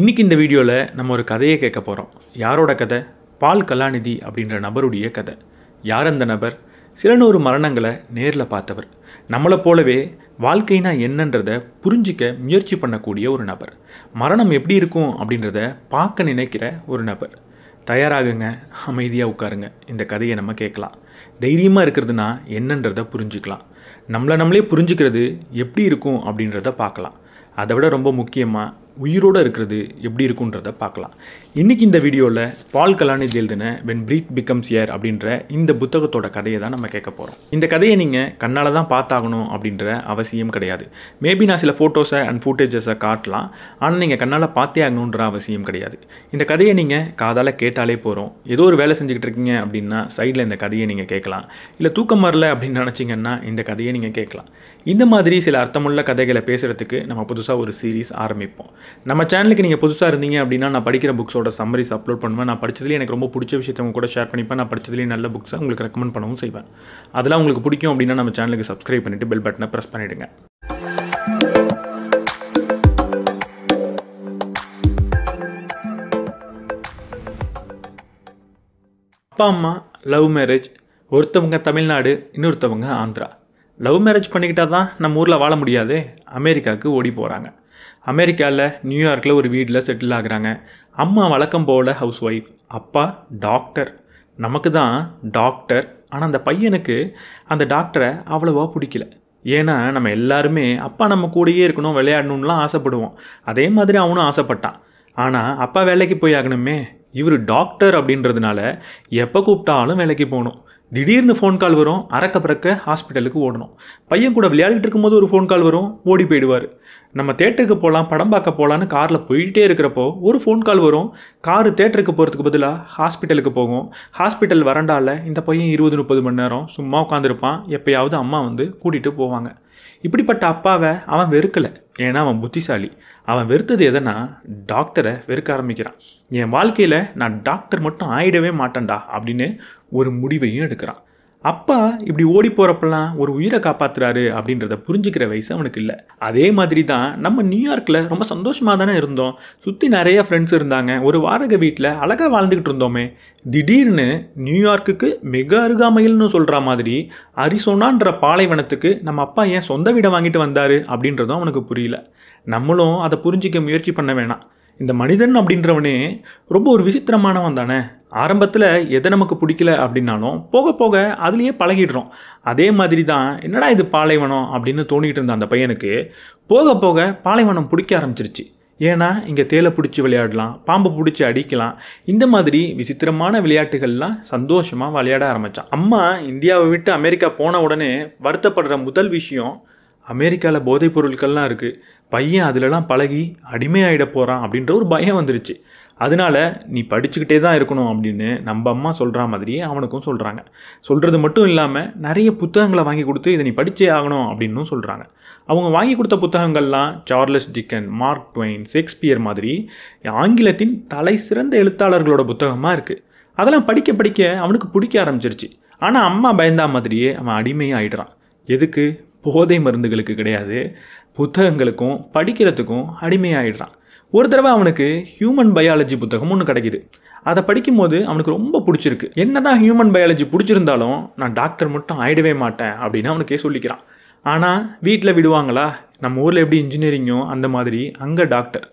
இன்றைக்கி இந்த வீடியோவில் நம்ம ஒரு கதையை கேட்க போகிறோம் யாரோட கதை பால் கலாநிதி அப்படின்ற நபருடைய கதை யார் அந்த நபர் சில நூறு மரணங்களை நேரில் பார்த்தவர் நம்மளை போலவே வாழ்க்கைனா என்னன்றதை புரிஞ்சிக்க முயற்சி பண்ணக்கூடிய ஒரு நபர் மரணம் எப்படி இருக்கும் அப்படின்றத பார்க்க நினைக்கிற ஒரு நபர் தயாராகுங்க அமைதியாக உட்காருங்க இந்த கதையை நம்ம கேட்கலாம் தைரியமாக இருக்கிறதுனா என்னன்றதை புரிஞ்சுக்கலாம் நம்மளை நம்மளே புரிஞ்சுக்கிறது எப்படி இருக்கும் அப்படின்றத பார்க்கலாம் அதை விட ரொம்ப முக்கியமாக உயிரோடு இருக்கிறது எப்படி இருக்குன்றத பார்க்கலாம் இன்றைக்கி இந்த வீடியோவில் பால் கலானி எழுதின வென் பிரீத் பிகம்ஸ் ஏர் அப்படின்ற இந்த புத்தகத்தோட கதையை தான் நம்ம கேட்க போகிறோம் இந்த கதையை நீங்கள் கண்ணால் தான் பார்த்தாகணும் அப்படின்ற அவசியம் கிடையாது மேபி நான் சில ஃபோட்டோஸை அண்ட் ஃபூட்டேஜஸை காட்டலாம் ஆனால் நீங்கள் கண்ணால் பார்த்தே ஆகணுன்ற அவசியம் கிடையாது இந்த கதையை நீங்கள் காதால் கேட்டாலே போகிறோம் ஏதோ ஒரு வேலை செஞ்சுக்கிட்டு இருக்கீங்க அப்படின்னா சைடில் இந்த கதையை நீங்கள் கேட்கலாம் இல்லை தூக்கம் வரல அப்படின்னு நினச்சிங்கன்னா இந்த கதையை நீங்கள் கேட்கலாம் இந்த மாதிரி சில அர்த்தமுள்ள கதைகளை பேசுகிறதுக்கு நம்ம புதுசாக ஒரு சீரீஸ் ஆரம்பிப்போம் நம்ம சேனலுக்கு நீங்கள் புதுசாக இருந்தீங்க அப்படின்னா நான் படிக்கிற புக்ஸோட சம்மரிஸ் அப்லோட் பண்ணுவேன் நான் படித்ததுலேயே எனக்கு ரொம்ப பிடிச்ச விஷயத்த உங்க கூட ஷேர் பண்ணிப்பேன் நான் படித்ததுலேயே நல்ல புக்ஸை உங்களுக்கு ரெக்கமெண்ட் பண்ணவும் செய்வேன் அதெல்லாம் உங்களுக்கு பிடிக்கும் அப்படின்னா நம்ம சேனலுக்கு சப்ஸ்கிரைப் பண்ணிவிட்டு பெல் பட்டனை ப்ரெஸ் பண்ணிவிடுங்க அப்பா அம்மா லவ் மேரேஜ் ஒருத்தவங்க தமிழ்நாடு இன்னொருத்தவங்க ஆந்திரா லவ் மேரேஜ் பண்ணிக்கிட்டால் தான் நம்ம ஊரில் வாழ முடியாது அமெரிக்காவுக்கு ஓடி போகிறாங்க அமெரிக்காவில் நியூயார்க்கில் ஒரு வீட்டில் செட்டில் ஆகுறாங்க அம்மா வழக்கம் போல் ஹவுஸ் ஒய்ஃப் அப்பா டாக்டர் நமக்கு தான் டாக்டர் ஆனால் அந்த பையனுக்கு அந்த டாக்டரை அவ்வளோவா பிடிக்கல ஏன்னா நம்ம எல்லாருமே அப்பா நம்ம கூடயே இருக்கணும் விளையாடணும்லாம் ஆசைப்படுவோம் அதே மாதிரி அவனும் ஆசைப்பட்டான் ஆனால் அப்பா வேலைக்கு போய் ஆகணுமே இவர் டாக்டர் அப்படின்றதுனால எப்போ கூப்பிட்டாலும் வேலைக்கு போகணும் திடீர்னு ஃபோன் கால் வரும் அறக்க பறக்க ஹாஸ்பிட்டலுக்கு ஓடணும் பையன் கூட விளையாடிட்டு இருக்கும்போது ஒரு ஃபோன் கால் வரும் ஓடி போயிடுவார் நம்ம தேட்டருக்கு போகலாம் படம் பார்க்க போகலான்னு காரில் போயிட்டே இருக்கிறப்போ ஒரு ஃபோன் கால் வரும் காரு தேட்டருக்கு போகிறதுக்கு பதிலாக ஹாஸ்பிட்டலுக்கு போகும் ஹாஸ்பிட்டல் வராண்டாவில் இந்த பையன் இருபது முப்பது மணி நேரம் சும்மா உட்காந்துருப்பான் எப்பயாவது அம்மா வந்து கூட்டிகிட்டு போவாங்க இப்படிப்பட்ட அப்பாவை அவன் வெறுக்கலை ஏன்னா அவன் புத்திசாலி அவன் வெறுத்தது எதனா டாக்டரை வெறுக்க ஆரம்பிக்கிறான் என் வாழ்க்கையில் நான் டாக்டர் மட்டும் ஆயிடவே மாட்டேன்டா அப்படின்னு ஒரு முடிவையும் எடுக்கிறான் அப்பா இப்படி ஓடி போகிறப்பெல்லாம் ஒரு உயிரை காப்பாற்றுறாரு அப்படின்றத புரிஞ்சுக்கிற வயசு அவனுக்கு இல்லை அதே மாதிரி தான் நம்ம நியூயார்க்கில் ரொம்ப சந்தோஷமாக தானே இருந்தோம் சுற்றி நிறைய ஃப்ரெண்ட்ஸ் இருந்தாங்க ஒரு வாடகை வீட்டில் அழகாக வாழ்ந்துக்கிட்டு இருந்தோமே திடீர்னு நியூயார்க்குக்கு மிக அருகாமையில்னு சொல்கிற மாதிரி அரிசோனான்ற பாலைவனத்துக்கு நம்ம அப்பா ஏன் சொந்த வீடை வாங்கிட்டு வந்தார் அப்படின்றதும் அவனுக்கு புரியல நம்மளும் அதை புரிஞ்சிக்க முயற்சி பண்ண வேணாம் இந்த மனிதன் அப்படின்றவனே ரொம்ப ஒரு விசித்திரமானவன் தானே ஆரம்பத்தில் எதை நமக்கு பிடிக்கல அப்படின்னாலும் போக போக அதுலேயே பழகிடுறோம் அதே மாதிரி தான் என்னடா இது பாலைவனம் அப்படின்னு தோணிக்கிட்டு இருந்த அந்த பையனுக்கு போக போக பாலைவனம் பிடிக்க ஆரம்பிச்சிருச்சு ஏன்னா இங்கே தேலை பிடிச்சி விளையாடலாம் பாம்பு பிடிச்சி அடிக்கலாம் இந்த மாதிரி விசித்திரமான விளையாட்டுகள்லாம் சந்தோஷமாக விளையாட ஆரம்பித்தான் அம்மா இந்தியாவை விட்டு அமெரிக்கா போன உடனே வருத்தப்படுற முதல் விஷயம் அமெரிக்காவில் போதைப் பொருட்கள்லாம் இருக்குது பையன் அதிலலாம் பழகி அடிமையாகிட போகிறான் அப்படின்ற ஒரு பயம் வந்துருச்சு அதனால் நீ படிச்சுக்கிட்டே தான் இருக்கணும் அப்படின்னு நம்ம அம்மா சொல்கிற மாதிரியே அவனுக்கும் சொல்கிறாங்க சொல்கிறது மட்டும் இல்லாமல் நிறைய புத்தகங்களை வாங்கி கொடுத்து இதை நீ படித்தே ஆகணும் அப்படின்னும் சொல்கிறாங்க அவங்க வாங்கி கொடுத்த புத்தகங்கள்லாம் Charles Dickens Mark Twain Shakespeare மாதிரி ஆங்கிலத்தின் தலை சிறந்த எழுத்தாளர்களோட புத்தகமாக இருக்குது அதெல்லாம் படிக்க படிக்க அவனுக்கு பிடிக்க ஆரம்பிச்சிருச்சு ஆனால் அம்மா பயந்தா மாதிரியே அவன் அடிமையாக ஆகிடுறான் எதுக்கு போதை மருந்துகளுக்கு கிடையாது புத்தகங்களுக்கும் படிக்கிறதுக்கும் அடிமையாகிடுறான் ஒரு தடவை அவனுக்கு ஹியூமன் பயாலஜி புத்தகம் ஒன்று கிடைக்கிது அதை படிக்கும்போது அவனுக்கு ரொம்ப பிடிச்சிருக்கு என்ன தான் ஹியூமன் பயாலஜி பிடிச்சிருந்தாலும் நான் டாக்டர் மட்டும் ஆயிடவே மாட்டேன் அப்படின்னு அவனுக்கே சொல்லிக்கிறான் ஆனால் வீட்டில் விடுவாங்களா நம்ம ஊரில் எப்படி இன்ஜினியரிங்கோ அந்த மாதிரி அங்கே டாக்டர்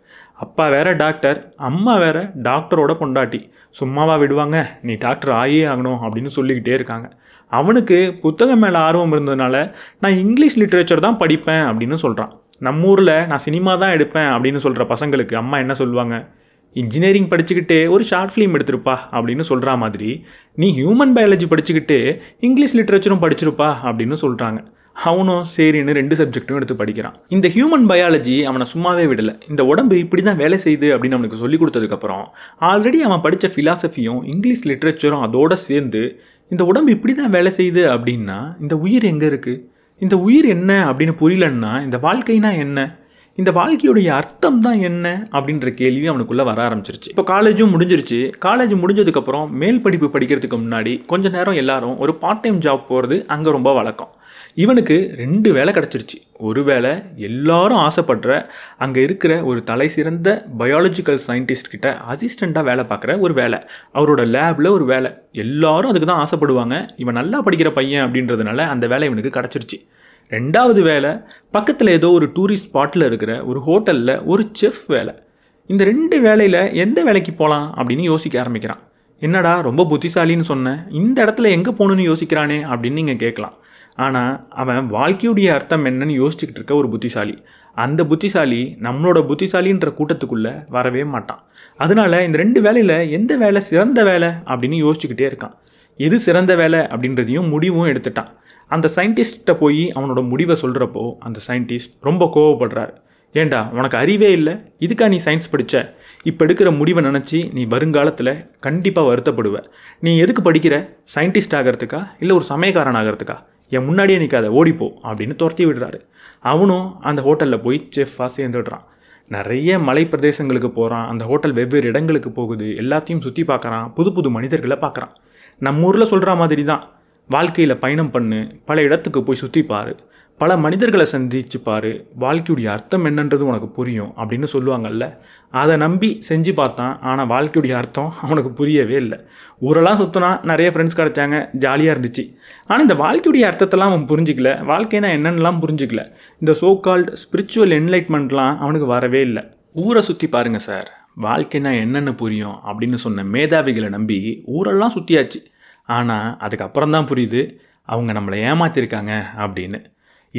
அப்பா வேற டாக்டர் அம்மா வேற டாக்டரோட பொண்டாட்டி சும்மாவா விடுவாங்க நீ டாக்டர் ஆகியே ஆகணும் அப்படின்னு சொல்லிக்கிட்டே இருக்காங்க அவனுக்கு புத்தகம் மேலே ஆர்வம் இருந்ததுனால நான் இங்கிலீஷ் லிட்ரேச்சர் தான் படிப்பேன் அப்படின்னு சொல்கிறான் நம்ம ஊரில் நான் சினிமா தான் எடுப்பேன் அப்படின்னு சொல்கிற பசங்களுக்கு அம்மா என்ன சொல்லுவாங்க இன்ஜினியரிங் படிச்சுக்கிட்டே ஒரு ஷார்ட் ஃபிலிம் எடுத்திருப்பா அப்படின்னு சொல்கிற மாதிரி நீ ஹியூமன் பயாலஜி படிச்சுக்கிட்டு இங்கிலீஷ் லிட்ரேச்சரும் படிச்சிருப்பா அப்படின்னு சொல்கிறாங்க அவனும் சரின்னு ரெண்டு சப்ஜெக்ட்டும் எடுத்து படிக்கிறான் இந்த ஹியூமன் பயாலஜி அவனை சும்மாவே விடலை இந்த உடம்பு இப்படி தான் வேலை செய்யுது அப்படின்னு அவனுக்கு சொல்லி கொடுத்ததுக்கப்புறம் ஆல்ரெடி அவன் படித்த ஃபிலாசபியும் இங்கிலீஷ் லிட்ரேச்சரும் அதோடு சேர்ந்து இந்த உடம்பு இப்படி தான் வேலை செய்யுது அப்படின்னா இந்த உயிர் எங்கே இருக்குது இந்த உயிர் என்ன அப்படின்னு புரியலன்னா இந்த வாழ்க்கைனா என்ன இந்த வாழ்க்கையுடைய அர்த்தம் தான் என்ன அப்படின்ற கேள்வி அவனுக்குள்ளே வர ஆரம்பிச்சிருச்சு இப்போ காலேஜும் முடிஞ்சிருச்சு காலேஜ் முடிஞ்சதுக்கப்புறம் மேல் படிப்பு படிக்கிறதுக்கு முன்னாடி கொஞ்ச நேரம் எல்லாரும் ஒரு பார்ட் டைம் ஜாப் போகிறது அங்கே ரொம்ப வழக்கம் இவனுக்கு ரெண்டு வேலை கிடச்சிருச்சு ஒரு வேலை எல்லாரும் ஆசைப்படுற அங்கே இருக்கிற ஒரு தலை சிறந்த பயாலஜிக்கல் சயின்டிஸ்ட் அசிஸ்டண்ட்டாக வேலை பார்க்குற ஒரு வேலை அவரோட லேபில் ஒரு வேலை எல்லாரும் அதுக்கு தான் ஆசைப்படுவாங்க இவன் நல்லா படிக்கிற பையன் அப்படின்றதுனால அந்த வேலை இவனுக்கு கிடச்சிருச்சு ரெண்டாவது வேலை பக்கத்தில் ஏதோ ஒரு டூரிஸ்ட் ஸ்பாட்டில் இருக்கிற ஒரு ஹோட்டலில் ஒரு செஃப் வேலை இந்த ரெண்டு வேலையில் எந்த வேலைக்கு போகலாம் அப்படின்னு யோசிக்க ஆரம்பிக்கிறான் என்னடா ரொம்ப புத்திசாலின்னு சொன்னேன் இந்த இடத்துல எங்கே போகணுன்னு யோசிக்கிறானே அப்படின்னு நீங்கள் கேட்கலாம் ஆனால் அவன் வாழ்க்கையுடைய அர்த்தம் என்னன்னு யோசிச்சுக்கிட்டு இருக்க ஒரு புத்திசாலி அந்த புத்திசாலி நம்மளோட புத்திசாலின்ற கூட்டத்துக்குள்ளே வரவே மாட்டான் அதனால் இந்த ரெண்டு வேலையில் எந்த வேலை சிறந்த வேலை அப்படின்னு யோசிச்சுக்கிட்டே இருக்கான் எது சிறந்த வேலை அப்படின்றதையும் முடிவும் எடுத்துட்டான் அந்த சயின்டிஸ்ட்டை போய் அவனோட முடிவை சொல்கிறப்போ அந்த சயின்டிஸ்ட் ரொம்ப கோவப்படுறாரு ஏண்டா உனக்கு அறிவே இல்லை இதுக்கா நீ சயின்ஸ் படித்த இப்போ எடுக்கிற முடிவை நினச்சி நீ வருங்காலத்தில் கண்டிப்பாக வருத்தப்படுவ நீ எதுக்கு படிக்கிற சயின்டிஸ்ட் ஆகிறதுக்கா இல்லை ஒரு சமயக்காரன் ஆகிறதுக்கா என் முன்னாடியே நிற்காத ஓடிப்போ அப்படின்னு துரத்தி விடுறாரு அவனும் அந்த ஹோட்டலில் போய் செஃப்பாக சேர்ந்துடுறான் நிறைய மலை பிரதேசங்களுக்கு போகிறான் அந்த ஹோட்டல் வெவ்வேறு இடங்களுக்கு போகுது எல்லாத்தையும் சுற்றி பார்க்குறான் புது புது மனிதர்களை பார்க்குறான் நம்ம ஊரில் சொல்கிற மாதிரி தான் வாழ்க்கையில் பயணம் பண்ணு பல இடத்துக்கு போய் சுற்றிப்பார் பல மனிதர்களை சந்திச்சு பாரு வாழ்க்கையுடைய அர்த்தம் என்னன்றது உனக்கு புரியும் அப்படின்னு சொல்லுவாங்கல்ல அதை நம்பி செஞ்சு பார்த்தான் ஆனால் வாழ்க்கையுடைய அர்த்தம் அவனுக்கு புரியவே இல்லை ஊரெல்லாம் சுற்றினா நிறைய ஃப்ரெண்ட்ஸ் கிடச்சாங்க ஜாலியாக இருந்துச்சு ஆனால் இந்த வாழ்க்கையுடைய அர்த்தத்தெல்லாம் அவன் புரிஞ்சிக்கல வாழ்க்கைனா என்னென்னலாம் புரிஞ்சிக்கல இந்த சோ கால்டு ஸ்பிரிச்சுவல் என்லைட்மெண்ட்லாம் அவனுக்கு வரவே இல்லை ஊரை சுற்றி பாருங்கள் சார் வாழ்க்கைனா என்னென்ன புரியும் அப்படின்னு சொன்ன மேதாவிகளை நம்பி ஊரெல்லாம் சுற்றியாச்சு ஆனால் அதுக்கப்புறம் தான் புரியுது அவங்க நம்மளை ஏமாத்திருக்காங்க அப்படின்னு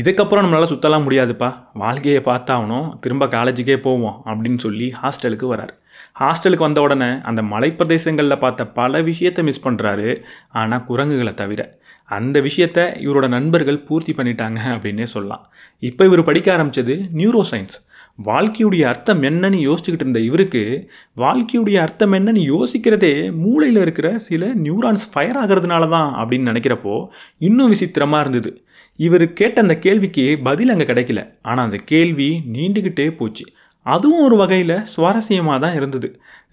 இதுக்கப்புறம் நம்மளால் சுற்றலாம் முடியாதுப்பா வாழ்க்கையை பார்த்தாவணும் திரும்ப காலேஜுக்கே போவோம் அப்படின்னு சொல்லி ஹாஸ்டலுக்கு வரார் ஹாஸ்டலுக்கு வந்த உடனே அந்த மலைப்பிரதேசங்களில் பார்த்த பல விஷயத்தை மிஸ் பண்ணுறாரு ஆனால் குரங்குகளை தவிர அந்த விஷயத்த இவரோட நண்பர்கள் பூர்த்தி பண்ணிட்டாங்க அப்படின்னே சொல்லலாம் இப்போ இவர் படிக்க ஆரம்பித்தது நியூரோ சயின்ஸ் வாழ்க்கையுடைய அர்த்தம் என்னன்னு யோசிச்சுக்கிட்டு இருந்த இவருக்கு வாழ்க்கையுடைய அர்த்தம் என்னன்னு யோசிக்கிறதே மூளையில் இருக்கிற சில நியூரான்ஸ் ஃபயர் ஆகிறதுனால தான் அப்படின்னு நினைக்கிறப்போ இன்னும் விசித்திரமாக இருந்தது இவர் கேட்ட அந்த கேள்விக்கு பதில் அங்கே கிடைக்கல ஆனால் அந்த கேள்வி நீண்டுக்கிட்டே போச்சு அதுவும் ஒரு வகையில் சுவாரஸ்யமாக தான் இருந்தது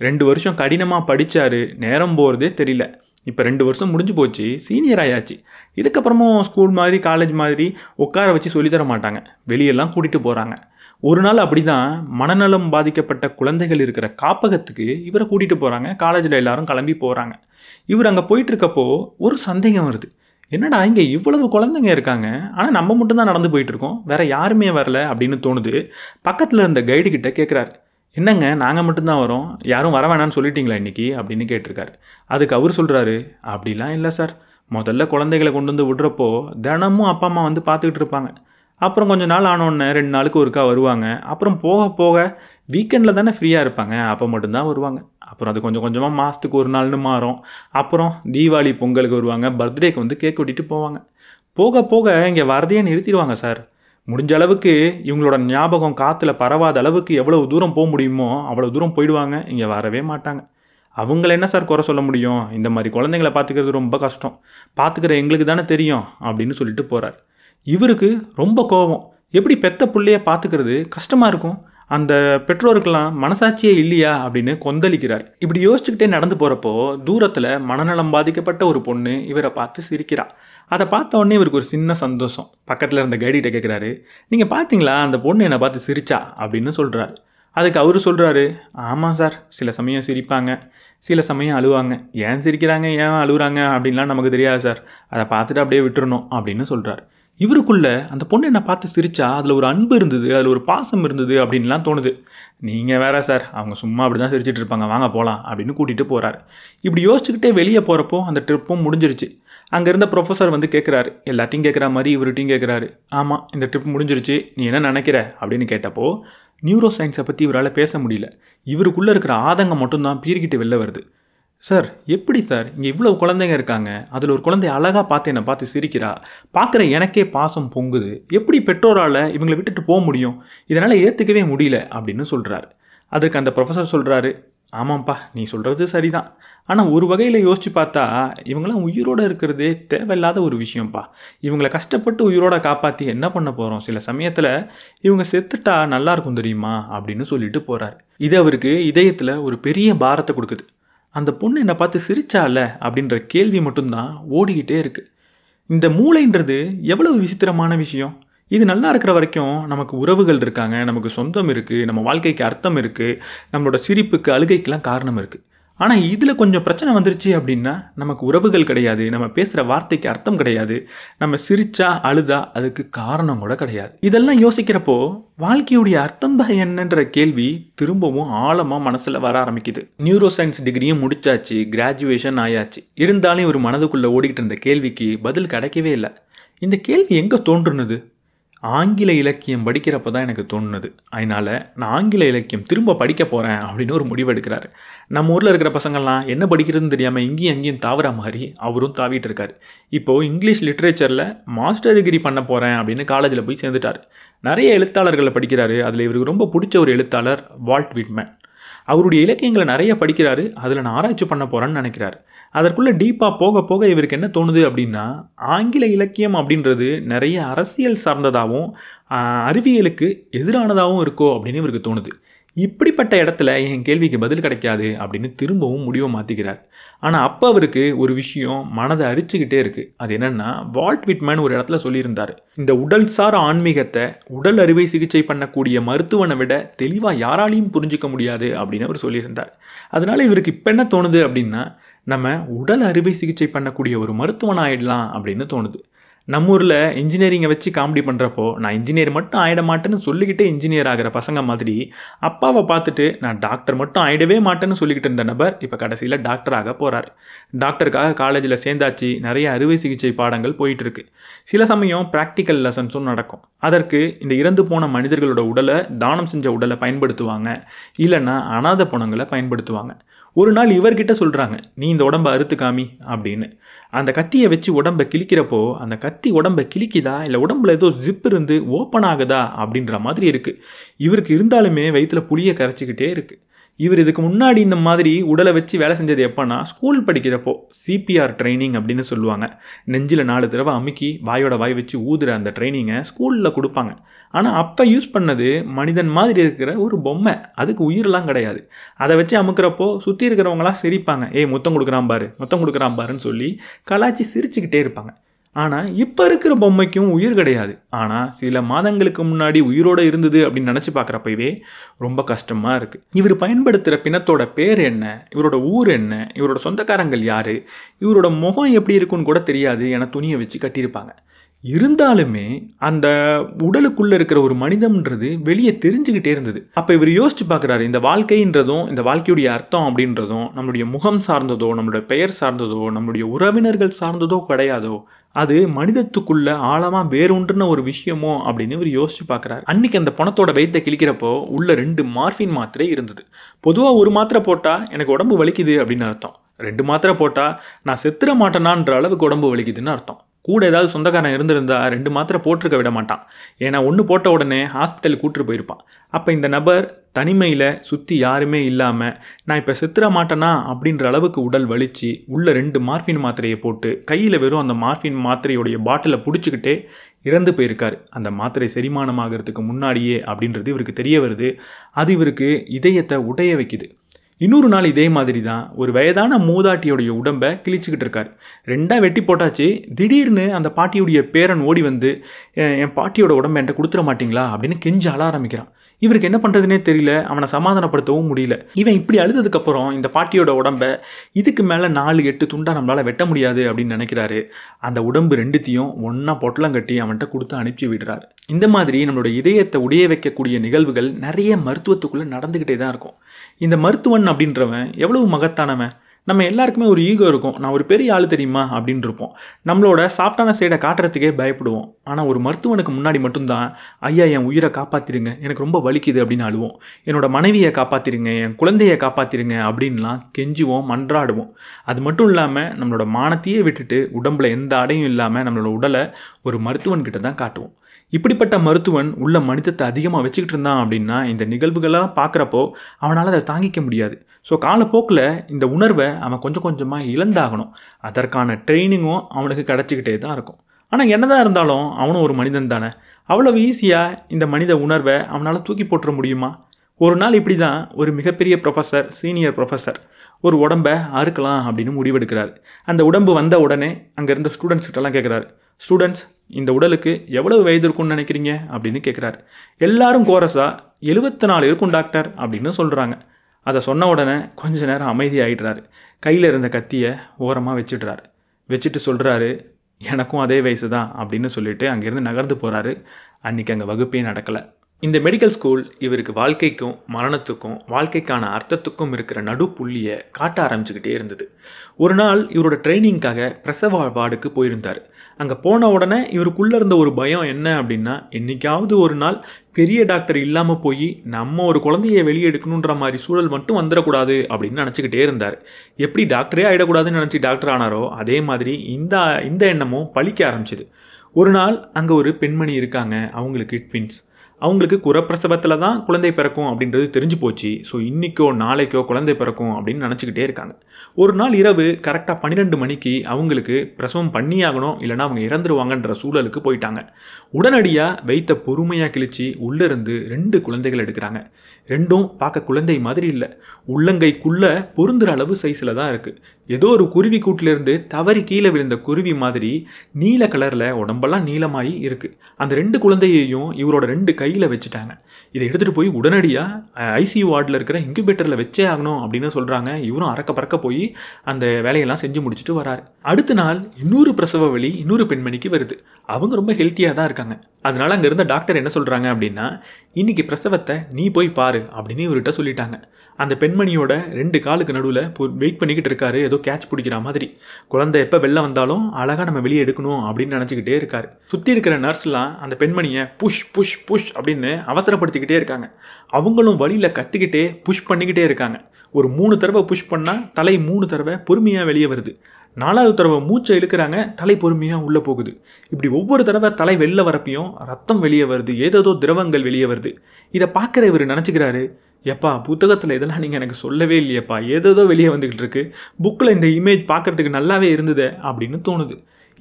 ரெண்டு வருஷம் கடினமாக படித்தார் நேரம் போகிறதே தெரியல இப்போ ரெண்டு வருஷம் முடிஞ்சு போச்சு சீனியர் ஆயாச்சு இதுக்கப்புறமும் ஸ்கூல் மாதிரி காலேஜ் மாதிரி உட்கார வச்சு சொல்லித்தர மாட்டாங்க வெளியெல்லாம் கூட்டிகிட்டு போகிறாங்க ஒரு நாள் அப்படி தான் மனநலம் பாதிக்கப்பட்ட குழந்தைகள் இருக்கிற காப்பகத்துக்கு இவரை கூட்டிகிட்டு போகிறாங்க காலேஜில் எல்லாரும் கிளம்பி போகிறாங்க இவர் அங்கே போயிட்டுருக்கப்போ ஒரு சந்தேகம் வருது என்னடா இங்கே இவ்வளவு குழந்தைங்க இருக்காங்க ஆனால் நம்ம மட்டும்தான் நடந்து போயிட்டுருக்கோம் வேறு யாருமே வரல அப்படின்னு தோணுது பக்கத்தில் இருந்த கைடு கிட்ட கேட்குறாரு என்னங்க நாங்கள் மட்டும்தான் வரோம் யாரும் வர வேணான்னு சொல்லிட்டீங்களா இன்றைக்கி அப்படின்னு கேட்டிருக்காரு அதுக்கு அவர் சொல்கிறாரு அப்படிலாம் இல்லை சார் முதல்ல குழந்தைகளை கொண்டு வந்து விடுறப்போ தினமும் அப்பா அம்மா வந்து பார்த்துக்கிட்டு இருப்பாங்க அப்புறம் கொஞ்ச நாள் ஆனோடனே ரெண்டு நாளுக்கு ஒருக்கா வருவாங்க அப்புறம் போக போக வீக்கெண்டில் தானே ஃப்ரீயாக இருப்பாங்க அப்போ மட்டும்தான் வருவாங்க அப்புறம் அது கொஞ்சம் கொஞ்சமாக மாதத்துக்கு ஒரு நாள்னு மாறும் அப்புறம் தீபாவளி பொங்கலுக்கு வருவாங்க பர்த்டேக்கு வந்து கேக் வெட்டிட்டு போவாங்க போக போக இங்கே வரதையே நிறுத்திடுவாங்க சார் முடிஞ்ச அளவுக்கு இவங்களோட ஞாபகம் காற்றுல பரவாத அளவுக்கு எவ்வளோ தூரம் போக முடியுமோ அவ்வளோ தூரம் போயிடுவாங்க இங்கே வரவே மாட்டாங்க அவங்கள என்ன சார் குறை சொல்ல முடியும் இந்த மாதிரி குழந்தைங்கள பார்த்துக்கிறது ரொம்ப கஷ்டம் பார்த்துக்கிற எங்களுக்கு தானே தெரியும் அப்படின்னு சொல்லிட்டு போகிறார் இவருக்கு ரொம்ப கோபம் எப்படி பெத்த பிள்ளைய பார்த்துக்கிறது கஷ்டமாக இருக்கும் அந்த பெற்றோருக்கெல்லாம் மனசாட்சியே இல்லையா அப்படின்னு கொந்தளிக்கிறார் இப்படி யோசிச்சுக்கிட்டே நடந்து போகிறப்போ தூரத்தில் மனநலம் பாதிக்கப்பட்ட ஒரு பொண்ணு இவரை பார்த்து சிரிக்கிறாள் அதை பார்த்த உடனே இவருக்கு ஒரு சின்ன சந்தோஷம் பக்கத்தில் இருந்த கைடிகிட்ட கேட்குறாரு நீங்கள் பார்த்தீங்களா அந்த பொண்ணு என்னை பார்த்து சிரிச்சா அப்படின்னு சொல்கிறாரு அதுக்கு அவர் சொல்கிறாரு ஆமாம் சார் சில சமயம் சிரிப்பாங்க சில சமயம் அழுவாங்க ஏன் சிரிக்கிறாங்க ஏன் அழுகுறாங்க அப்படின்லாம் நமக்கு தெரியாது சார் அதை பார்த்துட்டு அப்படியே விட்டுறணும் அப்படின்னு சொல்கிறார் இவருக்குள்ளே அந்த பொண்ணு என்னை பார்த்து சிரித்தா அதில் ஒரு அன்பு இருந்தது அதில் ஒரு பாசம் இருந்தது அப்படின்லாம் தோணுது நீங்கள் வேற சார் அவங்க சும்மா அப்படி தான் சிரிச்சிட்டு இருப்பாங்க வாங்க போகலாம் அப்படின்னு கூட்டிகிட்டு போகிறாரு இப்படி யோசிச்சுக்கிட்டே வெளியே போகிறப்போ அந்த ட்ரிப்பும் முடிஞ்சிருச்சு அங்கே இருந்த ப்ரொஃபஸர் வந்து கேட்குறாரு எல்லாத்தையும் கேட்குற மாதிரி இவர்கிட்டையும் கேட்குறாரு ஆமாம் இந்த ட்ரிப் முடிஞ்சிருச்சு நீ என்ன நினைக்கிற அப்படின்னு கேட்டப்போ நியூரோ சயின்ஸை பற்றி இவரால் பேச முடியல இவருக்குள்ளே இருக்கிற ஆதங்கம் மட்டும்தான் பீறிக்கிட்டு வெளில வருது சார் எப்படி சார் இங்கே இவ்வளோ குழந்தைங்க இருக்காங்க அதில் ஒரு குழந்தை அழகாக பார்த்து என்னை பார்த்து சிரிக்கிறா பார்க்குற எனக்கே பாசம் பொங்குது எப்படி பெற்றோரால் இவங்களை விட்டுட்டு போக முடியும் இதனால் ஏற்றுக்கவே முடியல அப்படின்னு சொல்கிறார் அதுக்கு அந்த ப்ரொஃபஸர் சொல்கிறாரு ஆமாம்ப்பா நீ சொல்கிறது சரிதான் ஆனால் ஒரு வகையில் யோசித்து பார்த்தா இவங்களாம் உயிரோடு இருக்கிறதே தேவையில்லாத ஒரு விஷயம்ப்பா இவங்களை கஷ்டப்பட்டு உயிரோட காப்பாற்றி என்ன பண்ண போகிறோம் சில சமயத்தில் இவங்க செத்துட்டா நல்லாயிருக்கும் தெரியுமா அப்படின்னு சொல்லிட்டு போகிறாரு இது அவருக்கு இதயத்தில் ஒரு பெரிய பாரத்தை கொடுக்குது அந்த பொண்ணு என்னை பார்த்து சிரிச்சால அப்படின்ற கேள்வி மட்டும்தான் ஓடிக்கிட்டே இருக்குது இந்த மூளைன்றது எவ்வளவு விசித்திரமான விஷயம் இது நல்லா இருக்கிற வரைக்கும் நமக்கு உறவுகள் இருக்காங்க நமக்கு சொந்தம் இருக்குது நம்ம வாழ்க்கைக்கு அர்த்தம் இருக்குது நம்மளோட சிரிப்புக்கு அழுகைக்கெலாம் காரணம் இருக்குது ஆனால் இதில் கொஞ்சம் பிரச்சனை வந்துருச்சு அப்படின்னா நமக்கு உறவுகள் கிடையாது நம்ம பேசுகிற வார்த்தைக்கு அர்த்தம் கிடையாது நம்ம சிரிச்சா அழுதா அதுக்கு காரணம் கூட கிடையாது இதெல்லாம் யோசிக்கிறப்போ வாழ்க்கையுடைய அர்த்தம் தான் என்னன்ற கேள்வி திரும்பவும் ஆழமாக மனசில் வர ஆரம்பிக்குது நியூரோ சயின்ஸ் டிகிரியும் முடிச்சாச்சு கிராஜுவேஷன் ஆயாச்சு இருந்தாலும் இவர் மனதுக்குள்ளே ஓடிக்கிட்டு இருந்த கேள்விக்கு பதில் கிடைக்கவே இல்லை இந்த கேள்வி எங்கே தோன்றுனது ஆங்கில இலக்கியம் படிக்கிறப்ப தான் எனக்கு தோணுது அதனால் நான் ஆங்கில இலக்கியம் திரும்ப படிக்க போகிறேன் அப்படின்னு ஒரு முடிவு எடுக்கிறாரு நம்ம ஊரில் இருக்கிற பசங்கள்லாம் என்ன படிக்கிறதுன்னு தெரியாமல் இங்கேயும் அங்கேயும் தாவற மாதிரி அவரும் தாவிட்டு இருக்காரு இப்போது இங்கிலீஷ் லிட்ரேச்சரில் மாஸ்டர் டிகிரி பண்ண போகிறேன் அப்படின்னு காலேஜில் போய் சேர்ந்துட்டார் நிறைய எழுத்தாளர்களை படிக்கிறாரு அதில் இவருக்கு ரொம்ப பிடிச்ச ஒரு எழுத்தாளர் வால்ட் விட்மேன் அவருடைய இலக்கியங்களை நிறைய படிக்கிறாரு அதில் நான் ஆராய்ச்சி பண்ண போகிறேன்னு நினைக்கிறார் அதற்குள்ளே டீப்பாக போக போக இவருக்கு என்ன தோணுது அப்படின்னா ஆங்கில இலக்கியம் அப்படின்றது நிறைய அரசியல் சார்ந்ததாகவும் அறிவியலுக்கு எதிரானதாகவும் இருக்கோ அப்படின்னு இவருக்கு தோணுது இப்படிப்பட்ட இடத்துல என் கேள்விக்கு பதில் கிடைக்காது அப்படின்னு திரும்பவும் முடிவை மாற்றிக்கிறார் ஆனால் அப்போ அவருக்கு ஒரு விஷயம் மனதை அரிச்சுக்கிட்டே இருக்குது அது என்னென்னா வால்ட் விட்மேன் ஒரு இடத்துல சொல்லியிருந்தார் இந்த உடல் சார் ஆன்மீகத்தை உடல் அறுவை சிகிச்சை பண்ணக்கூடிய மருத்துவனை விட தெளிவாக யாராலையும் புரிஞ்சிக்க முடியாது அப்படின்னு அவர் சொல்லியிருந்தார் அதனால் இவருக்கு இப்போ என்ன தோணுது அப்படின்னா நம்ம உடல் அறுவை சிகிச்சை பண்ணக்கூடிய ஒரு மருத்துவனாயிடலாம் ஆயிடலாம் அப்படின்னு தோணுது நம்ம ஊரில் இன்ஜினியரிங்கை வச்சு காமெடி பண்ணுறப்போ நான் இன்ஜினியர் மட்டும் ஆகிட மாட்டேன்னு சொல்லிக்கிட்டே இன்ஜினியர் ஆகிற பசங்க மாதிரி அப்பாவை பார்த்துட்டு நான் டாக்டர் மட்டும் ஆகிடவே மாட்டேன்னு சொல்லிக்கிட்டு இருந்த நபர் இப்போ கடைசியில் டாக்டராக போகிறார் டாக்டருக்காக காலேஜில் சேர்ந்தாச்சு நிறைய அறுவை சிகிச்சை பாடங்கள் போயிட்டுருக்கு சில சமயம் ப்ராக்டிக்கல் லெசன்ஸும் நடக்கும் அதற்கு இந்த இறந்து போன மனிதர்களோட உடலை தானம் செஞ்ச உடலை பயன்படுத்துவாங்க இல்லைன்னா அனாத பணங்களை பயன்படுத்துவாங்க ஒரு நாள் இவர்கிட்ட சொல்கிறாங்க நீ இந்த உடம்பை அறுத்து காமி அப்படின்னு அந்த கத்தியை வச்சு உடம்பை கிழிக்கிறப்போ அந்த கத்தி கத்தி உடம்பை கிழிக்குதா இல்லை உடம்புல ஏதோ ஜிப் இருந்து ஓப்பன் ஆகுதா அப்படின்ற மாதிரி இருக்குது இவருக்கு இருந்தாலுமே வயிற்றில் புளியை கரைச்சிக்கிட்டே இருக்குது இவர் இதுக்கு முன்னாடி இந்த மாதிரி உடலை வச்சு வேலை செஞ்சது எப்போன்னா ஸ்கூல் படிக்கிறப்போ சிபிஆர் ட்ரைனிங் அப்படின்னு சொல்லுவாங்க நெஞ்சில் நாலு தடவை அமுக்கி வாயோட வாய் வச்சு ஊதுற அந்த ட்ரைனிங்கை ஸ்கூலில் கொடுப்பாங்க ஆனால் அப்போ யூஸ் பண்ணது மனிதன் மாதிரி இருக்கிற ஒரு பொம்மை அதுக்கு உயிரெலாம் கிடையாது அதை வச்சு அமுக்கிறப்போ சுற்றி இருக்கிறவங்களாம் சிரிப்பாங்க ஏய் மொத்தம் கொடுக்குறான் பாரு மொத்தம் கொடுக்குறான் பாருன்னு சொல்லி கலாச்சி சிரிச்சுக்கிட்டே இருப்பாங்க ஆனால் இப்போ இருக்கிற பொம்மைக்கும் உயிர் கிடையாது ஆனால் சில மாதங்களுக்கு முன்னாடி உயிரோடு இருந்தது அப்படின்னு நினச்சி பார்க்குறப்பவே ரொம்ப கஷ்டமாக இருக்குது இவர் பயன்படுத்துகிற பிணத்தோட பேர் என்ன இவரோட ஊர் என்ன இவரோட சொந்தக்காரங்கள் யார் இவரோட முகம் எப்படி இருக்குன்னு கூட தெரியாது என துணியை வச்சு கட்டியிருப்பாங்க இருந்தாலுமே அந்த உடலுக்குள்ளே இருக்கிற ஒரு மனிதம்ன்றது வெளியே தெரிஞ்சுக்கிட்டே இருந்தது அப்போ இவர் யோசிச்சு பார்க்குறாரு இந்த வாழ்க்கைன்றதும் இந்த வாழ்க்கையுடைய அர்த்தம் அப்படின்றதும் நம்மளுடைய முகம் சார்ந்ததோ நம்மளுடைய பெயர் சார்ந்ததோ நம்மளுடைய உறவினர்கள் சார்ந்ததோ கிடையாதோ அது மனிதத்துக்குள்ள ஆழமா வேறொன்றுன ஒரு விஷயமோ அப்படின்னு இவர் யோசிச்சு பார்க்குறாரு அன்னைக்கு அந்த பணத்தோட வயத்தை கிழிக்கிறப்போ உள்ள ரெண்டு மார்ஃபின் மாத்திரை இருந்தது பொதுவாக ஒரு மாத்திரை போட்டால் எனக்கு உடம்பு வலிக்குது அப்படின்னு அர்த்தம் ரெண்டு மாத்திரை போட்டால் நான் செத்துற மாட்டேனான்ற அளவுக்கு உடம்பு வலிக்குதுன்னு அர்த்தம் கூட ஏதாவது சொந்தக்காரன் இருந்திருந்தா ரெண்டு மாத்திரை போட்டிருக்க விட மாட்டான் ஏன்னா ஒன்று போட்ட உடனே ஹாஸ்பிட்டலுக்கு கூட்டிட்டு போயிருப்பான் அப்போ இந்த நபர் தனிமையில் சுற்றி யாருமே இல்லாமல் நான் இப்போ செத்துற மாட்டேனா அப்படின்ற அளவுக்கு உடல் வலிச்சு உள்ள ரெண்டு மார்ஃபின் மாத்திரையை போட்டு கையில் வெறும் அந்த மார்ஃபின் மாத்திரையுடைய பாட்டிலை பிடிச்சிக்கிட்டே இறந்து போயிருக்கார் அந்த மாத்திரை செரிமானமாகிறதுக்கு முன்னாடியே அப்படின்றது இவருக்கு தெரிய வருது அது இவருக்கு இதயத்தை உடைய வைக்குது இன்னொரு நாள் இதே மாதிரி தான் ஒரு வயதான மூதாட்டியோடைய உடம்பை கிழிச்சிக்கிட்டு இருக்கார் ரெண்டாக வெட்டி போட்டாச்சு திடீர்னு அந்த பாட்டியுடைய பேரன் ஓடி வந்து என் பாட்டியோட உடம்பை என்கிட்ட கொடுத்துட மாட்டிங்களா அப்படின்னு கெஞ்சு அழ ஆரம்பிக்கிறான் இவருக்கு என்ன பண்ணுறதுனே தெரியல அவனை சமாதானப்படுத்தவும் முடியல இவன் இப்படி அழுததுக்கப்புறம் இந்த பாட்டியோட உடம்பை இதுக்கு மேலே நாலு எட்டு துண்டாக நம்மளால் வெட்ட முடியாது அப்படின்னு நினைக்கிறாரு அந்த உடம்பு ரெண்டுத்தையும் ஒன்றா பொட்டலம் கட்டி அவன்கிட்ட கொடுத்து அனுப்பிச்சி விடுறாரு இந்த மாதிரி நம்மளோட இதயத்தை உடைய வைக்கக்கூடிய நிகழ்வுகள் நிறைய மருத்துவத்துக்குள்ளே நடந்துக்கிட்டே தான் இருக்கும் இந்த மருத்துவன் கர்ணன் அப்படின்றவன் எவ்வளவு மகத்தானவன் நம்ம எல்லாருக்குமே ஒரு ஈகோ இருக்கும் நான் ஒரு பெரிய ஆள் தெரியுமா அப்படின்னு இருப்போம் நம்மளோட சாஃப்டான சைடை காட்டுறதுக்கே பயப்படுவோம் ஆனால் ஒரு மருத்துவனுக்கு முன்னாடி மட்டும்தான் ஐயா என் உயிரை காப்பாற்றிடுங்க எனக்கு ரொம்ப வலிக்குது அப்படின்னு அழுவோம் என்னோட மனைவியை காப்பாற்றிடுங்க என் குழந்தையை காப்பாத்திருங்க அப்படின்லாம் கெஞ்சுவோம் மன்றாடுவோம் அது மட்டும் இல்லாமல் நம்மளோட மானத்தையே விட்டுட்டு உடம்புல எந்த அடையும் இல்லாமல் நம்மளோட உடலை ஒரு மருத்துவன்கிட்ட தான் காட்டுவோம் இப்படிப்பட்ட மருத்துவன் உள்ள மனிதத்தை அதிகமாக வச்சுக்கிட்டு இருந்தான் அப்படின்னா இந்த நிகழ்வுகளெல்லாம் பார்க்குறப்போ அவனால் அதை தாங்கிக்க முடியாது ஸோ காலப்போக்கில் இந்த உணர்வை அவன் கொஞ்சம் கொஞ்சமாக இழந்தாகணும் அதற்கான ட்ரைனிங்கும் அவனுக்கு கிடச்சிக்கிட்டே தான் இருக்கும் ஆனால் என்னதான் இருந்தாலும் அவனும் ஒரு மனிதன் தானே அவ்வளவு ஈஸியாக இந்த மனித உணர்வை அவனால் தூக்கி போட்டுற முடியுமா ஒரு நாள் இப்படி தான் ஒரு மிகப்பெரிய ப்ரொஃபஸர் சீனியர் ப்ரொஃபஸர் ஒரு உடம்பை அறுக்கலாம் அப்படின்னு முடிவெடுக்கிறார் அந்த உடம்பு வந்த உடனே அங்கே இருந்த ஸ்டூடெண்ட்ஸ்கிட்டலாம் கேட்குறாரு ஸ்டூடெண்ட்ஸ் இந்த உடலுக்கு எவ்வளவு வயது இருக்கும்னு நினைக்கிறீங்க அப்படின்னு கேட்குறாரு எல்லாரும் கோரஸாக எழுபத்தி நாலு இருக்கும் டாக்டர் அப்படின்னு சொல்கிறாங்க அதை சொன்ன உடனே கொஞ்ச நேரம் அமைதியாகிடுறாரு கையில் இருந்த கத்தியை ஓரமாக வச்சுடுறாரு வச்சுட்டு சொல்கிறாரு எனக்கும் அதே வயசு தான் அப்படின்னு சொல்லிட்டு அங்கேருந்து நகர்ந்து போகிறாரு அன்றைக்கி அங்கே வகுப்பே நடக்கலை இந்த மெடிக்கல் ஸ்கூல் இவருக்கு வாழ்க்கைக்கும் மரணத்துக்கும் வாழ்க்கைக்கான அர்த்தத்துக்கும் இருக்கிற நடுப்புள்ளியை காட்ட ஆரம்பிச்சுக்கிட்டே இருந்தது ஒரு நாள் இவரோட ட்ரைனிங்க்காக பிரசவ வார்டுக்கு போயிருந்தார் அங்கே போன உடனே இவருக்குள்ளே இருந்த ஒரு பயம் என்ன அப்படின்னா என்றைக்காவது ஒரு நாள் பெரிய டாக்டர் இல்லாமல் போய் நம்ம ஒரு குழந்தைய வெளியே எடுக்கணுன்ற மாதிரி சூழல் மட்டும் வந்துடக்கூடாது அப்படின்னு நினச்சிக்கிட்டே இருந்தார் எப்படி டாக்டரே ஆகிடக்கூடாதுன்னு நினச்சி டாக்டர் ஆனாரோ அதே மாதிரி இந்த இந்த எண்ணமும் பழிக்க ஆரம்பிச்சிது ஒரு நாள் அங்கே ஒரு பெண்மணி இருக்காங்க அவங்களுக்கு ட்வின்ஸ் அவங்களுக்கு குறப்பிரசவத்தில் தான் குழந்தை பிறக்கும் அப்படின்றது தெரிஞ்சு போச்சு ஸோ இன்றைக்கோ நாளைக்கோ குழந்தை பிறக்கும் அப்படின்னு நினச்சிக்கிட்டே இருக்காங்க ஒரு நாள் இரவு கரெக்டாக பன்னிரெண்டு மணிக்கு அவங்களுக்கு பிரசவம் பண்ணியாகணும் இல்லைனா அவங்க இறந்துருவாங்கன்ற சூழலுக்கு போயிட்டாங்க உடனடியாக வைத்த பொறுமையாக கிழிச்சு உள்ளிருந்து ரெண்டு குழந்தைகள் எடுக்கிறாங்க ரெண்டும் பார்க்க குழந்தை மாதிரி இல்லை உள்ளங்கைக்குள்ளே பொருந்துற அளவு சைஸில் தான் இருக்குது ஏதோ ஒரு குருவி கூட்டிலிருந்து தவறி கீழே விழுந்த குருவி மாதிரி நீல கலரில் உடம்பெல்லாம் நீளமாகி இருக்குது அந்த ரெண்டு குழந்தையையும் இவரோட ரெண்டு கையில் வச்சுட்டாங்க இதை எடுத்துகிட்டு போய் உடனடியாக ஐசியு வார்டில் இருக்கிற இன்குபேட்டரில் வச்சே ஆகணும் அப்படின்னு சொல்கிறாங்க இவரும் அறக்க பறக்க போய் அந்த வேலையெல்லாம் செஞ்சு முடிச்சுட்டு வராரு அடுத்த நாள் இன்னொரு பிரசவ வழி இன்னொரு பெண்மணிக்கு வருது அவங்க ரொம்ப ஹெல்த்தியாக தான் இருக்காங்க அதனால் இருந்த டாக்டர் என்ன சொல்கிறாங்க அப்படின்னா இன்றைக்கி பிரசவத்தை நீ போய் பாரு பாரு அப்படின்னு இவர்கிட்ட சொல்லிட்டாங்க அந்த பெண்மணியோட ரெண்டு காலுக்கு நடுவில் வெயிட் பண்ணிக்கிட்டு இருக்காரு ஏதோ கேட்ச் பிடிக்கிற மாதிரி குழந்தை எப்போ வெளில வந்தாலும் அழகாக நம்ம வெளியே எடுக்கணும் அப்படின்னு நினச்சிக்கிட்டே இருக்காரு சுற்றி இருக்கிற நர்ஸ்லாம் அந்த பெண்மணியை புஷ் புஷ் புஷ் அப்படின்னு அவசரப்படுத்திக்கிட்டே இருக்காங்க அவங்களும் வழியில் கத்திக்கிட்டே புஷ் பண்ணிக்கிட்டே இருக்காங்க ஒரு மூணு தடவை புஷ் பண்ணால் தலை மூணு தடவை பொறுமையாக வெளியே வருது நாலாவது தடவை மூச்சை இழுக்கிறாங்க தலை பொறுமையாக உள்ளே போகுது இப்படி ஒவ்வொரு தடவை தலை வெளில வரப்பையும் ரத்தம் வெளியே வருது ஏதேதோ திரவங்கள் வெளியே வருது இதை பார்க்குற இவர் நினச்சிக்கிறாரு எப்பா புத்தகத்தில் இதெல்லாம் நீங்கள் எனக்கு சொல்லவே இல்லையப்பா ஏதேதோ வெளியே வந்துக்கிட்டு இருக்கு புக்கில் இந்த இமேஜ் பார்க்குறதுக்கு நல்லாவே இருந்தது அப்படின்னு தோணுது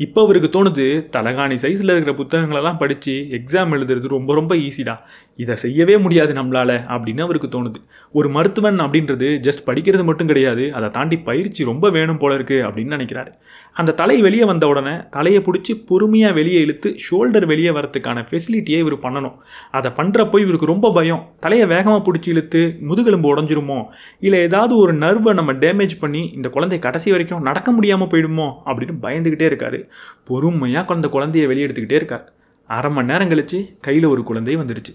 இப்போ அவருக்கு தோணுது தலகாணி சைஸில் இருக்கிற புத்தகங்களெல்லாம் படித்து எக்ஸாம் எழுதுறது ரொம்ப ரொம்ப ஈஸிடா இதை செய்யவே முடியாது நம்மளால் அப்படின்னு அவருக்கு தோணுது ஒரு மருத்துவன் அப்படின்றது ஜஸ்ட் படிக்கிறது மட்டும் கிடையாது அதை தாண்டி பயிற்சி ரொம்ப வேணும் போல இருக்குது அப்படின்னு நினைக்கிறாரு அந்த தலை வெளியே வந்த உடனே தலையை பிடிச்சி பொறுமையாக வெளியே இழுத்து ஷோல்டர் வெளியே வரத்துக்கான ஃபெசிலிட்டியை இவர் பண்ணணும் அதை பண்ணுறப்போ இவருக்கு ரொம்ப பயம் தலையை வேகமாக பிடிச்சி இழுத்து முதுகெலும்பு உடஞ்சிருமோ இல்லை ஏதாவது ஒரு நர்வை நம்ம டேமேஜ் பண்ணி இந்த குழந்தை கடைசி வரைக்கும் நடக்க முடியாமல் போயிடுமோ அப்படின்னு பயந்துக்கிட்டே இருக்கார் பொறுமையாக குழந்தை குழந்தைய வெளியே எடுத்துக்கிட்டே இருக்கார் அரை மணி நேரம் கழித்து கையில் ஒரு குழந்தை வந்துடுச்சு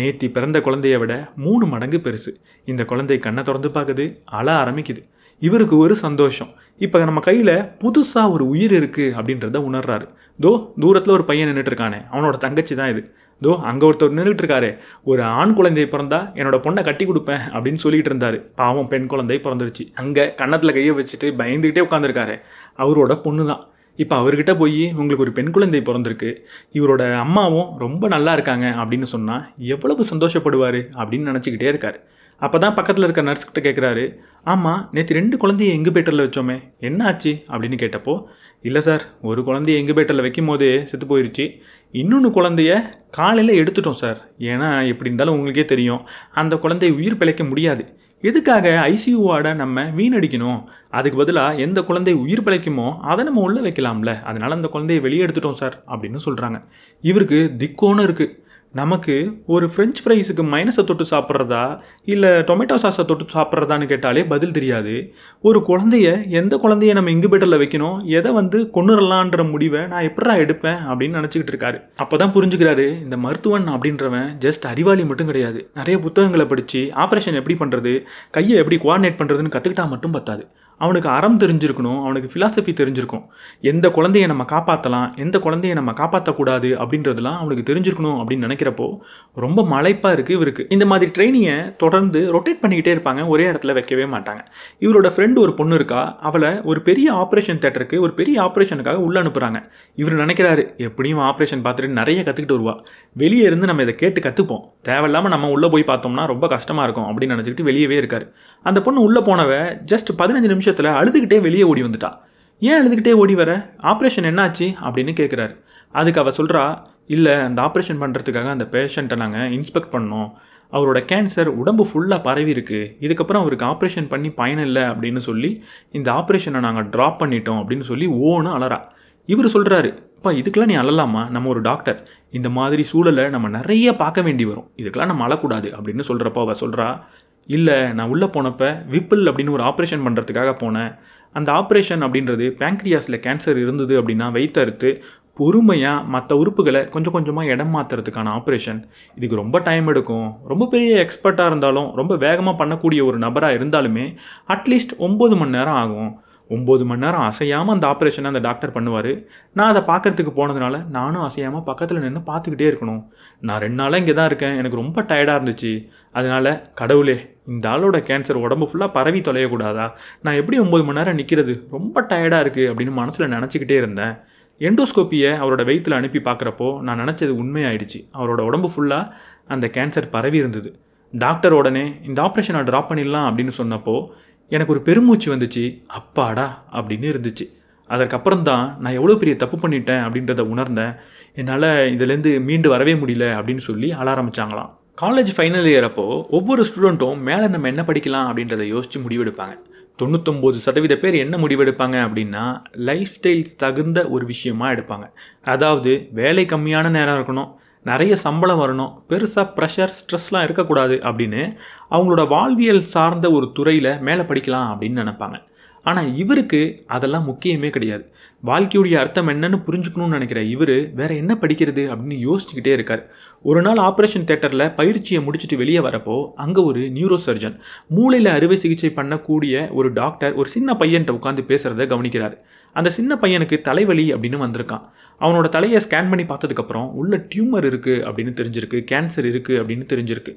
நேத்தி பிறந்த குழந்தைய விட மூணு மடங்கு பெருசு இந்த குழந்தை கண்ணை திறந்து பார்க்குது அழ ஆரம்பிக்குது இவருக்கு ஒரு சந்தோஷம் இப்போ நம்ம கையில் புதுசாக ஒரு உயிர் இருக்குது அப்படின்றத உணர்றாரு தோ தூரத்தில் ஒரு பையன் இருக்கானே அவனோட தங்கச்சி தான் இது தோ அங்கே ஒருத்தர் நின்றுட்டு இருக்காரு ஒரு ஆண் குழந்தையை பிறந்தா என்னோட பொண்ணை கட்டி கொடுப்பேன் அப்படின்னு சொல்லிட்டு இருந்தாரு பாவம் பெண் குழந்தை பிறந்துருச்சு அங்கே கன்னத்தில் கையை வச்சுட்டு பயந்துக்கிட்டே உட்காந்துருக்காரு அவரோட பொண்ணு தான் இப்போ அவர்கிட்ட போய் உங்களுக்கு ஒரு பெண் குழந்தை பிறந்திருக்கு இவரோட அம்மாவும் ரொம்ப நல்லா இருக்காங்க அப்படின்னு சொன்னால் எவ்வளவு சந்தோஷப்படுவார் அப்படின்னு நினச்சிக்கிட்டே இருக்கார் அப்போ தான் பக்கத்தில் இருக்க நர்ஸ்கிட்ட கேட்குறாரு ஆமாம் நேற்று ரெண்டு குழந்தைய எங்கள் பேட்டரில் வச்சோமே என்ன ஆச்சு அப்படின்னு கேட்டப்போ இல்லை சார் ஒரு குழந்தைய எங்கள் பேட்டரில் வைக்கும் போதே செத்து போயிடுச்சு இன்னொன்று குழந்தைய காலையில் எடுத்துட்டோம் சார் ஏன்னா எப்படி இருந்தாலும் உங்களுக்கே தெரியும் அந்த குழந்தைய உயிர் பிழைக்க முடியாது எதுக்காக ஐசியு வார்டை நம்ம வீணடிக்கணும் அதுக்கு பதிலாக எந்த குழந்தை உயிர் பிழைக்குமோ அதை நம்ம உள்ளே வைக்கலாம்ல அதனால் அந்த குழந்தையை வெளியே எடுத்துட்டோம் சார் அப்படின்னு சொல்கிறாங்க இவருக்கு திக்கோன்னு இருக்குது நமக்கு ஒரு ஃப்ரெஞ்ச் ஃப்ரைஸுக்கு மைனஸை தொட்டு சாப்பிட்றதா இல்லை டொமேட்டோ சாஸை தொட்டு சாப்பிட்றதான்னு கேட்டாலே பதில் தெரியாது ஒரு குழந்தைய எந்த குழந்தைய நம்ம இங்குபேட்டரில் வைக்கணும் எதை வந்து கொண்டுறலான்ற முடிவை நான் எப்படா எடுப்பேன் அப்படின்னு நினச்சிக்கிட்டு இருக்காரு அப்போ தான் புரிஞ்சுக்கிறாரு இந்த மருத்துவன் அப்படின்றவன் ஜஸ்ட் அறிவாளி மட்டும் கிடையாது நிறைய புத்தகங்களை படித்து ஆப்ரேஷன் எப்படி பண்ணுறது கையை எப்படி கோஆர்டினேட் பண்ணுறதுன்னு கற்றுக்கிட்டா மட்டும் பத்தாது அவனுக்கு அறம் தெரிஞ்சிருக்கணும் அவனுக்கு ஃபிலாசபி தெரிஞ்சிருக்கும் எந்த குழந்தைய நம்ம காப்பாற்றலாம் எந்த குழந்தையை நம்ம காப்பாற்றக்கூடாது அப்படின்றதுலாம் அவனுக்கு தெரிஞ்சிருக்கணும் அப்படின்னு நினைக்கிறப்போ ரொம்ப மலைப்பாக இருக்குது இவருக்கு இந்த மாதிரி ட்ரெயினியை தொடர்ந்து ரொட்டேட் பண்ணிக்கிட்டே இருப்பாங்க ஒரே இடத்துல வைக்கவே மாட்டாங்க இவரோட ஃப்ரெண்டு ஒரு பொண்ணு இருக்கா அவளை ஒரு பெரிய ஆப்ரேஷன் தேட்டருக்கு ஒரு பெரிய ஆப்ரேஷனுக்காக உள்ளே அனுப்புகிறாங்க இவர் நினைக்கிறாரு எப்படியும் ஆப்ரேஷன் பார்த்துட்டு நிறைய கற்றுக்கிட்டு வருவா வெளியே இருந்து நம்ம இதை கேட்டு கற்றுப்போம் தேவையில்லாமல் நம்ம உள்ளே போய் பார்த்தோம்னா ரொம்ப கஷ்டமாக இருக்கும் அப்படின்னு நினச்சிக்கிட்டு வெளியவே இருக்காரு அந்த பொண்ணு உள்ளே போனவ ஜஸ்ட் பதினஞ்சு நிமிஷம் நிமிஷத்தில் அழுதுகிட்டே வெளியே ஓடி வந்துட்டா ஏன் அழுதுகிட்டே ஓடி வர ஆப்ரேஷன் என்னாச்சு அப்படின்னு கேட்குறாரு அதுக்கு அவள் சொல்கிறா இல்லை அந்த ஆப்ரேஷன் பண்ணுறதுக்காக அந்த பேஷண்ட்டை நாங்கள் இன்ஸ்பெக்ட் பண்ணோம் அவரோட கேன்சர் உடம்பு ஃபுல்லாக பரவி இருக்குது இதுக்கப்புறம் அவருக்கு ஆப்ரேஷன் பண்ணி பயனில்லை அப்படின்னு சொல்லி இந்த ஆப்ரேஷனை நாங்கள் ட்ராப் பண்ணிட்டோம் அப்படின்னு சொல்லி ஓன்னு அலறா இவர் சொல்கிறாரு இப்போ இதுக்கெல்லாம் நீ அழலாமா நம்ம ஒரு டாக்டர் இந்த மாதிரி சூழலை நம்ம நிறைய பார்க்க வேண்டி வரும் இதுக்கெல்லாம் நம்ம அழக்கூடாது அப்படின்னு சொல்கிறப்போ அவள் சொல்கிறா இல்லை நான் உள்ளே போனப்போ விப்பிள் அப்படின்னு ஒரு ஆப்ரேஷன் பண்ணுறதுக்காக போனேன் அந்த ஆப்ரேஷன் அப்படின்றது பேங்க்ரியாஸில் கேன்சர் இருந்தது அப்படின்னா வைத்தறுத்து பொறுமையாக மற்ற உறுப்புகளை கொஞ்சம் கொஞ்சமாக இடம் மாற்றுறதுக்கான ஆப்ரேஷன் இதுக்கு ரொம்ப டைம் எடுக்கும் ரொம்ப பெரிய எக்ஸ்பர்ட்டாக இருந்தாலும் ரொம்ப வேகமாக பண்ணக்கூடிய ஒரு நபராக இருந்தாலுமே அட்லீஸ்ட் ஒம்பது மணி நேரம் ஆகும் ஒம்பது மணி நேரம் அசையாமல் அந்த ஆப்ரேஷனை அந்த டாக்டர் பண்ணுவார் நான் அதை பார்க்குறதுக்கு போனதுனால நானும் அசையாமல் பக்கத்தில் நின்று பார்த்துக்கிட்டே இருக்கணும் நான் ரெண்டு நாளாக இங்கே தான் இருக்கேன் எனக்கு ரொம்ப டயர்டாக இருந்துச்சு அதனால் கடவுளே இந்த ஆளோட கேன்சர் உடம்பு ஃபுல்லாக பரவி தொலையக்கூடாதா நான் எப்படி ஒம்பது மணி நேரம் நிற்கிறது ரொம்ப டயர்டாக இருக்குது அப்படின்னு மனசில் நினச்சிக்கிட்டே இருந்தேன் எண்டோஸ்கோப்பியை அவரோட வயிற்றில் அனுப்பி பார்க்குறப்போ நான் நினச்சது உண்மையாயிடுச்சு அவரோட உடம்பு ஃபுல்லாக அந்த கேன்சர் பரவி இருந்தது டாக்டர் உடனே இந்த ஆப்ரேஷனை ட்ராப் பண்ணிடலாம் அப்படின்னு சொன்னப்போ எனக்கு ஒரு பெருமூச்சு வந்துச்சு அப்பாடா அப்படின்னு இருந்துச்சு அதற்கப்புறம் தான் நான் எவ்வளோ பெரிய தப்பு பண்ணிட்டேன் அப்படின்றத உணர்ந்தேன் என்னால் இதுலேருந்து மீண்டு வரவே முடியல அப்படின்னு சொல்லி அழ ஆரம்பித்தாங்களாம் காலேஜ் ஃபைனல் இயர் அப்போ ஒவ்வொரு ஸ்டூடெண்ட்டும் மேலே நம்ம என்ன படிக்கலாம் அப்படின்றத யோசித்து முடிவெடுப்பாங்க தொண்ணூத்தொம்பது சதவீத பேர் என்ன முடிவெடுப்பாங்க அப்படின்னா லைஃப் ஸ்டைல்ஸ் தகுந்த ஒரு விஷயமா எடுப்பாங்க அதாவது வேலை கம்மியான நேரம் இருக்கணும் நிறைய சம்பளம் வரணும் பெருசாக ப்ரெஷர் ஸ்ட்ரெஸ்லாம் இருக்கக்கூடாது அப்படின்னு அவங்களோட வாழ்வியல் சார்ந்த ஒரு துறையில் மேலே படிக்கலாம் அப்படின்னு நினப்பாங்க ஆனால் இவருக்கு அதெல்லாம் முக்கியமே கிடையாது வாழ்க்கையுடைய அர்த்தம் என்னன்னு புரிஞ்சுக்கணும்னு நினைக்கிற இவர் வேறு என்ன படிக்கிறது அப்படின்னு யோசிச்சுக்கிட்டே இருக்கார் ஒரு நாள் ஆப்ரேஷன் தேட்டரில் பயிற்சியை முடிச்சுட்டு வெளியே வரப்போ அங்கே ஒரு நியூரோ சர்ஜன் மூளையில் அறுவை சிகிச்சை பண்ணக்கூடிய ஒரு டாக்டர் ஒரு சின்ன பையன்கிட்ட உட்காந்து பேசுகிறத கவனிக்கிறார் அந்த சின்ன பையனுக்கு தலைவலி அப்படின்னு வந்திருக்கான் அவனோட தலையை ஸ்கேன் பண்ணி பார்த்ததுக்கப்புறம் உள்ள டியூமர் இருக்குது அப்படின்னு தெரிஞ்சிருக்கு கேன்சர் இருக்குது அப்படின்னு தெரிஞ்சிருக்கு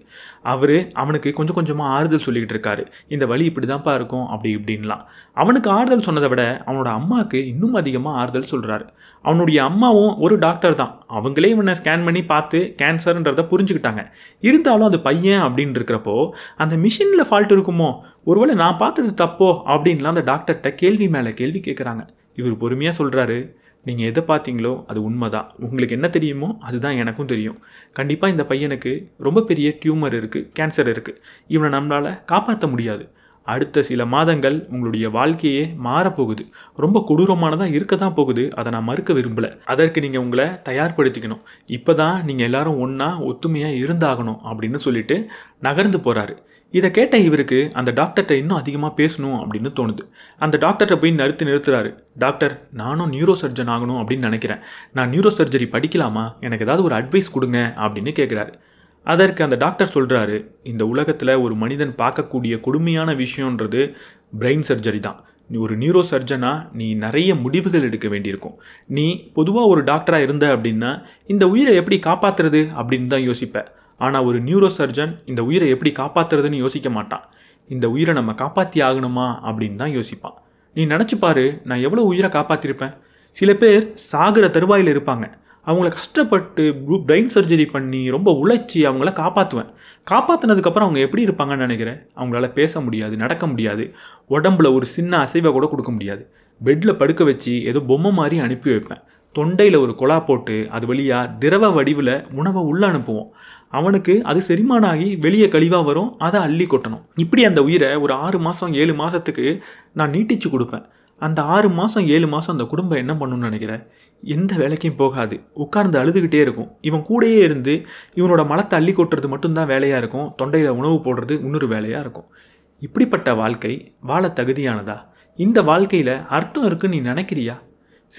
அவர் அவனுக்கு கொஞ்சம் கொஞ்சமாக ஆறுதல் சொல்லிக்கிட்டு இருக்காரு இந்த வழி இப்படி தான்ப்பா இருக்கும் அப்படி இப்படின்லாம் அவனுக்கு ஆறுதல் சொன்னதை விட அவனோட அம்மாவுக்கு இன்னும் அதிகமாக ஆறுதல் சொல்கிறாரு அவனுடைய அம்மாவும் ஒரு டாக்டர் தான் அவங்களே இவனை ஸ்கேன் பண்ணி பார்த்து கேன் கேன்சர்ன்றதை புரிஞ்சுக்கிட்டாங்க இருந்தாலும் அது பையன் அப்படின்னு இருக்கிறப்போ அந்த மிஷினில் ஃபால்ட் இருக்குமோ ஒருவேளை நான் பார்த்தது தப்போ அப்படின்லாம் அந்த டாக்டர்கிட்ட கேள்வி மேலே கேள்வி கேட்குறாங்க இவர் பொறுமையாக சொல்கிறாரு நீங்கள் எதை பார்த்தீங்களோ அது உண்மை தான் உங்களுக்கு என்ன தெரியுமோ அதுதான் எனக்கும் தெரியும் கண்டிப்பாக இந்த பையனுக்கு ரொம்ப பெரிய டியூமர் இருக்குது கேன்சர் இருக்குது இவனை நம்மளால் காப்பாற்ற முடியாது அடுத்த சில மாதங்கள் உங்களுடைய வாழ்க்கையே மாறப்போகுது ரொம்ப கொடூரமானதாக இருக்க தான் போகுது அதை நான் மறுக்க விரும்பலை அதற்கு நீங்கள் உங்களை தயார்படுத்திக்கணும் இப்போ தான் நீங்கள் எல்லாரும் ஒன்றா ஒத்துமையாக இருந்தாகணும் அப்படின்னு சொல்லிட்டு நகர்ந்து போகிறாரு இதை கேட்ட இவருக்கு அந்த டாக்டர்கிட்ட இன்னும் அதிகமாக பேசணும் அப்படின்னு தோணுது அந்த டாக்டர்கிட்ட போய் நிறுத்தி நிறுத்துறாரு டாக்டர் நானும் நியூரோ சர்ஜன் ஆகணும் அப்படின்னு நினைக்கிறேன் நான் நியூரோ சர்ஜரி படிக்கலாமா எனக்கு ஏதாவது ஒரு அட்வைஸ் கொடுங்க அப்படின்னு கேட்குறாரு அதற்கு அந்த டாக்டர் சொல்கிறாரு இந்த உலகத்தில் ஒரு மனிதன் பார்க்கக்கூடிய கொடுமையான விஷயன்றது பிரெயின் சர்ஜரி தான் நீ ஒரு நியூரோ சர்ஜனாக நீ நிறைய முடிவுகள் எடுக்க வேண்டியிருக்கும் நீ பொதுவாக ஒரு டாக்டராக இருந்த அப்படின்னா இந்த உயிரை எப்படி காப்பாற்றுறது அப்படின்னு தான் யோசிப்பேன் ஆனால் ஒரு நியூரோ சர்ஜன் இந்த உயிரை எப்படி காப்பாற்றுறதுன்னு யோசிக்க மாட்டான் இந்த உயிரை நம்ம காப்பாற்றி ஆகணுமா அப்படின்னு தான் யோசிப்பான் நீ நினச்சிப்பாரு நான் எவ்வளோ உயிரை காப்பாற்றிருப்பேன் சில பேர் சாகிற தருவாயில் இருப்பாங்க அவங்கள கஷ்டப்பட்டு பிரெயின் சர்ஜரி பண்ணி ரொம்ப உழைச்சி அவங்கள காப்பாற்றுவேன் காப்பாற்றினதுக்கப்புறம் அவங்க எப்படி இருப்பாங்கன்னு நினைக்கிறேன் அவங்களால பேச முடியாது நடக்க முடியாது உடம்புல ஒரு சின்ன அசைவை கூட கொடுக்க முடியாது பெட்டில் படுக்க வச்சு ஏதோ பொம்மை மாதிரி அனுப்பி வைப்பேன் தொண்டையில் ஒரு குழா போட்டு அது வழியாக திரவ வடிவில் உணவை உள்ளே அனுப்புவோம் அவனுக்கு அது செரிமானாகி வெளியே கழிவாக வரும் அதை அள்ளி கொட்டணும் இப்படி அந்த உயிரை ஒரு ஆறு மாதம் ஏழு மாதத்துக்கு நான் நீட்டிச்சு கொடுப்பேன் அந்த ஆறு மாதம் ஏழு மாதம் அந்த குடும்பம் என்ன பண்ணணும்னு நினைக்கிறேன் எந்த வேலைக்கும் போகாது உட்கார்ந்து அழுதுகிட்டே இருக்கும் இவன் கூடையே இருந்து இவனோட மலத்தை அள்ளி கொட்டுறது மட்டும்தான் வேலையாக இருக்கும் தொண்டையில் உணவு போடுறது இன்னொரு வேலையாக இருக்கும் இப்படிப்பட்ட வாழ்க்கை வாழ தகுதியானதா இந்த வாழ்க்கையில் அர்த்தம் இருக்குன்னு நீ நினைக்கிறியா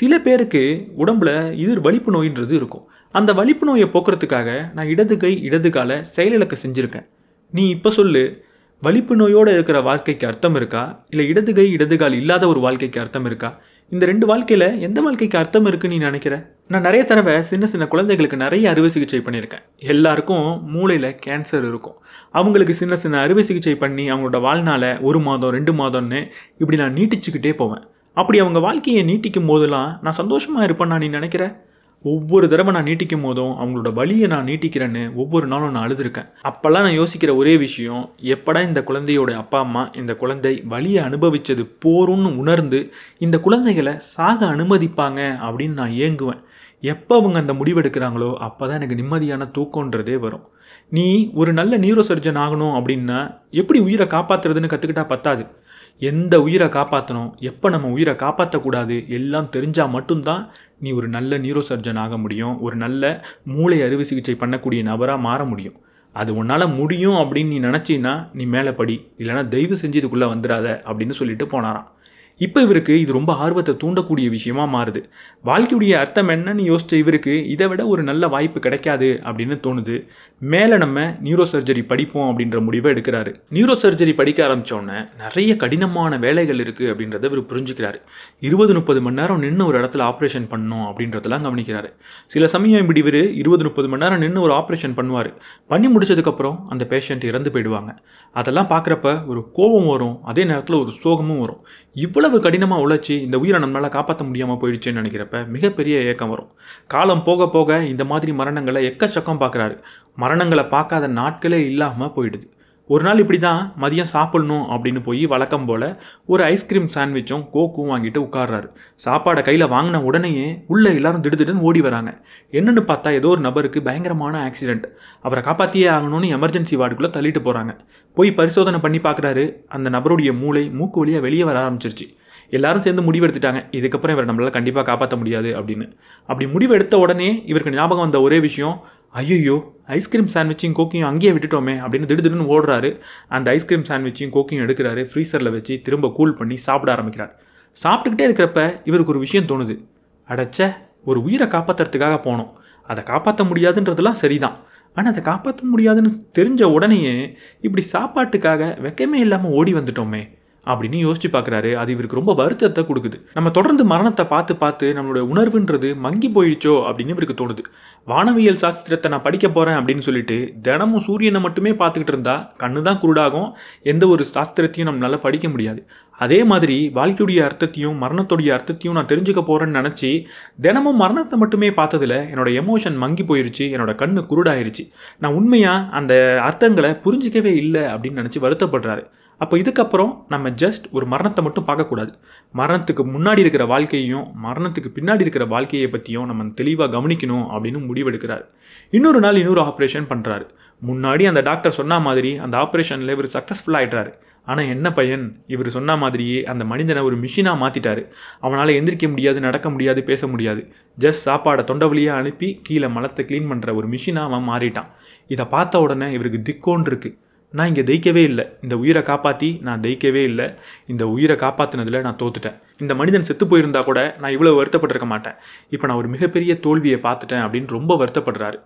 சில பேருக்கு உடம்புல இது வலிப்பு நோயின்றது இருக்கும் அந்த வலிப்பு நோயை போக்குறதுக்காக நான் இடது கை இடது காலை செயலிழக்க செஞ்சுருக்கேன் நீ இப்போ சொல்லு வலிப்பு நோயோடு இருக்கிற வாழ்க்கைக்கு அர்த்தம் இருக்கா இல்லை இடது கை இடது கால் இல்லாத ஒரு வாழ்க்கைக்கு அர்த்தம் இருக்கா இந்த ரெண்டு வாழ்க்கையில் எந்த வாழ்க்கைக்கு அர்த்தம் இருக்குன்னு நீ நினைக்கிற நான் நிறைய தடவை சின்ன சின்ன குழந்தைகளுக்கு நிறைய அறுவை சிகிச்சை பண்ணியிருக்கேன் எல்லாருக்கும் மூளையில் கேன்சர் இருக்கும் அவங்களுக்கு சின்ன சின்ன அறுவை சிகிச்சை பண்ணி அவங்களோட வாழ்நாளை ஒரு மாதம் ரெண்டு மாதம்னு இப்படி நான் நீட்டிச்சுக்கிட்டே போவேன் அப்படி அவங்க வாழ்க்கையை நீட்டிக்கும் போதெல்லாம் நான் சந்தோஷமாக இருப்பேன் நான் நீ நினைக்கிறேன் ஒவ்வொரு தடவை நான் நீட்டிக்கும் போதும் அவங்களோட வழியை நான் நீட்டிக்கிறேன்னு ஒவ்வொரு நாளும் நான் அழுதுருக்கேன் அப்போல்லாம் நான் யோசிக்கிற ஒரே விஷயம் எப்படா இந்த குழந்தையோட அப்பா அம்மா இந்த குழந்தை வழியை அனுபவித்தது போரும்னு உணர்ந்து இந்த குழந்தைகளை சாக அனுமதிப்பாங்க அப்படின்னு நான் ஏங்குவேன் எப்போ அவங்க அந்த முடிவெடுக்கிறாங்களோ அப்போ தான் எனக்கு நிம்மதியான தூக்கன்றதே வரும் நீ ஒரு நல்ல நியூரோ சர்ஜன் ஆகணும் அப்படின்னா எப்படி உயிரை காப்பாற்றுறதுன்னு கற்றுக்கிட்டா பத்தாது எந்த உயிரை காப்பாற்றணும் எப்போ நம்ம உயிரை காப்பாற்றக்கூடாது எல்லாம் தெரிஞ்சால் மட்டும்தான் நீ ஒரு நல்ல நியூரோ சர்ஜன் ஆக முடியும் ஒரு நல்ல மூளை அறுவை சிகிச்சை பண்ணக்கூடிய நபராக மாற முடியும் அது உன்னால் முடியும் அப்படின்னு நீ நினச்சின்னா நீ மேலே படி இல்லைனா தயவு செஞ்சு இதுக்குள்ளே வந்துடாத அப்படின்னு சொல்லிட்டு போனாரான் இப்போ இவருக்கு இது ரொம்ப ஆர்வத்தை தூண்டக்கூடிய விஷயமா மாறுது வாழ்க்கையுடைய அர்த்தம் என்னன்னு யோசிச்ச இவருக்கு இதை விட ஒரு நல்ல வாய்ப்பு கிடைக்காது அப்படின்னு தோணுது மேலே நம்ம நியூரோ சர்ஜரி படிப்போம் அப்படின்ற முடிவை எடுக்கிறாரு நியூரோ சர்ஜரி படிக்க ஆரம்பித்தோடனே நிறைய கடினமான வேலைகள் இருக்குது அப்படின்றத இவர் புரிஞ்சுக்கிறாரு இருபது முப்பது மணி நேரம் நின்று ஒரு இடத்துல ஆப்ரேஷன் பண்ணும் அப்படின்றதெல்லாம் கவனிக்கிறாரு சில சமயம் இப்படி இவர் இருபது முப்பது மணி நேரம் நின்று ஒரு ஆப்ரேஷன் பண்ணுவார் பண்ணி முடிச்சதுக்கப்புறம் அந்த பேஷண்ட் இறந்து போயிடுவாங்க அதெல்லாம் பார்க்குறப்ப ஒரு கோபம் வரும் அதே நேரத்தில் ஒரு சோகமும் வரும் இவ்வளோ எவ்வளவு கடினமாக உழைச்சி இந்த உயிரை நம்மளால் காப்பாற்ற முடியாமல் போயிடுச்சுன்னு நினைக்கிறப்ப மிகப்பெரிய ஏக்கம் வரும் காலம் போக போக இந்த மாதிரி மரணங்களை எக்கச்சக்கம் பார்க்குறாரு மரணங்களை பார்க்காத நாட்களே இல்லாமல் போயிடுது ஒரு நாள் இப்படி தான் மதியம் சாப்பிடணும் அப்படின்னு போய் வழக்கம் போல் ஒரு ஐஸ்கிரீம் சாண்ட்விச்சும் கோக்கும் வாங்கிட்டு உட்கார்றாரு சாப்பாடை கையில் வாங்கின உடனேயே உள்ளே எல்லாரும் திடுதிடுன்னு ஓடி வராங்க என்னென்னு பார்த்தா ஏதோ ஒரு நபருக்கு பயங்கரமான ஆக்சிடெண்ட் அவரை காப்பாற்றியே ஆகணும்னு எமர்ஜென்சி வார்டுக்குள்ளே தள்ளிட்டு போகிறாங்க போய் பரிசோதனை பண்ணி பார்க்குறாரு அந்த நபருடைய மூளை மூக்கு வழியாக வெளியே வர ஆரம்பிச்சிருச்சு எல்லாரும் சேர்ந்து முடிவெடுத்துட்டாங்க இதுக்கப்புறம் இவரை நம்மளால் கண்டிப்பாக காப்பாற்ற முடியாது அப்படின்னு அப்படி முடிவெடுத்த உடனே இவருக்கு ஞாபகம் வந்த ஒரே விஷயம் ஐயோ ஐஸ்கிரீம் சாண்ட்விச்சையும் கோக்கையும் அங்கேயே விட்டுட்டோமே அப்படின்னு திடுதிடுன்னு ஓடுறாரு அந்த ஐஸ்கிரீம் சாண்ட்விச்சையும் கோக்கையும் எடுக்கிறாரு ஃப்ரீசரில் வச்சு திரும்ப கூல் பண்ணி சாப்பிட ஆரம்பிக்கிறார் சாப்பிட்டுக்கிட்டே இருக்கிறப்ப இவருக்கு ஒரு விஷயம் தோணுது அடைச்ச ஒரு உயிரை காப்பாற்றுறதுக்காக போனோம் அதை காப்பாற்ற முடியாதுன்றதுலாம் சரிதான் ஆனால் அதை காப்பாற்ற முடியாதுன்னு தெரிஞ்ச உடனேயே இப்படி சாப்பாட்டுக்காக வெக்கமே இல்லாமல் ஓடி வந்துட்டோமே அப்படின்னு யோசிச்சு பார்க்குறாரு அது இவருக்கு ரொம்ப வருத்தத்தை கொடுக்குது நம்ம தொடர்ந்து மரணத்தை பார்த்து பார்த்து நம்மளோட உணர்வுன்றது மங்கி போயிடுச்சோ அப்படின்னு இவருக்கு தோணுது வானவியல் சாஸ்திரத்தை நான் படிக்க போகிறேன் அப்படின்னு சொல்லிட்டு தினமும் சூரியனை மட்டுமே பார்த்துக்கிட்டு இருந்தால் கண்ணு தான் குருடாகும் எந்த ஒரு சாஸ்திரத்தையும் நம்மளால் படிக்க முடியாது அதே மாதிரி வாழ்க்கையுடைய அர்த்தத்தையும் மரணத்துடைய அர்த்தத்தையும் நான் தெரிஞ்சுக்க போகிறேன்னு நினச்சி தினமும் மரணத்தை மட்டுமே பார்த்ததில் என்னோட எமோஷன் மங்கி போயிருச்சு என்னோட கண்ணு குருடாயிருச்சு நான் உண்மையாக அந்த அர்த்தங்களை புரிஞ்சிக்கவே இல்லை அப்படின்னு நினச்சி வருத்தப்படுறாரு அப்போ இதுக்கப்புறம் நம்ம ஜஸ்ட் ஒரு மரணத்தை மட்டும் பார்க்கக்கூடாது மரணத்துக்கு முன்னாடி இருக்கிற வாழ்க்கையையும் மரணத்துக்கு பின்னாடி இருக்கிற வாழ்க்கையை பற்றியும் நம்ம தெளிவாக கவனிக்கணும் அப்படின்னு முடிவெடுக்கிறார் இன்னொரு நாள் இன்னொரு ஆப்ரேஷன் பண்ணுறாரு முன்னாடி அந்த டாக்டர் சொன்ன மாதிரி அந்த ஆப்ரேஷனில் இவர் சக்ஸஸ்ஃபுல் ஆகிடுறாரு ஆனால் என்ன பையன் இவர் சொன்ன மாதிரியே அந்த மனிதனை ஒரு மிஷினாக மாற்றிட்டாரு அவனால் எந்திரிக்க முடியாது நடக்க முடியாது பேச முடியாது ஜஸ்ட் சாப்பாடை தொண்டை வழியாக அனுப்பி கீழே மலத்தை க்ளீன் பண்ணுற ஒரு மிஷினாக அவன் மாறிட்டான் இதை பார்த்த உடனே இவருக்கு திக்கோன் இருக்குது நான் இங்கே தைக்கவே இல்லை இந்த உயிரை காப்பாற்றி நான் தைக்கவே இல்லை இந்த உயிரை காப்பாற்றினதில் நான் தோத்துட்டேன் இந்த மனிதன் செத்து போயிருந்தா கூட நான் இவ்வளோ வருத்தப்பட்டிருக்க மாட்டேன் இப்போ நான் ஒரு மிகப்பெரிய தோல்வியை பார்த்துட்டேன் அப்படின்னு ரொம்ப வருத்தப்படுறாரு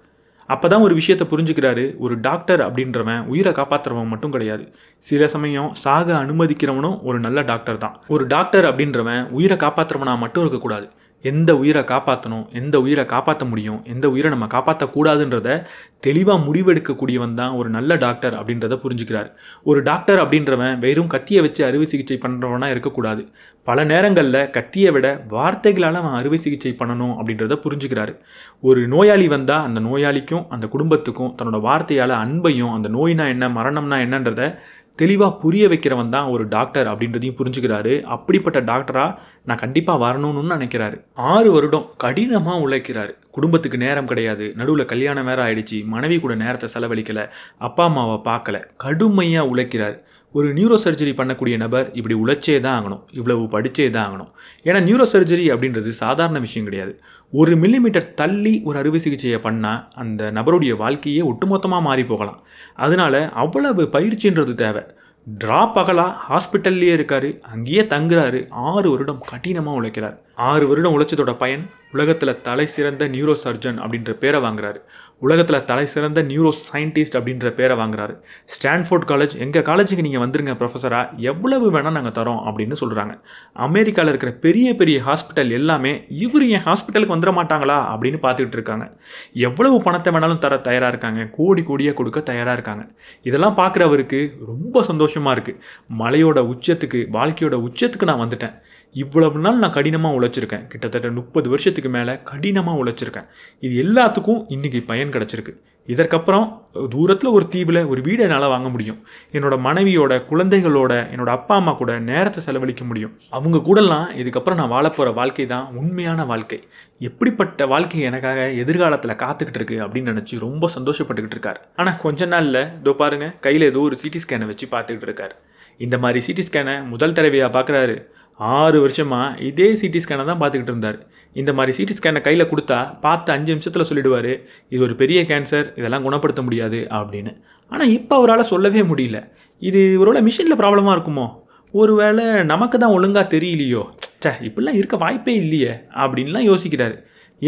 அப்போ தான் ஒரு விஷயத்தை புரிஞ்சுக்கிறாரு ஒரு டாக்டர் அப்படின்றவன் உயிரை காப்பாற்றுறவன் மட்டும் கிடையாது சில சமயம் சாக அனுமதிக்கிறவனும் ஒரு நல்ல டாக்டர் தான் ஒரு டாக்டர் அப்படின்றவன் உயிரை காப்பாற்றுறவனாக மட்டும் இருக்கக்கூடாது எந்த உயிரை காப்பாற்றணும் எந்த உயிரை காப்பாற்ற முடியும் எந்த உயிரை நம்ம காப்பாற்றக்கூடாதுன்றத தெளிவாக முடிவெடுக்கக்கூடியவன் தான் ஒரு நல்ல டாக்டர் அப்படின்றத புரிஞ்சுக்கிறார் ஒரு டாக்டர் அப்படின்றவன் வெறும் கத்தியை வச்சு அறுவை சிகிச்சை பண்ணுறவனாக இருக்கக்கூடாது பல நேரங்களில் கத்தியை விட வார்த்தைகளால் அவன் அறுவை சிகிச்சை பண்ணணும் அப்படின்றத புரிஞ்சுக்கிறாரு ஒரு நோயாளி வந்தால் அந்த நோயாளிக்கும் அந்த குடும்பத்துக்கும் தன்னோட வார்த்தையால் அன்பையும் அந்த நோயினா என்ன மரணம்னா என்னன்றத தெளிவாக புரிய வைக்கிறவன் தான் ஒரு டாக்டர் அப்படின்றதையும் புரிஞ்சுக்கிறாரு அப்படிப்பட்ட டாக்டராக நான் கண்டிப்பாக வரணும்னு நினைக்கிறாரு ஆறு வருடம் கடினமாக உழைக்கிறாரு குடும்பத்துக்கு நேரம் கிடையாது நடுவில் கல்யாணம் வேற ஆயிடுச்சு மனைவி கூட நேரத்தை செலவழிக்கலை அப்பா அம்மாவை பார்க்கல கடுமையாக உழைக்கிறார் ஒரு நியூரோ சர்ஜரி பண்ணக்கூடிய நபர் இப்படி உழைச்சே தான் ஆகணும் இவ்வளவு படித்தே தான் ஆகணும் ஏன்னா நியூரோ சர்ஜரி அப்படின்றது சாதாரண விஷயம் கிடையாது ஒரு மில்லிமீட்டர் தள்ளி ஒரு அறுவை சிகிச்சையை பண்ணால் அந்த நபருடைய வாழ்க்கையே ஒட்டுமொத்தமாக மாறி போகலாம் அதனால் அவ்வளவு பயிற்சின்றது தேவை ட்ரா பகலா ஹாஸ்பிட்டல்லையே இருக்காரு அங்கேயே தங்குறாரு ஆறு வருடம் கடினமாக உழைக்கிறார் ஆறு வருடம் உழைச்சதோட பயன் உலகத்தில் தலை சிறந்த நியூரோ சர்ஜன் அப்படின்ற பேரை வாங்குறாரு உலகத்தில் தலை சிறந்த நியூரோ சயின்டிஸ்ட் அப்படின்ற பேரை வாங்குறாரு ஸ்டான்ஃபோர்ட் காலேஜ் எங்கள் காலேஜுக்கு நீங்கள் வந்துருங்க ப்ரொஃபஸராக எவ்வளவு வேணால் நாங்கள் தரோம் அப்படின்னு சொல்கிறாங்க அமெரிக்காவில் இருக்கிற பெரிய பெரிய ஹாஸ்பிட்டல் எல்லாமே இவர் என் ஹாஸ்பிட்டலுக்கு வந்துட மாட்டாங்களா அப்படின்னு பார்த்துக்கிட்டு இருக்காங்க எவ்வளவு பணத்தை வேணாலும் தர தயாராக இருக்காங்க கோடி கோடியாக கொடுக்க தயாராக இருக்காங்க இதெல்லாம் பார்க்குறவருக்கு ரொம்ப சந்தோஷமாக இருக்குது மலையோட உச்சத்துக்கு வாழ்க்கையோட உச்சத்துக்கு நான் வந்துட்டேன் இவ்வளவு நாள் நான் கடினமாக உழைச்சிருக்கேன் கிட்டத்தட்ட முப்பது வருஷத்துக்கு மேலே கடினமாக உழைச்சிருக்கேன் இது எல்லாத்துக்கும் இன்றைக்கி பயன் கிடச்சிருக்கு இதற்கப்புறம் தூரத்தில் ஒரு தீவில் ஒரு வீடு என்னால் வாங்க முடியும் என்னோட மனைவியோட குழந்தைகளோட என்னோட அப்பா அம்மா கூட நேரத்தை செலவழிக்க முடியும் அவங்க கூடலாம் இதுக்கப்புறம் நான் வாழப்போகிற வாழ்க்கை தான் உண்மையான வாழ்க்கை எப்படிப்பட்ட வாழ்க்கை எனக்காக எதிர்காலத்தில் காத்துக்கிட்டு இருக்கு அப்படின்னு நினச்சி ரொம்ப சந்தோஷப்பட்டுக்கிட்டு இருக்காரு ஆனால் கொஞ்ச நாளில் இதோ பாருங்கள் கையில் ஏதோ ஒரு சிடி ஸ்கேனை வச்சு பார்த்துக்கிட்டு இருக்காரு இந்த மாதிரி சிடி ஸ்கேனை முதல் தடவையாக பார்க்குறாரு ஆறு வருஷமாக இதே சிடி ஸ்கேனை தான் பார்த்துக்கிட்டு இருந்தார் இந்த மாதிரி சிடி ஸ்கேனை கையில் கொடுத்தா பார்த்து அஞ்சு நிமிஷத்தில் சொல்லிடுவார் இது ஒரு பெரிய கேன்சர் இதெல்லாம் குணப்படுத்த முடியாது அப்படின்னு ஆனால் இப்போ அவரால் சொல்லவே முடியல இது இவரோட மிஷினில் ப்ராப்ளமாக இருக்குமோ ஒருவேளை நமக்கு தான் ஒழுங்காக தெரியலையோ சே இப்படிலாம் இருக்க வாய்ப்பே இல்லையே அப்படின்லாம் யோசிக்கிறாரு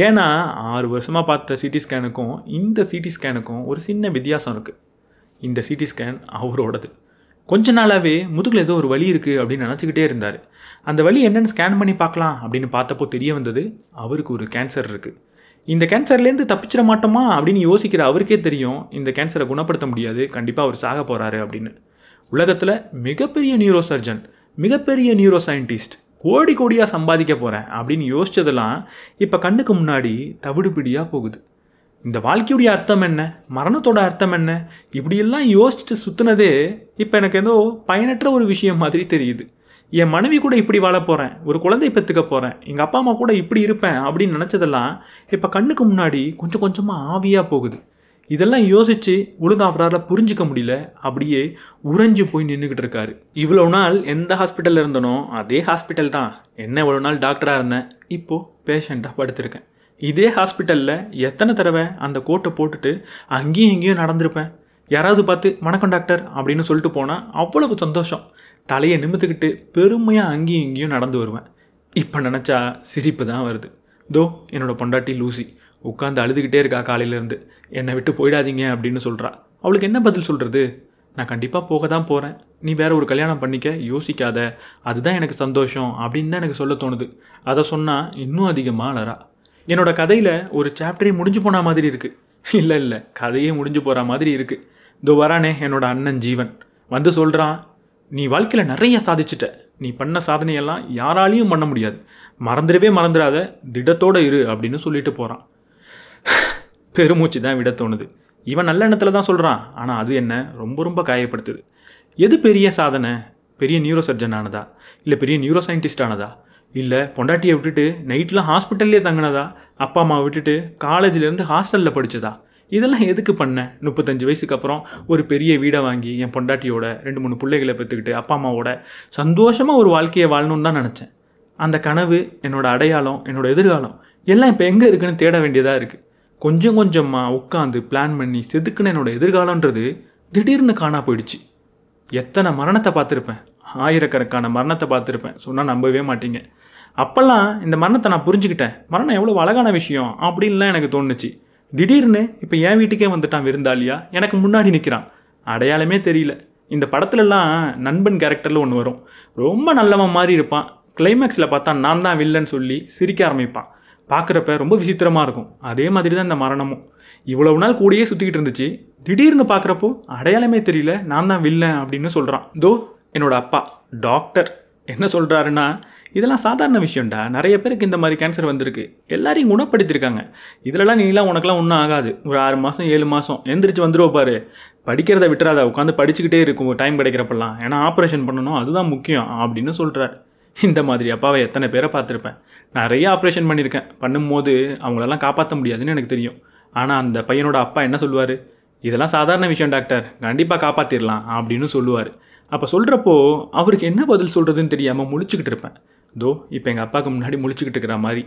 ஏன்னா ஆறு வருஷமாக பார்த்த சிடி ஸ்கேனுக்கும் இந்த சிடி ஸ்கேனுக்கும் ஒரு சின்ன வித்தியாசம் இருக்குது இந்த சிடி ஸ்கேன் அவரோடது கொஞ்ச நாளாகவே முதுகில் ஏதோ ஒரு வலி இருக்குது அப்படின்னு நினச்சிக்கிட்டே இருந்தார் அந்த வழி என்னென்னு ஸ்கேன் பண்ணி பார்க்கலாம் அப்படின்னு பார்த்தப்போ தெரிய வந்தது அவருக்கு ஒரு கேன்சர் இருக்குது இந்த கேன்சர்லேருந்து தப்பிச்சிட மாட்டோமா அப்படின்னு யோசிக்கிற அவருக்கே தெரியும் இந்த கேன்சரை குணப்படுத்த முடியாது கண்டிப்பாக அவர் சாக போகிறாரு அப்படின்னு உலகத்தில் மிகப்பெரிய நியூரோ சர்ஜன் மிகப்பெரிய நியூரோ சயின்டிஸ்ட் கோடி கோடியாக சம்பாதிக்க போகிறேன் அப்படின்னு யோசித்ததெல்லாம் இப்போ கண்ணுக்கு முன்னாடி தவிடுபிடியாக போகுது இந்த வாழ்க்கையுடைய அர்த்தம் என்ன மரணத்தோட அர்த்தம் என்ன இப்படியெல்லாம் யோசிச்சுட்டு சுற்றுனதே இப்போ எனக்கு ஏதோ பயனற்ற ஒரு விஷயம் மாதிரி தெரியுது என் மனைவி கூட இப்படி வாழ போகிறேன் ஒரு குழந்தை பெற்றுக்க போகிறேன் எங்கள் அப்பா அம்மா கூட இப்படி இருப்பேன் அப்படின்னு நினச்சதெல்லாம் இப்போ கண்ணுக்கு முன்னாடி கொஞ்சம் கொஞ்சமாக ஆவியாக போகுது இதெல்லாம் யோசித்து ஒழுங்காக அவரால் புரிஞ்சிக்க முடியல அப்படியே உறைஞ்சு போய் நின்றுக்கிட்டு இருக்காரு இவ்வளோ நாள் எந்த ஹாஸ்பிட்டலில் இருந்தனோ அதே ஹாஸ்பிட்டல் தான் என்ன இவ்வளோ நாள் டாக்டராக இருந்தேன் இப்போது பேஷண்ட்டாக படுத்திருக்கேன் இதே ஹாஸ்பிட்டலில் எத்தனை தடவை அந்த கோட்டை போட்டுட்டு அங்கேயும் இங்கேயும் நடந்திருப்பேன் யாராவது பார்த்து வணக்கம் டாக்டர் அப்படின்னு சொல்லிட்டு போனால் அவ்வளவு சந்தோஷம் தலையை நிமித்துக்கிட்டு பெருமையாக அங்கேயும் இங்கேயும் நடந்து வருவேன் இப்போ நினச்சா சிரிப்பு தான் வருது தோ என்னோடய பொண்டாட்டி லூசி உட்காந்து அழுதுகிட்டே இருக்கா காலையிலேருந்து என்னை விட்டு போயிடாதீங்க அப்படின்னு சொல்கிறா அவளுக்கு என்ன பதில் சொல்கிறது நான் கண்டிப்பாக போக தான் போகிறேன் நீ வேறு ஒரு கல்யாணம் பண்ணிக்க யோசிக்காத அதுதான் எனக்கு சந்தோஷம் அப்படின்னு தான் எனக்கு சொல்ல தோணுது அதை சொன்னால் இன்னும் அதிகமாக அழறா என்னோட கதையில் ஒரு சாப்டரே முடிஞ்சு போன மாதிரி இருக்குது இல்லை இல்லை கதையே முடிஞ்சு போகிற மாதிரி இருக்குது இதோ வரானே என்னோடய அண்ணன் ஜீவன் வந்து சொல்கிறான் நீ வாழ்க்கையில் நிறைய சாதிச்சிட்ட நீ பண்ண சாதனையெல்லாம் யாராலையும் பண்ண முடியாது மறந்துடவே மறந்துடாத திடத்தோடு இரு அப்படின்னு சொல்லிட்டு போகிறான் பெருமூச்சு தான் விட தோணுது இவன் நல்ல எண்ணத்தில் தான் சொல்கிறான் ஆனால் அது என்ன ரொம்ப ரொம்ப காயப்படுத்துது எது பெரிய சாதனை பெரிய நியூரோ சர்ஜன் ஆனதா இல்லை பெரிய நியூரோ சயின்டிஸ்ட் ஆனதா இல்லை பொண்டாட்டியை விட்டுட்டு நைட்லாம் ஹாஸ்பிட்டல்லே தங்கினதா அப்பா அம்மா விட்டுட்டு காலேஜிலேருந்து ஹாஸ்டலில் படித்ததா இதெல்லாம் எதுக்கு பண்ணேன் முப்பத்தஞ்சு வயசுக்கு அப்புறம் ஒரு பெரிய வீடை வாங்கி என் பொண்டாட்டியோட ரெண்டு மூணு பிள்ளைகளை பெற்றுக்கிட்டு அப்பா அம்மாவோட சந்தோஷமாக ஒரு வாழ்க்கையை வாழணும்னு தான் நினச்சேன் அந்த கனவு என்னோட அடையாளம் என்னோட எதிர்காலம் எல்லாம் இப்போ எங்கே இருக்குன்னு தேட வேண்டியதாக இருக்குது கொஞ்சம் கொஞ்சமாக உட்காந்து பிளான் பண்ணி செதுக்குன்னு என்னோட எதிர்காலன்றது திடீர்னு காணா போயிடுச்சு எத்தனை மரணத்தை பார்த்துருப்பேன் ஆயிரக்கணக்கான மரணத்தை பார்த்துருப்பேன் சொன்னால் நம்பவே மாட்டீங்க அப்போல்லாம் இந்த மரணத்தை நான் புரிஞ்சுக்கிட்டேன் மரணம் எவ்வளோ அழகான விஷயம் அப்படின்லாம் எனக்கு தோணுச்சு திடீர்னு இப்போ என் வீட்டுக்கே வந்துட்டான் விருந்தாளியா எனக்கு முன்னாடி நிற்கிறான் அடையாளமே தெரியல இந்த படத்துலலாம் நண்பன் கேரக்டரில் ஒன்று வரும் ரொம்ப நல்லவன் மாதிரி இருப்பான் கிளைமேக்ஸில் பார்த்தா நான் தான் வில்லன் சொல்லி சிரிக்க ஆரம்பிப்பான் பார்க்குறப்ப ரொம்ப விசித்திரமாக இருக்கும் அதே மாதிரி தான் இந்த மரணமும் இவ்வளவு நாள் கூடயே சுற்றிக்கிட்டு இருந்துச்சு திடீர்னு பார்க்குறப்போ அடையாளமே தெரியல நான் தான் வில்லன் அப்படின்னு சொல்கிறான் தோ என்னோடய அப்பா டாக்டர் என்ன சொல்கிறாருன்னா இதெல்லாம் சாதாரண விஷயம்டா நிறைய பேருக்கு இந்த மாதிரி கேன்சர் வந்திருக்கு எல்லாரையும் குணப்படுத்தியிருக்காங்க இதிலலாம் நீலாம் உனக்கெலாம் ஒன்றும் ஆகாது ஒரு ஆறு மாதம் ஏழு மாதம் எந்திரிச்சு வந்துடுவோம் பாரு படிக்கிறத விட்டுறாத உட்காந்து படிச்சுக்கிட்டே இருக்கும் டைம் கிடைக்கிறப்பெல்லாம் ஏன்னா ஆப்ரேஷன் பண்ணணும் அதுதான் முக்கியம் அப்படின்னு சொல்கிறார் இந்த மாதிரி அப்பாவை எத்தனை பேரை பார்த்துருப்பேன் நிறைய ஆப்ரேஷன் பண்ணியிருக்கேன் பண்ணும்போது அவங்களெல்லாம் காப்பாற்ற முடியாதுன்னு எனக்கு தெரியும் ஆனால் அந்த பையனோட அப்பா என்ன சொல்லுவார் இதெல்லாம் சாதாரண விஷயம் டாக்டர் கண்டிப்பாக காப்பாற்றிடலாம் அப்படின்னு சொல்லுவார் அப்போ சொல்கிறப்போ அவருக்கு என்ன பதில் சொல்கிறதுன்னு தெரியாமல் முழிச்சுக்கிட்டு இருப்பேன் தோ இப்போ எங்கள் அப்பாவுக்கு முன்னாடி முழிச்சுக்கிட்டு இருக்கிற மாதிரி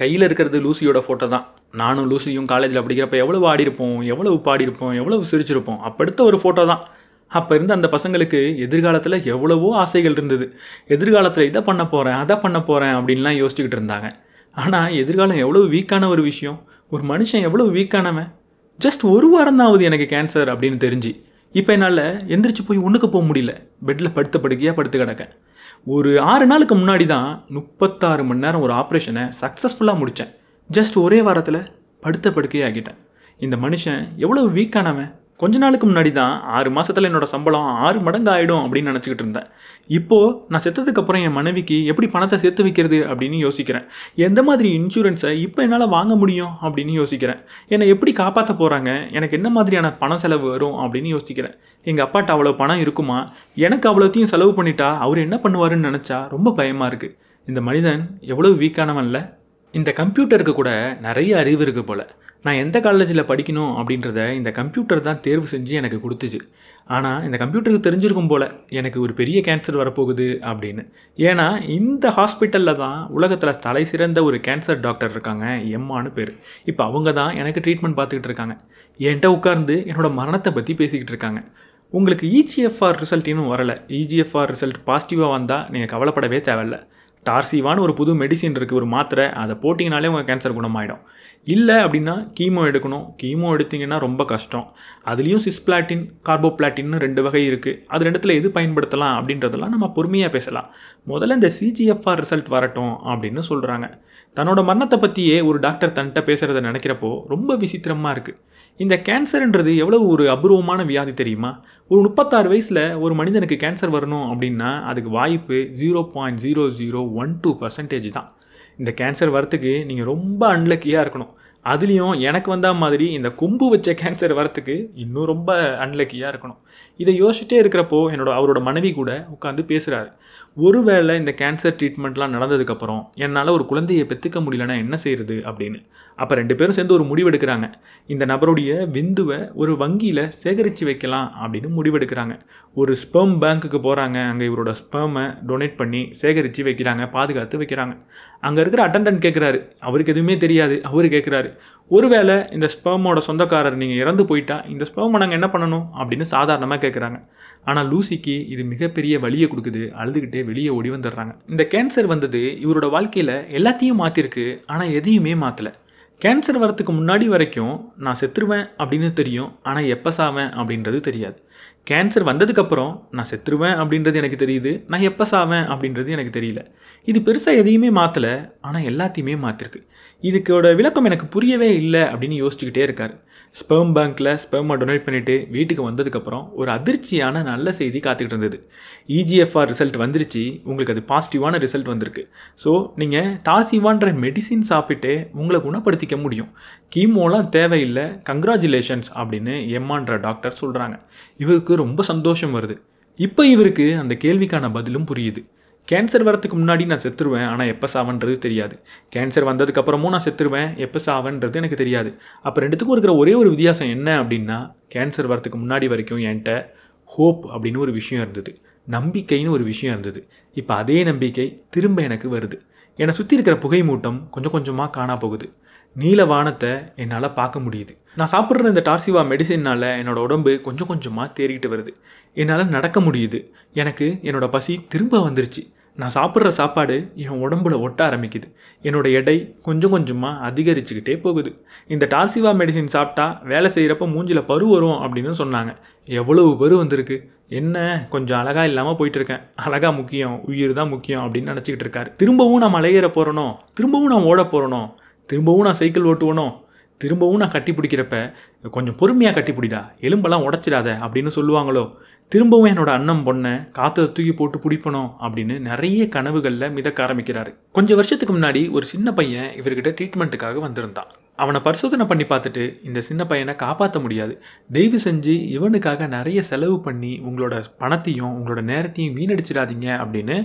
கையில் இருக்கிறது லூசியோட ஃபோட்டோ தான் நானும் லூசியும் காலேஜில் படிக்கிறப்ப எவ்வளோ ஆடிருப்போம் எவ்வளவு பாடியிருப்போம் எவ்வளவு சிரிச்சிருப்போம் அப்போ எடுத்த ஒரு ஃபோட்டோ தான் அப்போ இருந்த அந்த பசங்களுக்கு எதிர்காலத்தில் எவ்வளவோ ஆசைகள் இருந்தது எதிர்காலத்தில் இதை பண்ண போகிறேன் அதை பண்ண போகிறேன் அப்படின்லாம் யோசிச்சுக்கிட்டு இருந்தாங்க ஆனால் எதிர்காலம் எவ்வளோ வீக்கான ஒரு விஷயம் ஒரு மனுஷன் எவ்வளோ வீக்கானவன் ஜஸ்ட் ஒரு வாரம் தான் ஆகுது எனக்கு கேன்சர் அப்படின்னு தெரிஞ்சு இப்போ என்னால் எந்திரிச்சு போய் ஒன்றுக்கு போக முடியல பெட்டில் படுத்த படுக்கையாக படுத்து கிடக்கேன் ஒரு ஆறு நாளுக்கு முன்னாடி தான் முப்பத்தாறு மணி நேரம் ஒரு ஆப்ரேஷனை சக்ஸஸ்ஃபுல்லாக முடித்தேன் ஜஸ்ட் ஒரே வாரத்தில் படுத்த படுக்கையே ஆகிட்டேன் இந்த மனுஷன் எவ்வளோ வீக்கானவன் கொஞ்ச நாளுக்கு முன்னாடி தான் ஆறு மாதத்தில் என்னோட சம்பளம் ஆறு மடங்கு ஆகிடும் அப்படின்னு நினச்சிக்கிட்டு இருந்தேன் இப்போது நான் செத்ததுக்கப்புறம் என் மனைவிக்கு எப்படி பணத்தை சேர்த்து வைக்கிறது அப்படின்னு யோசிக்கிறேன் எந்த மாதிரி இன்சூரன்ஸை இப்போ என்னால் வாங்க முடியும் அப்படின்னு யோசிக்கிறேன் என்னை எப்படி காப்பாற்ற போகிறாங்க எனக்கு என்ன மாதிரியான பண செலவு வரும் அப்படின்னு யோசிக்கிறேன் எங்கள் அப்பாட்ட அவ்வளோ பணம் இருக்குமா எனக்கு அவ்வளோத்தையும் செலவு பண்ணிட்டா அவர் என்ன பண்ணுவாருன்னு நினச்சா ரொம்ப பயமாக இருக்குது இந்த மனிதன் எவ்வளோ வீக்கானவன் இல்லை இந்த கம்ப்யூட்டருக்கு கூட நிறைய அறிவு இருக்குது போல் நான் எந்த காலேஜில் படிக்கணும் அப்படின்றத இந்த கம்ப்யூட்டர் தான் தேர்வு செஞ்சு எனக்கு கொடுத்துச்சு ஆனால் இந்த கம்ப்யூட்டருக்கு தெரிஞ்சிருக்கும் போல் எனக்கு ஒரு பெரிய கேன்சர் வரப்போகுது அப்படின்னு ஏன்னா இந்த ஹாஸ்பிட்டலில் தான் உலகத்தில் தலை சிறந்த ஒரு கேன்சர் டாக்டர் இருக்காங்க எம்மானு பேர் இப்போ அவங்க தான் எனக்கு ட்ரீட்மெண்ட் பார்த்துக்கிட்டு இருக்காங்க என்கிட்ட உட்கார்ந்து என்னோடய மரணத்தை பற்றி பேசிக்கிட்டு இருக்காங்க உங்களுக்கு இஜிஎஃப்ஆர் e ரிசல்ட் இன்னும் வரலை இஜிஎஃப்ஆர் e ரிசல்ட் பாசிட்டிவாக வந்தால் நீங்கள் கவலைப்படவே தேவையில்லை டார்சிவான்னு ஒரு புது மெடிசின் இருக்குது ஒரு மாத்திரை அதை போட்டிங்கனாலே உங்கள் கேன்சர் குணமாயிடும் இல்லை அப்படின்னா கீமோ எடுக்கணும் கீமோ எடுத்திங்கன்னா ரொம்ப கஷ்டம் அதுலேயும் சிஸ்பிளாட்டின் கார்போப்ளாட்டின்னு ரெண்டு வகை இருக்குது அது ரெண்டுத்தில் எது பயன்படுத்தலாம் அப்படின்றதெல்லாம் நம்ம பொறுமையாக பேசலாம் முதல்ல இந்த சிஜிஎஃப்ஆர் ரிசல்ட் வரட்டும் அப்படின்னு சொல்கிறாங்க தன்னோட மரணத்தை பற்றியே ஒரு டாக்டர் தன்கிட்ட பேசுகிறத நினைக்கிறப்போ ரொம்ப விசித்திரமாக இருக்குது இந்த கேன்சர்ன்றது எவ்வளோ ஒரு அபூர்வமான வியாதி தெரியுமா ஒரு முப்பத்தாறு வயசில் ஒரு மனிதனுக்கு கேன்சர் வரணும் அப்படின்னா அதுக்கு வாய்ப்பு zero point zero zero one two percentage தான் இந்த கேன்சர் வரத்துக்கு நீங்கள் ரொம்ப அன்லக்கியாக இருக்கணும் அதுலேயும் எனக்கு வந்த மாதிரி இந்த கொம்பு வச்ச கேன்சர் வரத்துக்கு இன்னும் ரொம்ப அன்லக்கியாக இருக்கணும் இதை யோசிச்சுட்டே இருக்கிறப்போ என்னோட அவரோட மனைவி கூட உட்காந்து பேசுகிறாரு ஒருவேளை இந்த கேன்சர் ட்ரீட்மெண்ட்லாம் நடந்ததுக்கப்புறம் என்னால் ஒரு குழந்தையை பெற்றுக்க முடியலன்னா என்ன செய்கிறது அப்படின்னு அப்போ ரெண்டு பேரும் சேர்ந்து ஒரு முடிவெடுக்கிறாங்க இந்த நபருடைய விந்துவை ஒரு வங்கியில் சேகரித்து வைக்கலாம் அப்படின்னு முடிவெடுக்கிறாங்க ஒரு ஸ்பெர்ம் பேங்க்குக்கு போகிறாங்க அங்கே இவரோட ஸ்பேமை டொனேட் பண்ணி சேகரித்து வைக்கிறாங்க பாதுகாத்து வைக்கிறாங்க அங்கே இருக்கிற அட்டண்டன்ட் கேட்குறாரு அவருக்கு எதுவுமே தெரியாது அவர் கேட்குறாரு ஒருவேளை இந்த ஸ்பேமோட சொந்தக்காரர் நீங்கள் இறந்து போயிட்டா இந்த ஸ்பெர்மை நாங்கள் என்ன பண்ணணும் அப்படின்னு சாதாரணமாக கேட்குறாங்க ஆனால் லூசிக்கு இது மிகப்பெரிய வழியை கொடுக்குது அழுதுகிட்டே வெளியே ஓடி வந்துடுறாங்க இந்த கேன்சர் வந்தது இவரோட வாழ்க்கையில் எல்லாத்தையும் மாற்றிருக்கு ஆனால் எதையுமே மாற்றலை கேன்சர் வரத்துக்கு முன்னாடி வரைக்கும் நான் செத்துருவேன் அப்படின்னு தெரியும் ஆனால் எப்போ சாவேன் அப்படின்றது தெரியாது கேன்சர் வந்ததுக்கப்புறம் நான் செத்துருவேன் அப்படின்றது எனக்கு தெரியுது நான் எப்போ சாவேன் அப்படின்றது எனக்கு தெரியல இது பெருசாக எதையுமே மாற்றலை ஆனால் எல்லாத்தையுமே மாற்றிருக்கு இதுக்கோட விளக்கம் எனக்கு புரியவே இல்லை அப்படின்னு யோசிச்சுக்கிட்டே இருக்கார் ஸ்பெர்ம் பேங்க்கில் ஸ்பெர்மை டொனேட் பண்ணிவிட்டு வீட்டுக்கு வந்ததுக்கப்புறம் ஒரு அதிர்ச்சியான நல்ல செய்தி காத்துக்கிட்டு இருந்தது இஜிஎஃப்ஆர் e ரிசல்ட் வந்துருச்சு உங்களுக்கு அது பாசிட்டிவான ரிசல்ட் வந்திருக்கு ஸோ நீங்கள் தாசிவான்ற மெடிசின் சாப்பிட்டு உங்களை குணப்படுத்திக்க முடியும் கீமோலாம் தேவையில்லை கங்க்ராச்சுலேஷன்ஸ் அப்படின்னு எம்மான்ற டாக்டர் சொல்கிறாங்க இவருக்கு ரொம்ப சந்தோஷம் வருது இப்போ இவருக்கு அந்த கேள்விக்கான பதிலும் புரியுது கேன்சர் வரத்துக்கு முன்னாடி நான் செத்துருவேன் ஆனால் எப்போ சாவன்றது தெரியாது கேன்சர் வந்ததுக்கப்புறமும் நான் செத்துருவேன் எப்போ சாவன்றது எனக்கு தெரியாது அப்போ ரெண்டுத்துக்கும் இருக்கிற ஒரே ஒரு வித்தியாசம் என்ன அப்படின்னா கேன்சர் வரத்துக்கு முன்னாடி வரைக்கும் என்கிட்ட ஹோப் அப்படின்னு ஒரு விஷயம் இருந்தது நம்பிக்கைன்னு ஒரு விஷயம் இருந்தது இப்போ அதே நம்பிக்கை திரும்ப எனக்கு வருது என்னை சுற்றி இருக்கிற புகை மூட்டம் கொஞ்சம் கொஞ்சமாக காணா போகுது நீல வானத்தை என்னால் பார்க்க முடியுது நான் சாப்பிட்ற இந்த டார்சிவா மெடிசின்னால் என்னோடய உடம்பு கொஞ்சம் கொஞ்சமாக தேறிக்கிட்டு வருது என்னால் நடக்க முடியுது எனக்கு என்னோடய பசி திரும்ப வந்துருச்சு நான் சாப்பிட்ற சாப்பாடு என் உடம்புல ஒட்ட ஆரம்பிக்குது என்னோடய எடை கொஞ்சம் கொஞ்சமாக அதிகரிச்சுக்கிட்டே போகுது இந்த டார்சிவா மெடிசின் சாப்பிட்டா வேலை செய்கிறப்ப மூஞ்சில் பரு வரும் அப்படின்னு சொன்னாங்க எவ்வளவு பரு வந்திருக்கு என்ன கொஞ்சம் அழகாக இல்லாமல் போயிட்டுருக்கேன் அழகாக முக்கியம் உயிர் தான் முக்கியம் அப்படின்னு நினச்சிக்கிட்டு இருக்காரு திரும்பவும் நான் மலையேற போகிறனோ திரும்பவும் நான் ஓட போகிறனோ திரும்பவும் நான் சைக்கிள் ஓட்டுவனோ திரும்பவும் நான் கட்டி பிடிக்கிறப்ப கொஞ்சம் பொறுமையாக கட்டி பிடிடா எலும்பெல்லாம் உடச்சிடாத அப்படின்னு சொல்லுவாங்களோ திரும்பவும் என்னோடய அண்ணன் பொண்ணை காற்றுல தூக்கி போட்டு பிடிப்பணும் அப்படின்னு நிறைய கனவுகளில் மிதக்க ஆரம்பிக்கிறாரு கொஞ்சம் வருஷத்துக்கு முன்னாடி ஒரு சின்ன பையன் இவர்கிட்ட ட்ரீட்மெண்ட்டுக்காக வந்திருந்தான் அவனை பரிசோதனை பண்ணி பார்த்துட்டு இந்த சின்ன பையனை காப்பாற்ற முடியாது தயவு செஞ்சு இவனுக்காக நிறைய செலவு பண்ணி உங்களோட பணத்தையும் உங்களோட நேரத்தையும் வீணடிச்சிடாதீங்க அப்படின்னு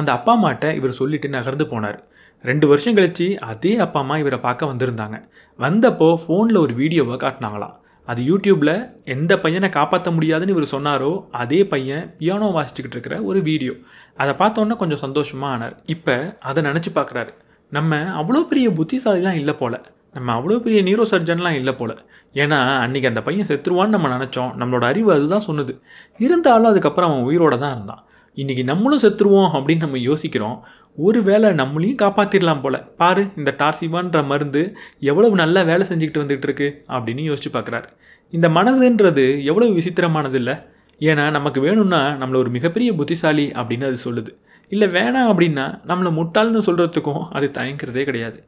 அந்த அப்பா அம்மாட்ட இவர் சொல்லிட்டு நகர்ந்து போனார் ரெண்டு வருஷம் கழிச்சு அதே அப்பா அம்மா இவரை பார்க்க வந்திருந்தாங்க வந்தப்போ ஃபோனில் ஒரு வீடியோவை காட்டினாங்களாம் அது யூடியூப்பில் எந்த பையனை காப்பாற்ற முடியாதுன்னு இவர் சொன்னாரோ அதே பையன் பியானோ வாசிச்சுக்கிட்டு இருக்கிற ஒரு வீடியோ அதை பார்த்தோன்னே கொஞ்சம் சந்தோஷமாக ஆனார் இப்போ அதை நினச்சி பார்க்குறாரு நம்ம அவ்வளோ பெரிய புத்திசாலிலாம் இல்லை போல் நம்ம அவ்வளோ பெரிய நியூரோ சர்ஜன்லாம் இல்லை போல் ஏன்னா அன்றைக்கி அந்த பையன் செத்துருவான்னு நம்ம நினச்சோம் நம்மளோட அறிவு அதுதான் சொன்னது இருந்தாலும் அதுக்கப்புறம் அவன் உயிரோடு தான் இருந்தான் இன்றைக்கி நம்மளும் செத்துருவோம் அப்படின்னு நம்ம யோசிக்கிறோம் ஒரு வேளை நம்மளையும் காப்பாற்றிடலாம் போல் பாரு இந்த டார்சிவான்ற மருந்து எவ்வளவு நல்லா வேலை செஞ்சுக்கிட்டு வந்துகிட்டு இருக்கு அப்படின்னு யோசிச்சு பார்க்குறாரு இந்த மனதுன்றது எவ்வளவு விசித்திரமானது இல்லை ஏன்னா நமக்கு வேணும்னா நம்மளை ஒரு மிகப்பெரிய புத்திசாலி அப்படின்னு அது சொல்லுது இல்லை வேணாம் அப்படின்னா நம்மளை முட்டாள்னு சொல்கிறதுக்கும் அது தயங்கிறதே கிடையாது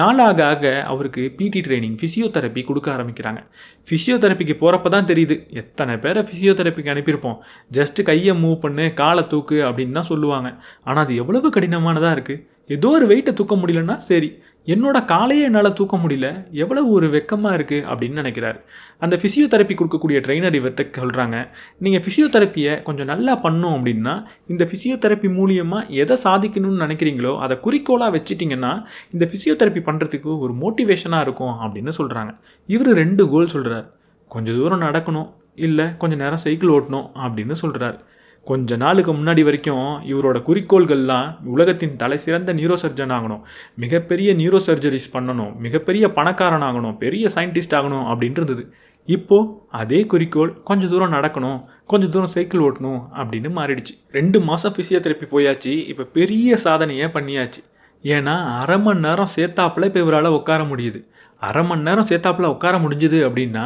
நாளாக ஆக அவருக்கு பிடி ட்ரைனிங் ஃபிசியோதெரப்பி கொடுக்க ஆரம்பிக்கிறாங்க ஃபிசியோதெரப்பிக்கு போகிறப்ப தான் தெரியுது எத்தனை பேரை ஃபிசியோதெரப்பிக்கு அனுப்பியிருப்போம் ஜஸ்ட்டு கையை மூவ் பண்ணு காலை தூக்கு அப்படின்னு தான் சொல்லுவாங்க ஆனால் அது எவ்வளவு கடினமானதாக இருக்குது ஏதோ ஒரு வெயிட்டை தூக்க முடியலன்னா சரி என்னோட காலையே என்னால் தூக்க முடியல எவ்வளவு ஒரு வெக்கமாக இருக்குது அப்படின்னு நினைக்கிறார் அந்த ஃபிசியோதெரப்பி கொடுக்கக்கூடிய ட்ரைனர் இவர்கிட்ட சொல்கிறாங்க நீங்கள் ஃபிசியோதெரப்பியை கொஞ்சம் நல்லா பண்ணும் அப்படின்னா இந்த ஃபிசியோதெரப்பி மூலியமாக எதை சாதிக்கணும்னு நினைக்கிறீங்களோ அதை குறிக்கோளாக வச்சுட்டிங்கன்னா இந்த ஃபிசியோதெரப்பி பண்ணுறதுக்கு ஒரு மோட்டிவேஷனாக இருக்கும் அப்படின்னு சொல்கிறாங்க இவர் ரெண்டு கோல் சொல்கிறார் கொஞ்சம் தூரம் நடக்கணும் இல்லை கொஞ்சம் நேரம் சைக்கிள் ஓட்டணும் அப்படின்னு சொல்கிறார் கொஞ்ச நாளுக்கு முன்னாடி வரைக்கும் இவரோட குறிக்கோள்கள்லாம் உலகத்தின் தலை சிறந்த நியூரோ சர்ஜன் ஆகணும் மிகப்பெரிய நியூரோ சர்ஜரிஸ் பண்ணணும் மிகப்பெரிய பணக்காரன் ஆகணும் பெரிய சயின்டிஸ்ட் ஆகணும் அப்படின்ட்டு இருந்தது இப்போது அதே குறிக்கோள் கொஞ்சம் தூரம் நடக்கணும் கொஞ்சம் தூரம் சைக்கிள் ஓட்டணும் அப்படின்னு மாறிடுச்சு ரெண்டு மாதம் ஃபிசியோதெரப்பி போயாச்சு இப்போ பெரிய சாதனையை பண்ணியாச்சு ஏன்னா அரை மணி நேரம் சேர்த்தாப்புல இப்போ இவரால் உட்கார முடியுது அரை மணி நேரம் சேர்த்தாப்பில் உட்கார முடிஞ்சுது அப்படின்னா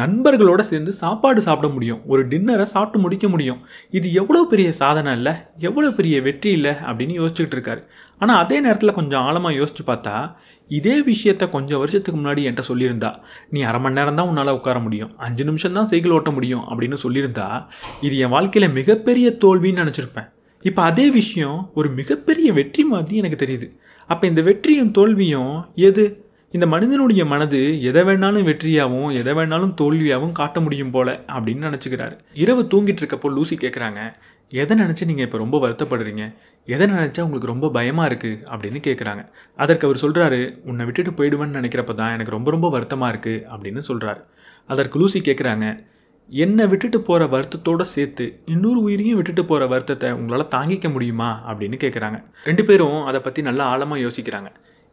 நண்பர்களோடு சேர்ந்து சாப்பாடு சாப்பிட முடியும் ஒரு டின்னரை சாப்பிட்டு முடிக்க முடியும் இது எவ்வளோ பெரிய சாதனை இல்லை எவ்வளோ பெரிய வெற்றி இல்லை அப்படின்னு யோசிச்சுக்கிட்டு இருக்காரு ஆனால் அதே நேரத்தில் கொஞ்சம் ஆழமாக யோசித்து பார்த்தா இதே விஷயத்த கொஞ்சம் வருஷத்துக்கு முன்னாடி என்கிட்ட சொல்லியிருந்தா நீ அரை மணி நேரம் தான் உன்னால் உட்கார முடியும் அஞ்சு நிமிஷம் தான் சைக்கிள் ஓட்ட முடியும் அப்படின்னு சொல்லியிருந்தா இது என் வாழ்க்கையில் மிகப்பெரிய தோல்வின்னு நினச்சிருப்பேன் இப்போ அதே விஷயம் ஒரு மிகப்பெரிய வெற்றி மாதிரி எனக்கு தெரியுது அப்போ இந்த வெற்றியும் தோல்வியும் எது இந்த மனிதனுடைய மனது எதை வேணாலும் வெற்றியாகவும் எதை வேணாலும் தோல்வியாகவும் காட்ட முடியும் போல அப்படின்னு நினச்சிக்கிறாரு இரவு தூங்கிட்டு இருக்கப்போ லூசி கேட்குறாங்க எதை நினச்சி நீங்கள் இப்போ ரொம்ப வருத்தப்படுறீங்க எதை நினச்சா உங்களுக்கு ரொம்ப பயமாக இருக்குது அப்படின்னு கேட்குறாங்க அதற்கு அவர் சொல்கிறாரு உன்னை விட்டுட்டு போயிடுவேன்னு நினைக்கிறப்ப தான் எனக்கு ரொம்ப ரொம்ப வருத்தமாக இருக்குது அப்படின்னு சொல்கிறாரு அதற்கு லூசி கேட்குறாங்க என்னை விட்டுட்டு போகிற வருத்தத்தோடு சேர்த்து இன்னொரு உயிரையும் விட்டுட்டு போகிற வருத்தத்தை உங்களால் தாங்கிக்க முடியுமா அப்படின்னு கேட்குறாங்க ரெண்டு பேரும் அதை பற்றி நல்லா ஆழமாக யோசிக்கிறாங்க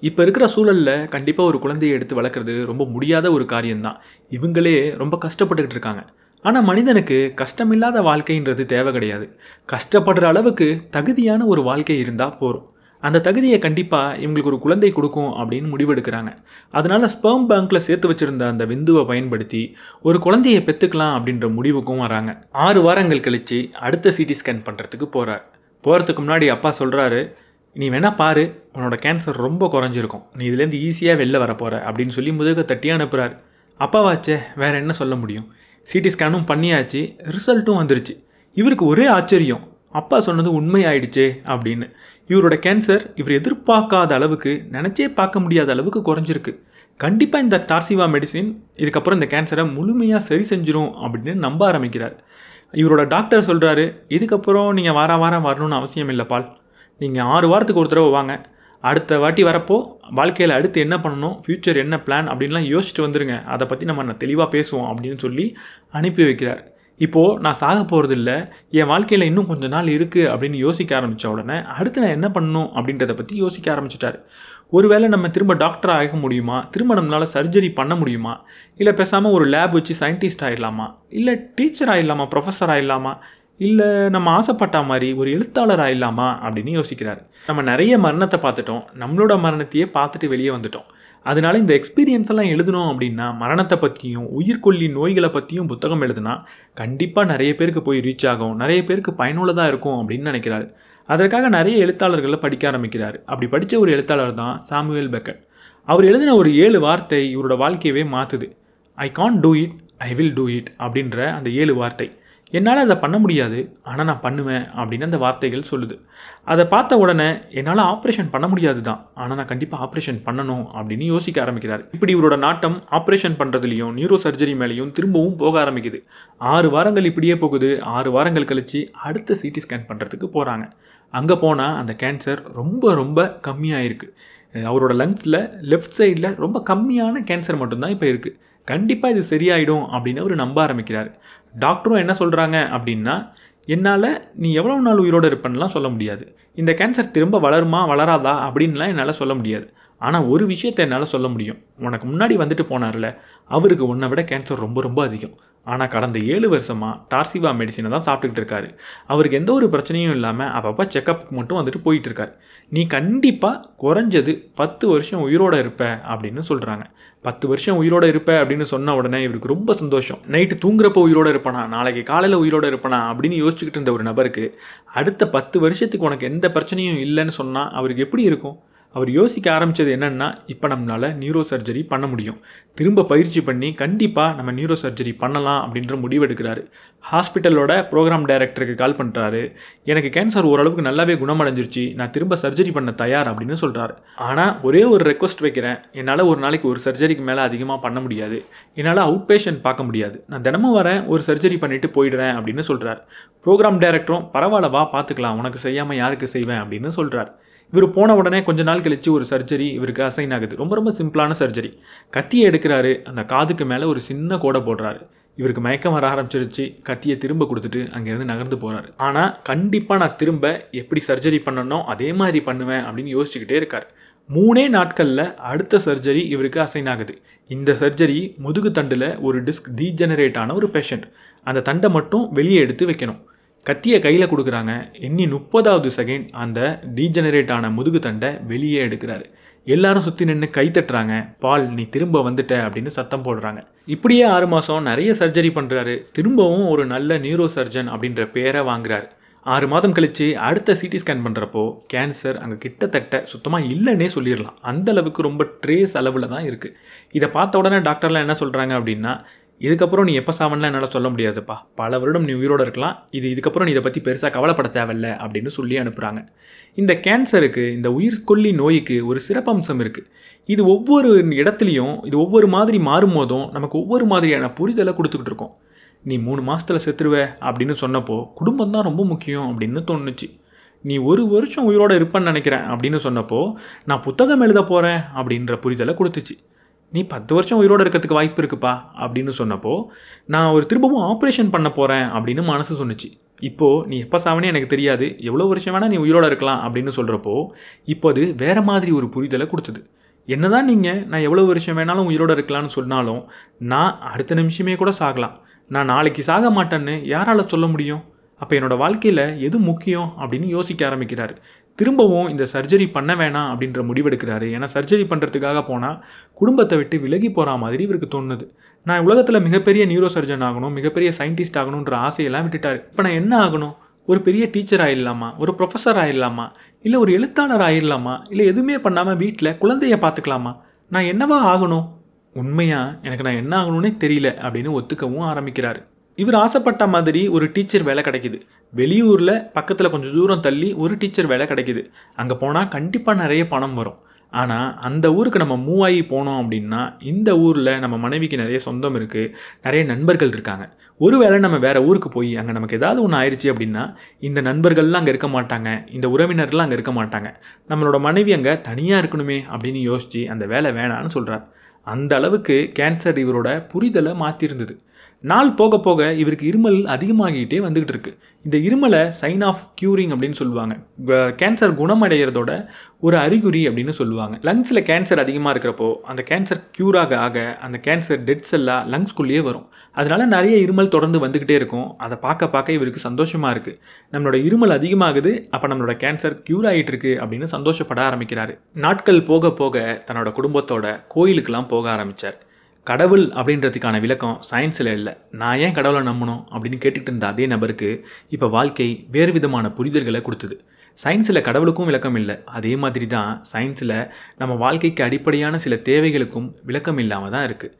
இப்போ இருக்கிற சூழலில் கண்டிப்பாக ஒரு குழந்தையை எடுத்து வளர்க்குறது ரொம்ப முடியாத ஒரு காரியம்தான் இவங்களே ரொம்ப கஷ்டப்பட்டுக்கிட்டு இருக்காங்க ஆனால் மனிதனுக்கு கஷ்டமில்லாத வாழ்க்கைன்றது தேவை கிடையாது கஷ்டப்படுற அளவுக்கு தகுதியான ஒரு வாழ்க்கை இருந்தால் போகும் அந்த தகுதியை கண்டிப்பாக இவங்களுக்கு ஒரு குழந்தை கொடுக்கும் அப்படின்னு முடிவெடுக்கிறாங்க அதனால் ஸ்பெர்ம் பேங்க்கில் சேர்த்து வச்சுருந்த அந்த விந்துவை பயன்படுத்தி ஒரு குழந்தையை பெற்றுக்கலாம் அப்படின்ற முடிவுக்கும் வராங்க ஆறு வாரங்கள் கழித்து அடுத்த சிடி ஸ்கேன் பண்ணுறதுக்கு போகிறார் போகிறதுக்கு முன்னாடி அப்பா சொல்கிறாரு நீ வேணால் பாரு உன்னோட கேன்சர் ரொம்ப குறைஞ்சிருக்கும் நீ இதுலேருந்து ஈஸியாக வெளில வரப்போகிற அப்படின்னு சொல்லி முதுக தட்டி அனுப்புகிறார் அப்பாவாச்சே வேறு என்ன சொல்ல முடியும் சிடி ஸ்கேனும் பண்ணியாச்சு ரிசல்ட்டும் வந்துருச்சு இவருக்கு ஒரே ஆச்சரியம் அப்பா சொன்னது உண்மையாயிடுச்சே அப்படின்னு இவரோட கேன்சர் இவர் எதிர்பார்க்காத அளவுக்கு நினச்சே பார்க்க முடியாத அளவுக்கு குறைஞ்சிருக்கு கண்டிப்பாக இந்த டார்சிவா மெடிசின் இதுக்கப்புறம் இந்த கேன்சரை முழுமையாக சரி செஞ்சிடும் அப்படின்னு நம்ப ஆரம்பிக்கிறார் இவரோட டாக்டர் சொல்கிறாரு இதுக்கப்புறம் நீங்கள் வாரம் வாரம் வரணும்னு அவசியம் இல்லை பால் நீங்கள் ஆறு வாரத்துக்கு ஒரு தடவை வாங்க அடுத்த வாட்டி வரப்போ வாழ்க்கையில் அடுத்து என்ன பண்ணணும் ஃப்யூச்சர் என்ன பிளான் அப்படின்லாம் யோசிச்சுட்டு வந்துருங்க அதை பற்றி நம்ம நான் தெளிவாக பேசுவோம் அப்படின்னு சொல்லி அனுப்பி வைக்கிறார் இப்போது நான் சாக போகிறது இல்லை என் வாழ்க்கையில் இன்னும் கொஞ்சம் நாள் இருக்குது அப்படின்னு யோசிக்க ஆரம்பித்த உடனே அடுத்து நான் என்ன பண்ணணும் அப்படின்றத பற்றி யோசிக்க ஆரம்பிச்சிட்டார் ஒருவேளை நம்ம திரும்ப டாக்டர் ஆக முடியுமா திரும்ப நம்மளால் சர்ஜரி பண்ண முடியுமா இல்லை பேசாமல் ஒரு லேப் வச்சு சயின்டிஸ்ட் ஆகிடலாமா இல்லை டீச்சர் ஆகிடலாமா ப்ரொஃபஸர் ஆகிடலாமா இல்லை நம்ம ஆசைப்பட்ட மாதிரி ஒரு எழுத்தாளர் ஆயிடலாமா அப்படின்னு யோசிக்கிறார் நம்ம நிறைய மரணத்தை பார்த்துட்டோம் நம்மளோட மரணத்தையே பார்த்துட்டு வெளியே வந்துட்டோம் அதனால இந்த எக்ஸ்பீரியன்ஸ் எல்லாம் எழுதணும் அப்படின்னா மரணத்தை பற்றியும் உயிர்கொல்லி நோய்களை பற்றியும் புத்தகம் எழுதுனா கண்டிப்பாக நிறைய பேருக்கு போய் ரீச் ஆகும் நிறைய பேருக்கு பயனுள்ளதாக இருக்கும் அப்படின்னு நினைக்கிறாரு அதற்காக நிறைய எழுத்தாளர்களை படிக்க ஆரம்பிக்கிறார் அப்படி படித்த ஒரு எழுத்தாளர் தான் சாமுவேல் பெக்கட் அவர் எழுதின ஒரு ஏழு வார்த்தை இவரோட வாழ்க்கையவே மாற்றுது I can do it I will do it அப்படின்ற அந்த ஏழு வார்த்தை என்னால் அதை பண்ண முடியாது ஆனால் நான் பண்ணுவேன் அப்படின்னு அந்த வார்த்தைகள் சொல்லுது அதை பார்த்த உடனே என்னால் ஆப்ரேஷன் பண்ண முடியாது தான் ஆனால் நான் கண்டிப்பாக ஆப்ரேஷன் பண்ணணும் அப்படின்னு யோசிக்க ஆரம்பிக்கிறார் இப்படி இவரோட நாட்டம் ஆப்ரேஷன் பண்ணுறதுலையும் நியூரோ சர்ஜரி மேலேயும் திரும்பவும் போக ஆரம்பிக்குது ஆறு வாரங்கள் இப்படியே போகுது ஆறு வாரங்கள் கழித்து அடுத்த சிடி ஸ்கேன் பண்ணுறதுக்கு போகிறாங்க அங்கே போனால் அந்த கேன்சர் ரொம்ப ரொம்ப கம்மியாக இருக்குது அவரோட லங்ஸில் லெஃப்ட் சைடில் ரொம்ப கம்மியான கேன்சர் மட்டும்தான் இப்போ இருக்குது கண்டிப்பாக இது சரியாயிடும் அப்படின்னு அவர் நம்ப ஆரம்பிக்கிறார் டாக்டரும் என்ன சொல்கிறாங்க அப்படின்னா என்னால் நீ எவ்வளோ நாள் உயிரோடு இருப்பேன்லாம் சொல்ல முடியாது இந்த கேன்சர் திரும்ப வளருமா வளராதா அப்படின்லாம் என்னால் சொல்ல முடியாது ஆனால் ஒரு விஷயத்தை என்னால் சொல்ல முடியும் உனக்கு முன்னாடி வந்துட்டு போனார்ல அவருக்கு உன்னை விட கேன்சர் ரொம்ப ரொம்ப அதிகம் ஆனால் கடந்த ஏழு வருஷமாக டார்சிவா மெடிசினை தான் சாப்பிட்டுக்கிட்டு இருக்காரு அவருக்கு எந்த ஒரு பிரச்சனையும் இல்லாமல் அப்பப்போ செக்கப் மட்டும் வந்துட்டு போயிட்டுருக்காரு நீ கண்டிப்பாக குறைஞ்சது பத்து வருஷம் உயிரோடு இருப்ப அப்படின்னு சொல்கிறாங்க பத்து வருஷம் உயிரோடு இருப்ப அப்படின்னு சொன்ன உடனே இவருக்கு ரொம்ப சந்தோஷம் நைட்டு தூங்குறப்ப உயிரோடு இருப்பனா நாளைக்கு காலையில் உயிரோடு இருப்பனா அப்படின்னு யோசிச்சுக்கிட்டு இருந்த ஒரு நபருக்கு அடுத்த பத்து வருஷத்துக்கு உனக்கு எந்த பிரச்சனையும் இல்லைன்னு சொன்னால் அவருக்கு எப்படி இருக்கும் அவர் யோசிக்க ஆரம்பித்தது என்னென்னா இப்போ நம்மளால் நியூரோ சர்ஜரி பண்ண முடியும் திரும்ப பயிற்சி பண்ணி கண்டிப்பாக நம்ம நியூரோ சர்ஜரி பண்ணலாம் அப்படின்ற முடிவெடுக்கிறாரு ஹாஸ்பிட்டலோட ப்ரோக்ராம் டைரக்டருக்கு கால் பண்ணுறாரு எனக்கு கேன்சர் ஓரளவுக்கு நல்லாவே குணமடைஞ்சிருச்சு நான் திரும்ப சர்ஜரி பண்ண தயார் அப்படின்னு சொல்கிறாரு ஆனால் ஒரே ஒரு ரெக்வஸ்ட் வைக்கிறேன் என்னால் ஒரு நாளைக்கு ஒரு சர்ஜரிக்கு மேலே அதிகமாக பண்ண முடியாது என்னால் அவுட் பேஷண்ட் பார்க்க முடியாது நான் தினமும் வரேன் ஒரு சர்ஜரி பண்ணிவிட்டு போயிடுறேன் அப்படின்னு சொல்கிறார் ப்ரோக்ராம் டைரக்டரும் பரவாயில்லவா பார்த்துக்கலாம் உனக்கு செய்யாமல் யாருக்கு செய்வேன் அப்படின்னு சொல்கிறார் இவர் போன உடனே கொஞ்ச நாள் கழித்து ஒரு சர்ஜரி இவருக்கு அசைன் ஆகுது ரொம்ப ரொம்ப சிம்பிளான சர்ஜரி கத்தியை எடுக்கிறாரு அந்த காதுக்கு மேலே ஒரு சின்ன கோடை போடுறாரு இவருக்கு மயக்கம் வர ஆரம்பிச்சிருச்சு கத்தியை திரும்ப கொடுத்துட்டு அங்கேருந்து நகர்ந்து போகிறாரு ஆனால் கண்டிப்பாக நான் திரும்ப எப்படி சர்ஜரி பண்ணணும் அதே மாதிரி பண்ணுவேன் அப்படின்னு யோசிச்சுக்கிட்டே இருக்கார் மூணே நாட்களில் அடுத்த சர்ஜரி இவருக்கு அசைன் ஆகுது இந்த சர்ஜரி முதுகு தண்டில் ஒரு டிஸ்க் டீஜெனரேட் ஆன ஒரு பேஷண்ட் அந்த தண்டை மட்டும் வெளியே எடுத்து வைக்கணும் கத்தியை கையில் கொடுக்குறாங்க எண்ணி முப்பதாவது செகண்ட் அந்த டீஜெனரேட் ஆன முதுகு தண்டை வெளியே எடுக்கிறாரு எல்லாரும் சுற்றி நின்று கை தட்டுறாங்க பால் நீ திரும்ப வந்துட்ட அப்படின்னு சத்தம் போடுறாங்க இப்படியே ஆறு மாதம் நிறைய சர்ஜரி பண்ணுறாரு திரும்பவும் ஒரு நல்ல நியூரோ சர்ஜன் அப்படின்ற பேரை வாங்குறாரு ஆறு மாதம் கழித்து அடுத்த சிடி ஸ்கேன் பண்ணுறப்போ கேன்சர் அங்கே கிட்டத்தட்ட சுத்தமாக இல்லைன்னே சொல்லிடலாம் அந்த அளவுக்கு ரொம்ப ட்ரேஸ் அளவில் தான் இருக்குது இதை பார்த்த உடனே டாக்டர்லாம் என்ன சொல்கிறாங்க அப்படின்னா இதுக்கப்புறம் நீ எப்போ சாவன்லாம் என்னால் சொல்ல முடியாதுப்பா பல வருடம் நீ உயிரோடு இருக்கலாம் இது இதுக்கப்புறம் நீ இதை பற்றி பெருசாக கவலைப்பட தேவையில்ல அப்படின்னு சொல்லி அனுப்புகிறாங்க இந்த கேன்சருக்கு இந்த உயிர்கொல்லி நோய்க்கு ஒரு சிறப்பம்சம் இருக்குது இது ஒவ்வொரு இடத்துலையும் இது ஒவ்வொரு மாதிரி மாறும்போதும் நமக்கு ஒவ்வொரு மாதிரியான புரிதலை கொடுத்துக்கிட்டு இருக்கோம் நீ மூணு மாதத்தில் செத்துருவ அப்படின்னு சொன்னப்போ குடும்பம் தான் ரொம்ப முக்கியம் அப்படின்னு தோணுச்சு நீ ஒரு வருஷம் உயிரோடு இருப்பேன்னு நினைக்கிறேன் அப்படின்னு சொன்னப்போ நான் புத்தகம் எழுத போகிறேன் அப்படின்ற புரிதலை கொடுத்துச்சு நீ பத்து வருஷம் உயிரோடு இருக்கிறதுக்கு வாய்ப்பு இருக்குப்பா அப்படின்னு சொன்னப்போ நான் ஒரு திரும்பவும் ஆப்ரேஷன் பண்ண போகிறேன் அப்படின்னு மனசு சொன்னிச்சு இப்போது நீ எப்போ சாவனே எனக்கு தெரியாது எவ்வளோ வருஷம் வேணால் நீ உயிரோடு இருக்கலாம் அப்படின்னு சொல்கிறப்போ இப்போ அது வேறு மாதிரி ஒரு புரிதலை கொடுத்தது என்னதான் நீங்கள் நான் எவ்வளோ வருஷம் வேணாலும் உயிரோடு இருக்கலாம்னு சொன்னாலும் நான் அடுத்த நிமிஷமே கூட சாகலாம் நான் நாளைக்கு சாக மாட்டேன்னு யாரால் சொல்ல முடியும் அப்போ என்னோடய வாழ்க்கையில் எது முக்கியம் அப்படின்னு யோசிக்க ஆரம்பிக்கிறாரு திரும்பவும் இந்த சர்ஜரி பண்ண வேணாம் அப்படின்ற முடிவெடுக்கிறாரு ஏன்னா சர்ஜரி பண்ணுறதுக்காக போனால் குடும்பத்தை விட்டு விலகி போகிற மாதிரி இவருக்கு தோணுது நான் உலகத்தில் மிகப்பெரிய நியூரோ சர்ஜன் ஆகணும் மிகப்பெரிய சயின்டிஸ்ட் ஆகணுன்ற ஆசையெல்லாம் விட்டுட்டார் இப்போ நான் என்ன ஆகணும் ஒரு பெரிய டீச்சர் ஆகிடலாமா ஒரு ப்ரொஃபஸர் ஆகிடலாமா இல்லை ஒரு எழுத்தாளர் ஆகிடலாமா இல்லை எதுவுமே பண்ணாமல் வீட்டில் குழந்தைய பார்த்துக்கலாமா நான் என்னவா ஆகணும் உண்மையாக எனக்கு நான் என்ன ஆகணும்னே தெரியல அப்படின்னு ஒத்துக்கவும் ஆரம்பிக்கிறாரு இவர் ஆசைப்பட்ட மாதிரி ஒரு டீச்சர் வேலை கிடைக்கிது வெளியூரில் பக்கத்தில் கொஞ்சம் தூரம் தள்ளி ஒரு டீச்சர் வேலை கிடைக்கிது அங்கே போனால் கண்டிப்பாக நிறைய பணம் வரும் ஆனால் அந்த ஊருக்கு நம்ம ஆகி போனோம் அப்படின்னா இந்த ஊரில் நம்ம மனைவிக்கு நிறைய சொந்தம் இருக்குது நிறைய நண்பர்கள் இருக்காங்க ஒரு வேளை நம்ம வேறு ஊருக்கு போய் அங்கே நமக்கு ஏதாவது ஒன்று ஆயிடுச்சு அப்படின்னா இந்த நண்பர்கள்லாம் அங்கே இருக்க மாட்டாங்க இந்த உறவினர்லாம் அங்கே இருக்க மாட்டாங்க நம்மளோட மனைவி அங்கே தனியாக இருக்கணுமே அப்படின்னு யோசித்து அந்த வேலை வேணான்னு சொல்கிறார் அந்த அளவுக்கு கேன்சர் இவரோட புரிதலை மாற்றிருந்தது நாள் போக போக இவருக்கு இருமல் அதிகமாகிட்டே வந்துகிட்டு இருக்கு இந்த இருமலை சைன் ஆஃப் க்யூரிங் அப்படின்னு சொல்லுவாங்க கேன்சர் குணமடைகிறதோட ஒரு அறிகுறி அப்படின்னு சொல்லுவாங்க லங்ஸில் கேன்சர் அதிகமாக இருக்கிறப்போ அந்த கேன்சர் க்யூர் ஆக ஆக அந்த கேன்சர் டெட்ஸ் எல்லாம் லங்ஸ்குள்ளேயே வரும் அதனால நிறைய இருமல் தொடர்ந்து வந்துக்கிட்டே இருக்கும் அதை பார்க்க பார்க்க இவருக்கு சந்தோஷமாக இருக்குது நம்மளோட இருமல் அதிகமாகுது அப்போ நம்மளோட கேன்சர் க்யூர் ஆகிட்டு இருக்குது அப்படின்னு சந்தோஷப்பட ஆரம்பிக்கிறாரு நாட்கள் போக போக தன்னோட குடும்பத்தோட கோயிலுக்கெல்லாம் போக ஆரம்பித்தார் கடவுள் அப்படின்றதுக்கான விளக்கம் சயின்ஸில் இல்லை நான் ஏன் கடவுளை நம்பணும் அப்படின்னு கேட்டுகிட்டு இருந்த அதே நபருக்கு இப்போ வாழ்க்கை வேறு விதமான புரிதல்களை கொடுத்தது சயின்ஸில் கடவுளுக்கும் விளக்கம் இல்லை அதே மாதிரி தான் சயின்ஸில் நம்ம வாழ்க்கைக்கு அடிப்படையான சில தேவைகளுக்கும் விளக்கம் இல்லாமல் தான் இருக்குது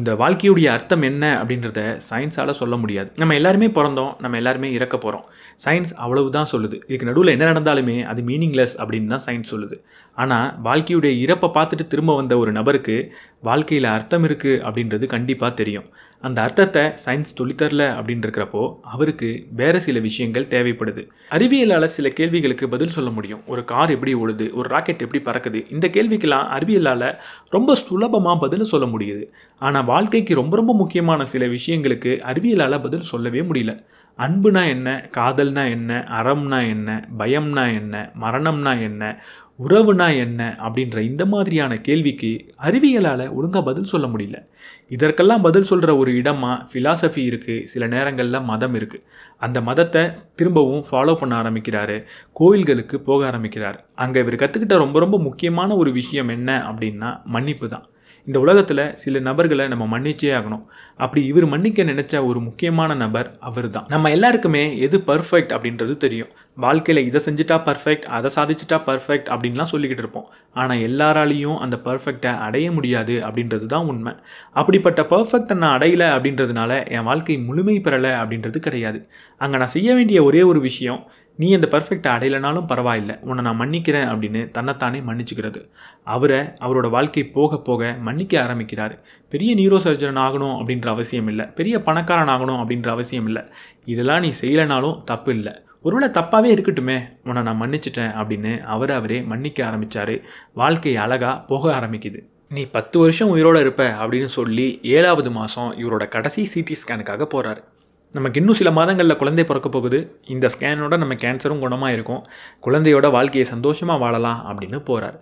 இந்த வாழ்க்கையுடைய அர்த்தம் என்ன அப்படின்றத சயின்ஸால் சொல்ல முடியாது நம்ம எல்லாருமே பிறந்தோம் நம்ம எல்லாருமே இறக்க போகிறோம் சயின்ஸ் அவ்வளவு தான் சொல்லுது இதுக்கு நடுவில் என்ன நடந்தாலுமே அது மீனிங்லெஸ் அப்படின்னு தான் சயின்ஸ் சொல்லுது ஆனால் வாழ்க்கையுடைய இறப்பை பார்த்துட்டு திரும்ப வந்த ஒரு நபருக்கு வாழ்க்கையில் அர்த்தம் இருக்குது அப்படின்றது கண்டிப்பாக தெரியும் அந்த அர்த்தத்தை சயின்ஸ் தொழித்தரல அப்படின்னு இருக்கிறப்போ அவருக்கு வேறு சில விஷயங்கள் தேவைப்படுது அறிவியலால் சில கேள்விகளுக்கு பதில் சொல்ல முடியும் ஒரு கார் எப்படி ஓடுது ஒரு ராக்கெட் எப்படி பறக்குது இந்த கேள்விக்கெல்லாம் அறிவியலால் ரொம்ப சுலபமாக பதில் சொல்ல முடியுது ஆனால் வாழ்க்கைக்கு ரொம்ப ரொம்ப முக்கியமான சில விஷயங்களுக்கு அறிவியலால் பதில் சொல்லவே முடியல அன்புனா என்ன காதல்னா என்ன அறம்னா என்ன பயம்னா என்ன மரணம்னா என்ன உறவுனா என்ன அப்படின்ற இந்த மாதிரியான கேள்விக்கு அறிவியலால் ஒழுங்காக பதில் சொல்ல முடியல இதற்கெல்லாம் பதில் சொல்கிற ஒரு இடமாக ஃபிலாசபி இருக்குது சில நேரங்களில் மதம் இருக்குது அந்த மதத்தை திரும்பவும் ஃபாலோ பண்ண ஆரம்பிக்கிறாரு கோயில்களுக்கு போக ஆரம்பிக்கிறார் அங்கே இவர் கற்றுக்கிட்ட ரொம்ப ரொம்ப முக்கியமான ஒரு விஷயம் என்ன அப்படின்னா மன்னிப்பு தான் இந்த உலகத்தில் சில நபர்களை நம்ம மன்னிச்சே ஆகணும் அப்படி இவர் மன்னிக்க நினச்ச ஒரு முக்கியமான நபர் அவர் தான் நம்ம எல்லாருக்குமே எது பர்ஃபெக்ட் அப்படின்றது தெரியும் வாழ்க்கையில் இதை செஞ்சுட்டா பர்ஃபெக்ட் அதை சாதிச்சிட்டா பர்ஃபெக்ட் அப்படின்லாம் சொல்லிக்கிட்டு இருப்போம் ஆனால் எல்லாராலையும் அந்த பர்ஃபெக்டை அடைய முடியாது அப்படின்றது தான் உண்மை அப்படிப்பட்ட பர்ஃபெக்டை நான் அடையலை அப்படின்றதுனால என் வாழ்க்கை முழுமை பெறலை அப்படின்றது கிடையாது அங்கே நான் செய்ய வேண்டிய ஒரே ஒரு விஷயம் நீ அந்த பர்ஃபெக்ட் அடையலைனாலும் பரவாயில்லை உன்னை நான் மன்னிக்கிறேன் அப்படின்னு தன்னைத்தானே மன்னிச்சுக்கிறது அவரை அவரோட வாழ்க்கை போக போக மன்னிக்க ஆரம்பிக்கிறார் பெரிய நியூரோ சர்ஜன் ஆகணும் அப்படின்ற அவசியம் இல்லை பெரிய பணக்காரன் ஆகணும் அப்படின்ற அவசியம் இல்லை இதெல்லாம் நீ செய்யலைனாலும் தப்பு இல்லை ஒருவேளை தப்பாகவே இருக்கட்டுமே உன்னை நான் மன்னிச்சிட்டேன் அப்படின்னு அவர் அவரே மன்னிக்க ஆரம்பித்தார் வாழ்க்கை அழகாக போக ஆரம்பிக்குது நீ பத்து வருஷம் உயிரோடு இருப்ப அப்படின்னு சொல்லி ஏழாவது மாதம் இவரோட கடைசி சிடி ஸ்கேனுக்காக போகிறாரு நமக்கு இன்னும் சில மாதங்களில் குழந்தை பிறக்க போகுது இந்த ஸ்கேனோட நம்ம கேன்சரும் குணமாக இருக்கும் குழந்தையோட வாழ்க்கையை சந்தோஷமாக வாழலாம் அப்படின்னு போகிறார்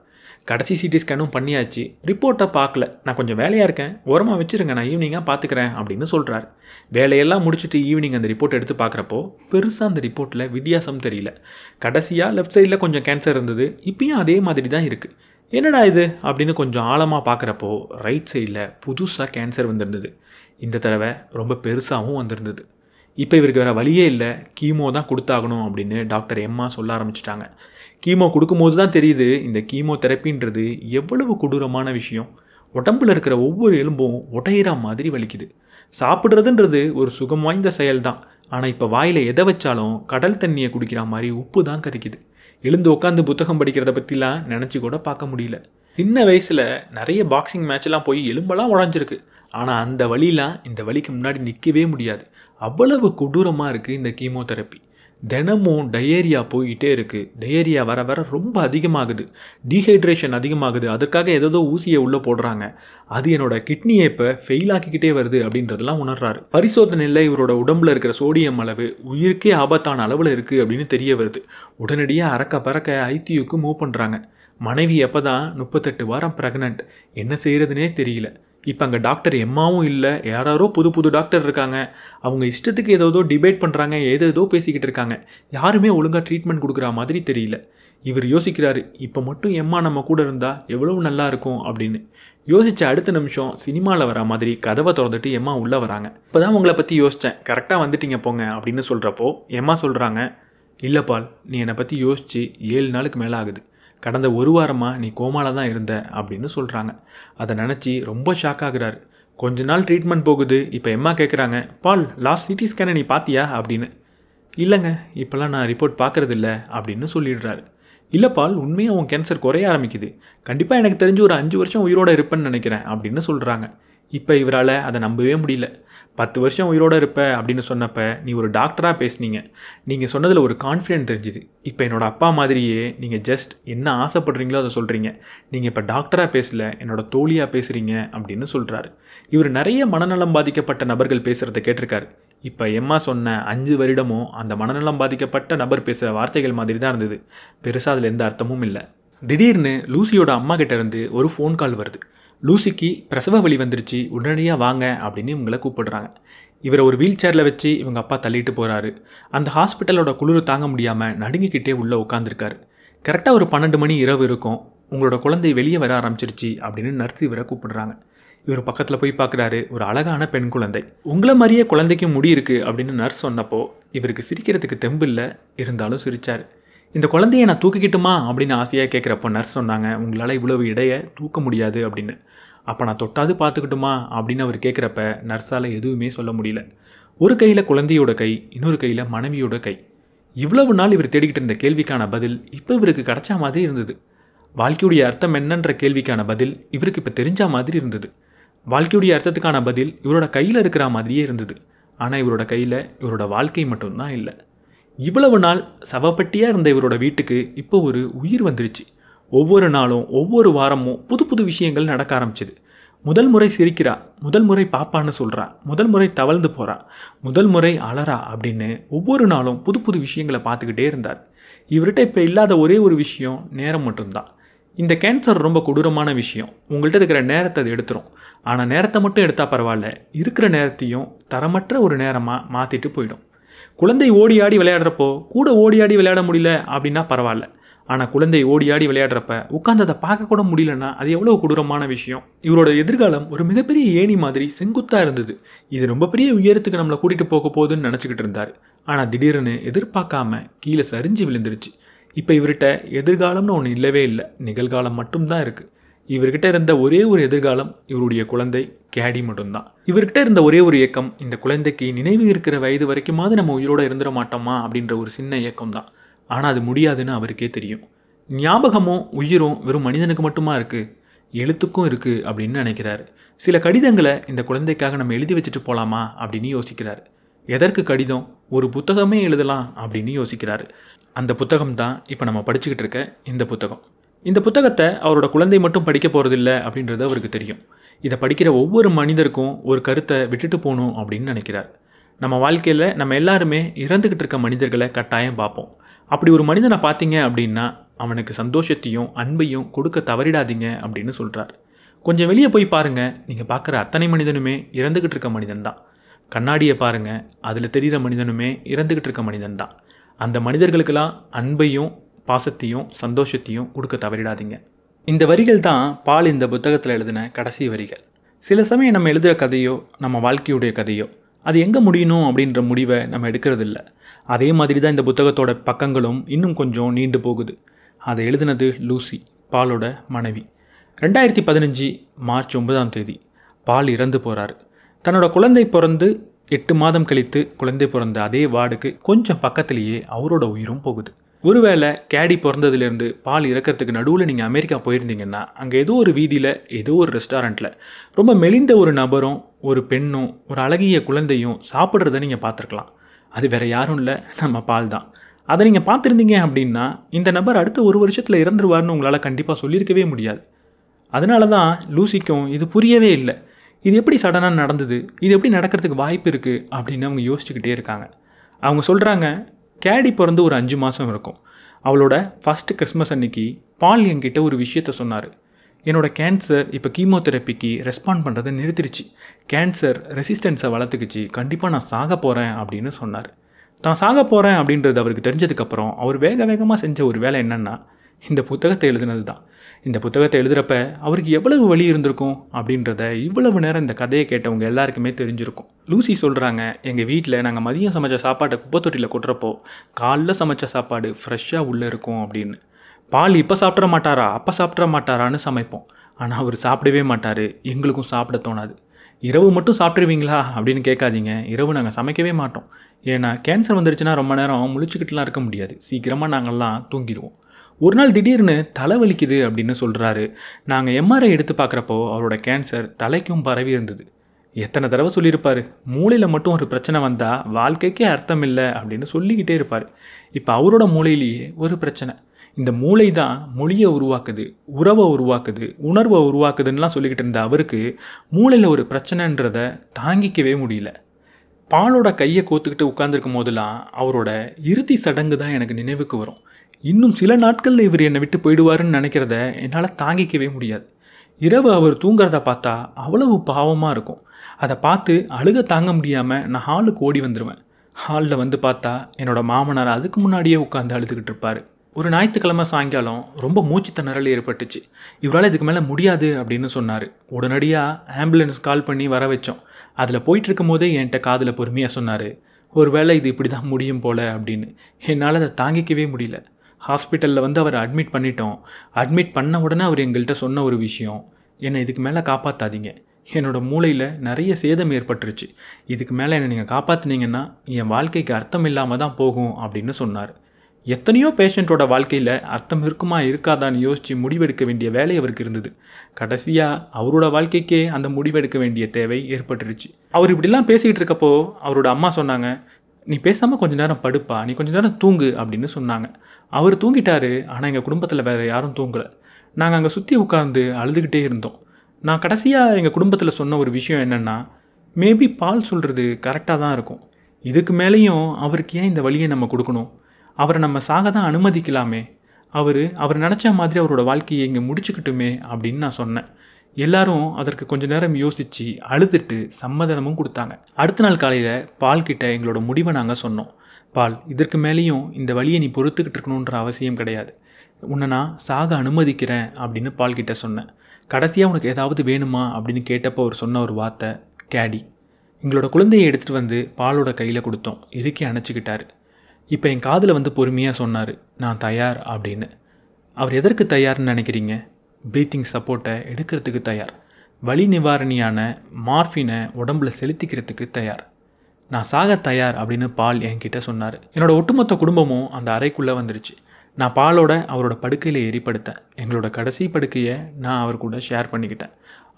கடைசி சிடி ஸ்கேனும் பண்ணியாச்சு ரிப்போர்ட்டை பார்க்கல நான் கொஞ்சம் வேலையாக இருக்கேன் ஓரமாக வச்சுருங்க நான் ஈவினிங்காக பார்த்துக்கிறேன் அப்படின்னு சொல்கிறார் வேலையெல்லாம் முடிச்சுட்டு ஈவினிங் அந்த ரிப்போர்ட் எடுத்து பார்க்குறப்போ பெருசாக அந்த ரிப்போர்ட்டில் வித்தியாசம் தெரியல கடைசியாக லெஃப்ட் சைடில் கொஞ்சம் கேன்சர் இருந்தது இப்பயும் அதே மாதிரி தான் இருக்குது என்னடா இது அப்படின்னு கொஞ்சம் ஆழமாக பார்க்குறப்போ ரைட் சைடில் புதுசாக கேன்சர் வந்திருந்தது இந்த தடவை ரொம்ப பெருசாகவும் வந்திருந்தது இப்போ இவருக்கு வேறு வழியே இல்லை கீமோ தான் கொடுத்தாகணும் அப்படின்னு டாக்டர் எம்மா சொல்ல ஆரம்பிச்சிட்டாங்க கீமோ கொடுக்கும்போது தான் தெரியுது இந்த கீமோ தெரப்பின்றது எவ்வளவு கொடூரமான விஷயம் உடம்பில் இருக்கிற ஒவ்வொரு எலும்பும் உடையிற மாதிரி வலிக்குது சாப்பிட்றதுன்றது ஒரு சுகம் வாய்ந்த செயல் தான் ஆனால் இப்போ வாயில் எதை வச்சாலும் கடல் தண்ணியை குடிக்கிற மாதிரி உப்பு தான் கதிக்குது எழுந்து உட்காந்து புத்தகம் படிக்கிறத பற்றிலாம் நினச்சி கூட பார்க்க முடியல சின்ன வயசில் நிறைய பாக்ஸிங் மேட்செலாம் போய் எலும்பெல்லாம் உடஞ்சிருக்கு ஆனால் அந்த வழிலாம் இந்த வழிக்கு முன்னாடி நிற்கவே முடியாது அவ்வளவு கொடூரமாக இருக்குது இந்த கீமோதெரப்பி தினமும் டயேரியா போயிட்டே இருக்குது டயேரியா வர வர ரொம்ப அதிகமாகுது டீஹைட்ரேஷன் அதிகமாகுது அதுக்காக ஏதோ ஊசியை உள்ளே போடுறாங்க அது என்னோட கிட்னியை இப்போ ஃபெயில் ஆக்கிக்கிட்டே வருது அப்படின்றதெல்லாம் உணர்றாரு பரிசோதனையில் இவரோட உடம்புல இருக்கிற சோடியம் அளவு உயிருக்கே ஆபத்தான அளவில் இருக்குது அப்படின்னு தெரிய வருது உடனடியாக அறக்க பறக்க ஐத்தியூக்கு மூவ் பண்ணுறாங்க மனைவி எப்போ தான் முப்பத்தெட்டு வாரம் ப்ரெக்னென்ட் என்ன செய்கிறதுனே தெரியல இப்போ அங்கே டாக்டர் எம்மாவும் இல்லை யாராரோ புது புது டாக்டர் இருக்காங்க அவங்க இஷ்டத்துக்கு ஏதோ டிபேட் பண்ணுறாங்க ஏதோ பேசிக்கிட்டு இருக்காங்க யாருமே ஒழுங்காக ட்ரீட்மெண்ட் கொடுக்குற மாதிரி தெரியல இவர் யோசிக்கிறாரு இப்போ மட்டும் எம்மா நம்ம கூட இருந்தால் எவ்வளவு நல்லா இருக்கும் அப்படின்னு யோசித்த அடுத்த நிமிஷம் சினிமாவில் வர மாதிரி கதவை திறந்துட்டு எம்மா உள்ளே வராங்க இப்போ தான் உங்களை பற்றி யோசித்தேன் கரெக்டாக வந்துட்டீங்க போங்க அப்படின்னு சொல்கிறப்போ எம்மா சொல்கிறாங்க இல்லைப்பால் நீ என்னை பற்றி யோசித்து ஏழு நாளுக்கு மேலே ஆகுது கடந்த ஒரு வாரமாக நீ கோமால தான் இருந்த அப்படின்னு சொல்கிறாங்க அதை நினச்சி ரொம்ப ஷாக் ஆகுறாரு கொஞ்ச நாள் ட்ரீட்மெண்ட் போகுது இப்போ எம்மா கேட்குறாங்க பால் லாஸ்ட் சிடி ஸ்கேனை நீ பார்த்தியா அப்படின்னு இல்லைங்க இப்போல்லாம் நான் ரிப்போர்ட் பார்க்குறதில்ல அப்படின்னு சொல்லிடுறாரு இல்லை பால் உண்மையாக உன் கேன்சர் குறைய ஆரம்பிக்குது கண்டிப்பாக எனக்கு தெரிஞ்சு ஒரு அஞ்சு வருஷம் உயிரோடு இருப்பேன்னு நினைக்கிறேன் அப்படின்னு சொல்கிறாங்க இப்போ இவரால் அதை நம்பவே முடியல பத்து வருஷம் உயிரோடு இருப்ப அப்படின்னு சொன்னப்போ நீ ஒரு டாக்டராக பேசுனீங்க நீங்கள் சொன்னதில் ஒரு கான்ஃபிடென்ட் தெரிஞ்சுது இப்போ என்னோடய அப்பா மாதிரியே நீங்கள் ஜஸ்ட் என்ன ஆசைப்படுறீங்களோ அதை சொல்கிறீங்க நீங்கள் இப்போ டாக்டராக பேசல என்னோடய தோழியாக பேசுகிறீங்க அப்படின்னு சொல்கிறாரு இவர் நிறைய மனநலம் பாதிக்கப்பட்ட நபர்கள் பேசுகிறத கேட்டிருக்காரு இப்போ எம்மா சொன்ன அஞ்சு வருடமும் அந்த மனநலம் பாதிக்கப்பட்ட நபர் பேசுகிற வார்த்தைகள் மாதிரி தான் இருந்தது பெருசாக அதில் எந்த அர்த்தமும் இல்லை திடீர்னு லூசியோட அம்மா கிட்டேருந்து ஒரு ஃபோன் கால் வருது லூசிக்கு பிரசவ வழி வந்துருச்சு உடனடியாக வாங்க அப்படின்னு இவங்களை கூப்பிடுறாங்க இவரை ஒரு வீல் சேரில் வச்சு இவங்க அப்பா தள்ளிட்டு போகிறாரு அந்த ஹாஸ்பிட்டலோட குளிர் தாங்க முடியாமல் நடுங்கிக்கிட்டே உள்ளே உட்காந்துருக்காரு கரெக்டாக ஒரு பன்னெண்டு மணி இரவு இருக்கும் உங்களோட குழந்தை வெளியே வர ஆரம்பிச்சிருச்சு அப்படின்னு நர்ஸ் இவரை கூப்பிடுறாங்க இவர் பக்கத்தில் போய் பார்க்குறாரு ஒரு அழகான பெண் குழந்தை உங்களை மாதிரியே குழந்தைக்கும் முடி இருக்குது அப்படின்னு நர்ஸ் சொன்னப்போ இவருக்கு சிரிக்கிறதுக்கு தெம்பு இல்லை இருந்தாலும் சிரித்தார் இந்த குழந்தைய நான் தூக்கிக்கிட்டுமா அப்படின்னு ஆசையாக கேட்குறப்ப நர்ஸ் சொன்னாங்க உங்களால் இவ்வளவு இடையை தூக்க முடியாது அப்படின்னு அப்போ நான் தொட்டாது பார்த்துக்கிட்டுமா அப்படின்னு அவர் கேட்குறப்ப நர்ஸால் எதுவுமே சொல்ல முடியல ஒரு கையில் குழந்தையோட கை இன்னொரு கையில் மனைவியோட கை இவ்வளவு நாள் இவர் தேடிக்கிட்டு இருந்த கேள்விக்கான பதில் இப்போ இவருக்கு கிடச்ச மாதிரி இருந்தது வாழ்க்கையுடைய அர்த்தம் என்னன்ற கேள்விக்கான பதில் இவருக்கு இப்போ தெரிஞ்ச மாதிரி இருந்தது வாழ்க்கையுடைய அர்த்தத்துக்கான பதில் இவரோட கையில் இருக்கிற மாதிரியே இருந்தது ஆனால் இவரோட கையில் இவரோட வாழ்க்கை மட்டும்தான் இல்லை இவ்வளவு நாள் சவப்பட்டியாக இருந்த இவரோட வீட்டுக்கு இப்போ ஒரு உயிர் வந்துருச்சு ஒவ்வொரு நாளும் ஒவ்வொரு வாரமும் புது புது விஷயங்கள் நடக்க ஆரம்பிச்சது முதல் முறை சிரிக்கிறா முதல் முறை பாப்பான்னு சொல்கிறா முதல் முறை தவழ்ந்து போகிறா முதல் முறை அலறா அப்படின்னு ஒவ்வொரு நாளும் புது புது விஷயங்களை பார்த்துக்கிட்டே இருந்தார் இவர்கிட்ட இப்போ இல்லாத ஒரே ஒரு விஷயம் நேரம் மட்டும்தான் இந்த கேன்சர் ரொம்ப கொடூரமான விஷயம் உங்கள்கிட்ட இருக்கிற நேரத்தை அது எடுத்துரும் ஆனால் நேரத்தை மட்டும் எடுத்தால் பரவாயில்ல இருக்கிற நேரத்தையும் தரமற்ற ஒரு நேரமாக மாற்றிட்டு போயிடும் குழந்தை ஓடி ஆடி விளையாடுறப்போ கூட ஓடி ஆடி விளையாட முடியல அப்படின்னா பரவாயில்ல ஆனால் குழந்தை ஓடி ஆடி விளையாடுறப்ப உட்காந்து அதை பார்க்கக்கூட முடியலன்னா அது எவ்வளோ கொடூரமான விஷயம் இவரோட எதிர்காலம் ஒரு மிகப்பெரிய ஏணி மாதிரி செங்குத்தாக இருந்தது இது ரொம்ப பெரிய உயரத்துக்கு நம்மளை கூட்டிகிட்டு போக போகுதுன்னு நினச்சிக்கிட்டு இருந்தார் ஆனால் திடீர்னு எதிர்பார்க்காம கீழே சரிஞ்சு விழுந்துருச்சு இப்போ இவர்கிட்ட எதிர்காலம்னு ஒன்று இல்லவே இல்லை நிகழ்காலம் மட்டும்தான் இருக்குது இவர்கிட்ட இருந்த ஒரே ஒரு எதிர்காலம் இவருடைய குழந்தை கேடி மட்டும்தான் இவர்கிட்ட இருந்த ஒரே ஒரு இயக்கம் இந்த குழந்தைக்கு நினைவு இருக்கிற வயது வரைக்குமாவது நம்ம உயிரோடு இருந்துட மாட்டோமா அப்படின்ற ஒரு சின்ன இயக்கம் தான் ஆனால் அது முடியாதுன்னு அவருக்கே தெரியும் ஞாபகமும் உயிரும் வெறும் மனிதனுக்கு மட்டுமா இருக்குது எழுத்துக்கும் இருக்குது அப்படின்னு நினைக்கிறாரு சில கடிதங்களை இந்த குழந்தைக்காக நம்ம எழுதி வச்சுட்டு போகலாமா அப்படின்னு யோசிக்கிறார் எதற்கு கடிதம் ஒரு புத்தகமே எழுதலாம் அப்படின்னு யோசிக்கிறாரு அந்த புத்தகம் தான் இப்போ நம்ம படிச்சுக்கிட்டு இருக்க இந்த புத்தகம் இந்த புத்தகத்தை அவரோட குழந்தை மட்டும் படிக்க போகிறதில்ல அப்படின்றது அவருக்கு தெரியும் இதை படிக்கிற ஒவ்வொரு மனிதருக்கும் ஒரு கருத்தை விட்டுட்டு போகணும் அப்படின்னு நினைக்கிறார் நம்ம வாழ்க்கையில் நம்ம எல்லாருமே இறந்துக்கிட்டு இருக்க மனிதர்களை கட்டாயம் பார்ப்போம் அப்படி ஒரு மனிதனை பார்த்தீங்க அப்படின்னா அவனுக்கு சந்தோஷத்தையும் அன்பையும் கொடுக்க தவறிடாதீங்க அப்படின்னு சொல்கிறார் கொஞ்சம் வெளியே போய் பாருங்கள் நீங்கள் பார்க்குற அத்தனை மனிதனுமே இறந்துக்கிட்டு இருக்க மனிதன் தான் கண்ணாடியை பாருங்கள் அதில் தெரிகிற மனிதனுமே இறந்துக்கிட்டு இருக்க மனிதன் தான் அந்த மனிதர்களுக்கெல்லாம் அன்பையும் பாசத்தையும் சந்தோஷத்தையும் கொடுக்க தவறிடாதீங்க இந்த வரிகள் தான் பால் இந்த புத்தகத்தில் எழுதின கடைசி வரிகள் சில சமயம் நம்ம எழுதுகிற கதையோ நம்ம வாழ்க்கையுடைய கதையோ அது எங்கே முடியணும் அப்படின்ற முடிவை நம்ம எடுக்கிறது இல்லை அதே மாதிரி தான் இந்த புத்தகத்தோட பக்கங்களும் இன்னும் கொஞ்சம் நீண்டு போகுது அதை எழுதினது லூசி பாலோட மனைவி ரெண்டாயிரத்தி பதினஞ்சு மார்ச் ஒன்பதாம் தேதி பால் இறந்து போகிறார் தன்னோட குழந்தை பிறந்து எட்டு மாதம் கழித்து குழந்தை பிறந்த அதே வார்டுக்கு கொஞ்சம் பக்கத்திலேயே அவரோட உயிரும் போகுது ஒருவேளை கேடி பிறந்ததுலேருந்து பால் இறக்கிறதுக்கு நடுவில் நீங்கள் அமெரிக்கா போயிருந்தீங்கன்னா அங்கே ஏதோ ஒரு வீதியில் ஏதோ ஒரு ரெஸ்டாரண்ட்டில் ரொம்ப மெலிந்த ஒரு நபரும் ஒரு பெண்ணும் ஒரு அழகிய குழந்தையும் சாப்பிட்றத நீங்கள் பார்த்துருக்கலாம் அது வேறு யாரும் இல்லை நம்ம பால் தான் அதை நீங்கள் பார்த்துருந்தீங்க அப்படின்னா இந்த நபர் அடுத்த ஒரு வருஷத்தில் இறந்துருவார்னு உங்களால் கண்டிப்பாக சொல்லியிருக்கவே முடியாது அதனால தான் லூசிக்கும் இது புரியவே இல்லை இது எப்படி சடனாக நடந்தது இது எப்படி நடக்கிறதுக்கு வாய்ப்பு இருக்குது அப்படின்னு அவங்க யோசிச்சுக்கிட்டே இருக்காங்க அவங்க சொல்கிறாங்க கேடி பிறந்து ஒரு அஞ்சு மாதம் இருக்கும் அவளோட ஃபஸ்ட்டு கிறிஸ்மஸ் அன்னைக்கு பால் என்கிட்ட ஒரு விஷயத்த சொன்னார் என்னோடய கேன்சர் இப்போ கீமோதெரப்பிக்கு ரெஸ்பாண்ட் பண்ணுறதை நிறுத்திடுச்சு கேன்சர் ரெசிஸ்டன்ஸை வளர்த்துக்குச்சு கண்டிப்பாக நான் சாக போகிறேன் அப்படின்னு சொன்னார் தான் சாக போகிறேன் அப்படின்றது அவருக்கு தெரிஞ்சதுக்கப்புறம் அவர் வேக வேகமாக செஞ்ச ஒரு வேலை என்னென்னா இந்த புத்தகத்தை எழுதினது தான் இந்த புத்தகத்தை எழுதுகிறப்ப அவருக்கு எவ்வளவு வழி இருந்திருக்கும் அப்படின்றத இவ்வளவு நேரம் இந்த கதையை கேட்டவங்க எல்லாருக்குமே தெரிஞ்சிருக்கும் லூசி சொல்கிறாங்க எங்கள் வீட்டில் நாங்கள் மதியம் சமைச்ச சாப்பாட்டை குப்பை தொட்டியில் கொட்டுறப்போ காலைல சமைச்ச சாப்பாடு ஃப்ரெஷ்ஷாக உள்ளே இருக்கும் அப்படின்னு பால் இப்போ சாப்பிட்ற மாட்டாரா அப்போ சாப்பிட்ற மாட்டாரான்னு சமைப்போம் ஆனால் அவர் சாப்பிடவே மாட்டார் எங்களுக்கும் சாப்பிட தோணாது இரவு மட்டும் சாப்பிட்ருவீங்களா அப்படின்னு கேட்காதீங்க இரவு நாங்கள் சமைக்கவே மாட்டோம் ஏன்னா கேன்சர் வந்துருச்சுன்னா ரொம்ப நேரம் முழிச்சுக்கிட்டுலாம் இருக்க முடியாது சீக்கிரமாக நாங்கள்லாம் தூங்கிடுவோம் ஒரு நாள் திடீர்னு தலைவலிக்குது அப்படின்னு சொல்கிறாரு நாங்கள் எம்ஆர்ஐ எடுத்து பார்க்குறப்போ அவரோட கேன்சர் தலைக்கும் பரவி இருந்தது எத்தனை தடவை சொல்லியிருப்பார் மூளையில் மட்டும் ஒரு பிரச்சனை வந்தால் வாழ்க்கைக்கே அர்த்தம் இல்லை அப்படின்னு சொல்லிக்கிட்டே இருப்பார் இப்போ அவரோட மூளையிலேயே ஒரு பிரச்சனை இந்த மூளை தான் மொழியை உருவாக்குது உறவை உருவாக்குது உணர்வை உருவாக்குதுன்னெலாம் சொல்லிக்கிட்டு இருந்த அவருக்கு மூளையில் ஒரு பிரச்சனைன்றத தாங்கிக்கவே முடியல பாலோட கையை கோத்துக்கிட்டு உட்காந்துருக்கும் போதெல்லாம் அவரோட இறுதி சடங்கு தான் எனக்கு நினைவுக்கு வரும் இன்னும் சில நாட்களில் இவர் என்னை விட்டு போயிடுவாருன்னு நினைக்கிறத என்னால் தாங்கிக்கவே முடியாது இரவு அவர் தூங்குறத பார்த்தா அவ்வளவு பாவமாக இருக்கும் அதை பார்த்து அழுக தாங்க முடியாமல் நான் ஹாலுக்கு ஓடி வந்துடுவேன் ஹாலில் வந்து பார்த்தா என்னோடய மாமனார் அதுக்கு முன்னாடியே உட்காந்து அழுதுகிட்டு இருப்பார் ஒரு ஞாயிற்றுக்கிழமை சாயங்காலம் ரொம்ப மூச்சு திணறல் ஏற்பட்டுச்சு இவரால் இதுக்கு மேலே முடியாது அப்படின்னு சொன்னார் உடனடியாக ஆம்புலன்ஸ் கால் பண்ணி வர வச்சோம் அதில் போயிட்டுருக்கும் போதே என்கிட்ட காதில் பொறுமையாக சொன்னார் ஒரு வேளை இது இப்படி தான் முடியும் போல் அப்படின்னு என்னால் அதை தாங்கிக்கவே முடியல ஹாஸ்பிட்டலில் வந்து அவர் அட்மிட் பண்ணிட்டோம் அட்மிட் பண்ண உடனே அவர் எங்கள்கிட்ட சொன்ன ஒரு விஷயம் என்னை இதுக்கு மேலே காப்பாற்றாதீங்க என்னோடய மூளையில் நிறைய சேதம் ஏற்பட்டுருச்சு இதுக்கு மேலே என்னை நீங்கள் காப்பாற்றுனீங்கன்னா என் வாழ்க்கைக்கு அர்த்தம் இல்லாமல் தான் போகும் அப்படின்னு சொன்னார் எத்தனையோ பேஷண்ட்டோட வாழ்க்கையில் அர்த்தம் இருக்குமா இருக்காதான்னு யோசித்து முடிவெடுக்க வேண்டிய வேலை அவருக்கு இருந்தது கடைசியாக அவரோட வாழ்க்கைக்கே அந்த முடிவெடுக்க வேண்டிய தேவை ஏற்பட்டுருச்சு அவர் இப்படிலாம் பேசிகிட்டு இருக்கப்போ அவரோட அம்மா சொன்னாங்க நீ பேசாமல் கொஞ்ச நேரம் படுப்பா நீ கொஞ்ச நேரம் தூங்கு அப்படின்னு சொன்னாங்க அவர் தூங்கிட்டாரு ஆனால் எங்கள் குடும்பத்தில் வேறு யாரும் தூங்கலை நாங்கள் அங்கே சுற்றி உட்கார்ந்து அழுதுகிட்டே இருந்தோம் நான் கடைசியாக எங்கள் குடும்பத்தில் சொன்ன ஒரு விஷயம் என்னென்னா மேபி பால் சொல்கிறது கரெக்டாக தான் இருக்கும் இதுக்கு மேலேயும் அவருக்கு ஏன் இந்த வழியை நம்ம கொடுக்கணும் அவரை நம்ம சாக தான் அனுமதிக்கலாமே அவர் அவர் நினச்ச மாதிரி அவரோட வாழ்க்கையை இங்கே முடிச்சுக்கிட்டுமே அப்படின்னு நான் சொன்னேன் எல்லாரும் அதற்கு கொஞ்ச நேரம் யோசித்து அழுதுட்டு சம்மதனமும் கொடுத்தாங்க அடுத்த நாள் காலையில் பால் கிட்ட எங்களோட முடிவை நாங்கள் சொன்னோம் பால் இதற்கு மேலேயும் இந்த வழியை நீ பொறுத்துக்கிட்டு இருக்கணுன்ற அவசியம் கிடையாது உன்னை நான் சாக அனுமதிக்கிறேன் அப்படின்னு பால் கிட்ட சொன்னேன் கடைசியாக உனக்கு ஏதாவது வேணுமா அப்படின்னு கேட்டப்போ அவர் சொன்ன ஒரு வார்த்தை கேடி எங்களோட குழந்தையை எடுத்துகிட்டு வந்து பாலோட கையில் கொடுத்தோம் இறுக்கி அணைச்சிக்கிட்டாரு இப்போ என் காதில் வந்து பொறுமையாக சொன்னார் நான் தயார் அப்படின்னு அவர் எதற்கு தயார்னு நினைக்கிறீங்க ப்ரீத்திங் சப்போர்ட்டை எடுக்கிறதுக்கு தயார் வலி நிவாரணியான மார்ஃபினை உடம்புல செலுத்திக்கிறதுக்கு தயார் நான் சாக தயார் அப்படின்னு பால் என்கிட்ட சொன்னார் என்னோடய ஒட்டுமொத்த குடும்பமும் அந்த அறைக்குள்ளே வந்துருச்சு நான் பாலோட அவரோட படுக்கையில் எரிப்படுத்தேன் எங்களோட கடைசி படுக்கையை நான் அவர் கூட ஷேர் பண்ணிக்கிட்டேன்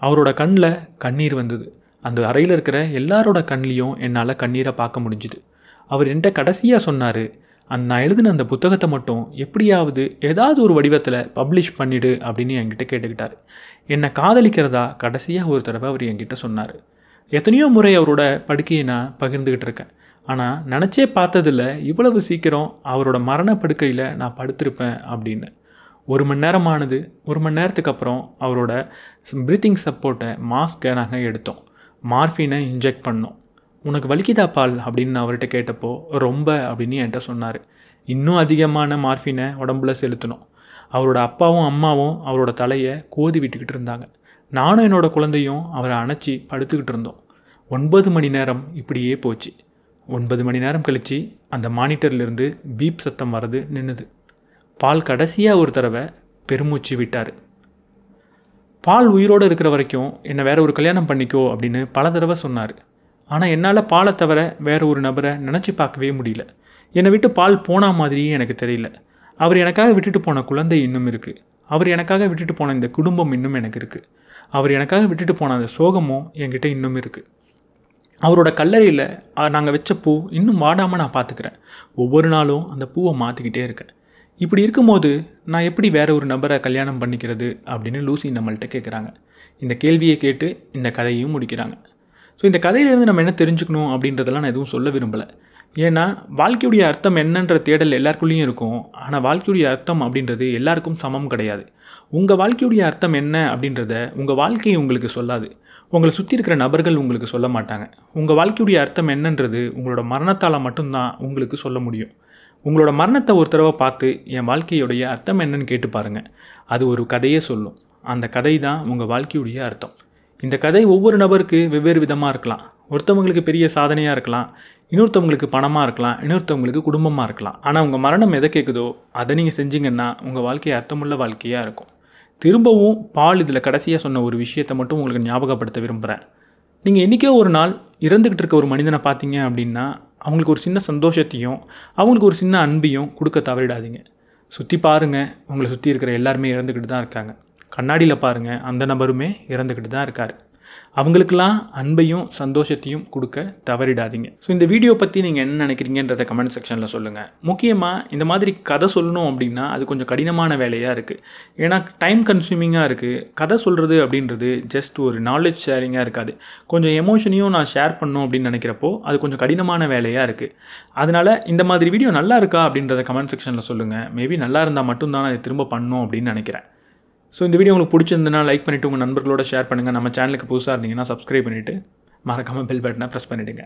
அவரோட கண்ணில் கண்ணீர் வந்தது அந்த அறையில் இருக்கிற எல்லாரோட கண்லேயும் என்னால் கண்ணீரை பார்க்க முடிஞ்சுது அவர் என்கிட்ட கடைசியாக சொன்னார் அந்த நான் எழுதின அந்த புத்தகத்தை மட்டும் எப்படியாவது ஏதாவது ஒரு வடிவத்தில் பப்ளிஷ் பண்ணிவிடு அப்படின்னு என்கிட்ட கேட்டுக்கிட்டார் என்னை காதலிக்கிறதா கடைசியாக ஒரு தடவை அவர் என்கிட்ட சொன்னார் எத்தனையோ முறை அவரோட படுக்கையை நான் பகிர்ந்துக்கிட்டு இருக்கேன் ஆனால் நினச்சே பார்த்ததில்ல இவ்வளவு சீக்கிரம் அவரோட மரண படுக்கையில் நான் படுத்திருப்பேன் அப்படின்னு ஒரு மணி நேரமானது ஒரு மணி நேரத்துக்கு அப்புறம் அவரோட ப்ரீத்திங் சப்போர்ட்டை மாஸ்கை நாங்கள் எடுத்தோம் மார்ஃபினை இன்ஜெக்ட் பண்ணோம் உனக்கு வலிக்குதா பால் அப்படின்னு நான் அவர்கிட்ட கேட்டப்போ ரொம்ப அப்படின்னு என்கிட்ட சொன்னார் இன்னும் அதிகமான மார்ஃபினை உடம்புல செலுத்தணும் அவரோட அப்பாவும் அம்மாவும் அவரோட தலையை கோதி விட்டுக்கிட்டு இருந்தாங்க நானும் என்னோடய குழந்தையும் அவரை அணைச்சி படுத்துக்கிட்டு இருந்தோம் ஒன்பது மணி நேரம் இப்படியே போச்சு ஒன்பது மணி நேரம் கழித்து அந்த மானிட்டர்லேருந்து பீப் சத்தம் வர்றது நின்றுது பால் கடைசியாக ஒரு தடவை பெருமூச்சு விட்டார் பால் உயிரோடு இருக்கிற வரைக்கும் என்னை வேற ஒரு கல்யாணம் பண்ணிக்கோ அப்படின்னு பல தடவை சொன்னார் ஆனால் என்னால் பாலை தவிர வேறு ஒரு நபரை நினச்சி பார்க்கவே முடியல என்னை விட்டு பால் போன மாதிரியே எனக்கு தெரியல அவர் எனக்காக விட்டுட்டு போன குழந்தை இன்னும் இருக்குது அவர் எனக்காக விட்டுட்டு போன இந்த குடும்பம் இன்னும் எனக்கு இருக்குது அவர் எனக்காக விட்டுட்டு போன அந்த சோகமும் என்கிட்ட இன்னும் இருக்குது அவரோட கல்லறையில் நாங்கள் வச்ச பூ இன்னும் வாடாமல் நான் பார்த்துக்கிறேன் ஒவ்வொரு நாளும் அந்த பூவை மாற்றிக்கிட்டே இருக்கேன் இப்படி இருக்கும்போது நான் எப்படி வேற ஒரு நபரை கல்யாணம் பண்ணிக்கிறது அப்படின்னு லூசி நம்மள்கிட்ட கேட்குறாங்க இந்த கேள்வியை கேட்டு இந்த கதையும் முடிக்கிறாங்க ஸோ இந்த கதையிலேருந்து நம்ம என்ன தெரிஞ்சுக்கணும் அப்படின்றதெல்லாம் நான் எதுவும் சொல்ல விரும்பலை ஏன்னா வாழ்க்கையுடைய அர்த்தம் என்னன்ற தேடல் எல்லாருக்குள்ளேயும் இருக்கும் ஆனால் வாழ்க்கையுடைய அர்த்தம் அப்படின்றது எல்லாருக்கும் சமம் கிடையாது உங்கள் வாழ்க்கையுடைய அர்த்தம் என்ன அப்படின்றத உங்கள் வாழ்க்கையை உங்களுக்கு சொல்லாது உங்களை சுற்றி இருக்கிற நபர்கள் உங்களுக்கு சொல்ல மாட்டாங்க உங்கள் வாழ்க்கையுடைய அர்த்தம் என்னன்றது உங்களோட மரணத்தால் மட்டும்தான் உங்களுக்கு சொல்ல முடியும் உங்களோட மரணத்தை ஒரு தடவை பார்த்து என் வாழ்க்கையுடைய அர்த்தம் என்னன்னு கேட்டு பாருங்கள் அது ஒரு கதையே சொல்லும் அந்த கதை தான் உங்கள் வாழ்க்கையுடைய அர்த்தம் இந்த கதை ஒவ்வொரு நபருக்கு வெவ்வேறு விதமாக இருக்கலாம் ஒருத்தவங்களுக்கு பெரிய சாதனையாக இருக்கலாம் இன்னொருத்தவங்களுக்கு பணமாக இருக்கலாம் இன்னொருத்தவங்களுக்கு குடும்பமாக இருக்கலாம் ஆனால் உங்கள் மரணம் எதை கேட்குதோ அதை நீங்கள் செஞ்சீங்கன்னா உங்கள் வாழ்க்கையை அர்த்தமுள்ள வாழ்க்கையாக இருக்கும் திரும்பவும் பால் இதில் கடைசியாக சொன்ன ஒரு விஷயத்தை மட்டும் உங்களுக்கு ஞாபகப்படுத்த விரும்புகிறேன் நீங்கள் என்றைக்கோ ஒரு நாள் இறந்துக்கிட்டு இருக்க ஒரு மனிதனை பார்த்தீங்க அப்படின்னா அவங்களுக்கு ஒரு சின்ன சந்தோஷத்தையும் அவங்களுக்கு ஒரு சின்ன அன்பையும் கொடுக்க தவறிடாதீங்க சுற்றி பாருங்கள் உங்களை சுற்றி இருக்கிற எல்லாருமே இறந்துக்கிட்டு தான் இருக்காங்க கண்ணாடியில் பாருங்கள் அந்த நபருமே இறந்துக்கிட்டு தான் இருக்கார் அவங்களுக்கெல்லாம் அன்பையும் சந்தோஷத்தையும் கொடுக்க தவறிடாதீங்க ஸோ இந்த வீடியோ பற்றி நீங்கள் என்ன நினைக்கிறீங்கன்றத கமெண்ட் செக்ஷனில் சொல்லுங்கள் முக்கியமாக இந்த மாதிரி கதை சொல்லணும் அப்படின்னா அது கொஞ்சம் கடினமான வேலையாக இருக்குது ஏன்னா டைம் கன்சியூமிங்காக இருக்குது கதை சொல்கிறது அப்படின்றது ஜஸ்ட் ஒரு நாலேஜ் ஷேரிங்காக இருக்காது கொஞ்சம் எமோஷனையும் நான் ஷேர் பண்ணணும் அப்படின்னு நினைக்கிறப்போ அது கொஞ்சம் கடினமான வேலையாக இருக்குது அதனால் இந்த மாதிரி வீடியோ நல்லா இருக்கா அப்படின்றத கமெண்ட் செக்ஷனில் சொல்லுங்கள் மேபி நல்லா இருந்தால் மட்டும்தான் நான் திரும்ப பண்ணணும் அப்படின்னு நினைக்கிறேன் ஸோ இந்த வீடியோ உங்களுக்கு பிடிச்சிருந்தனா லைக் பண்ணிவிட்டு உங்கள் நண்பர்களோட ஷேர் பண்ணுங்கள் நம்ம சேனலுக்கு புதுசாக இருந்தீங்கன்னா சப்ஸ்கிரைப் பண்ணிவிட்டு மறக்காமல் பெல் பட்டனை ப்ரெஸ் பண்ணிவிடுங்க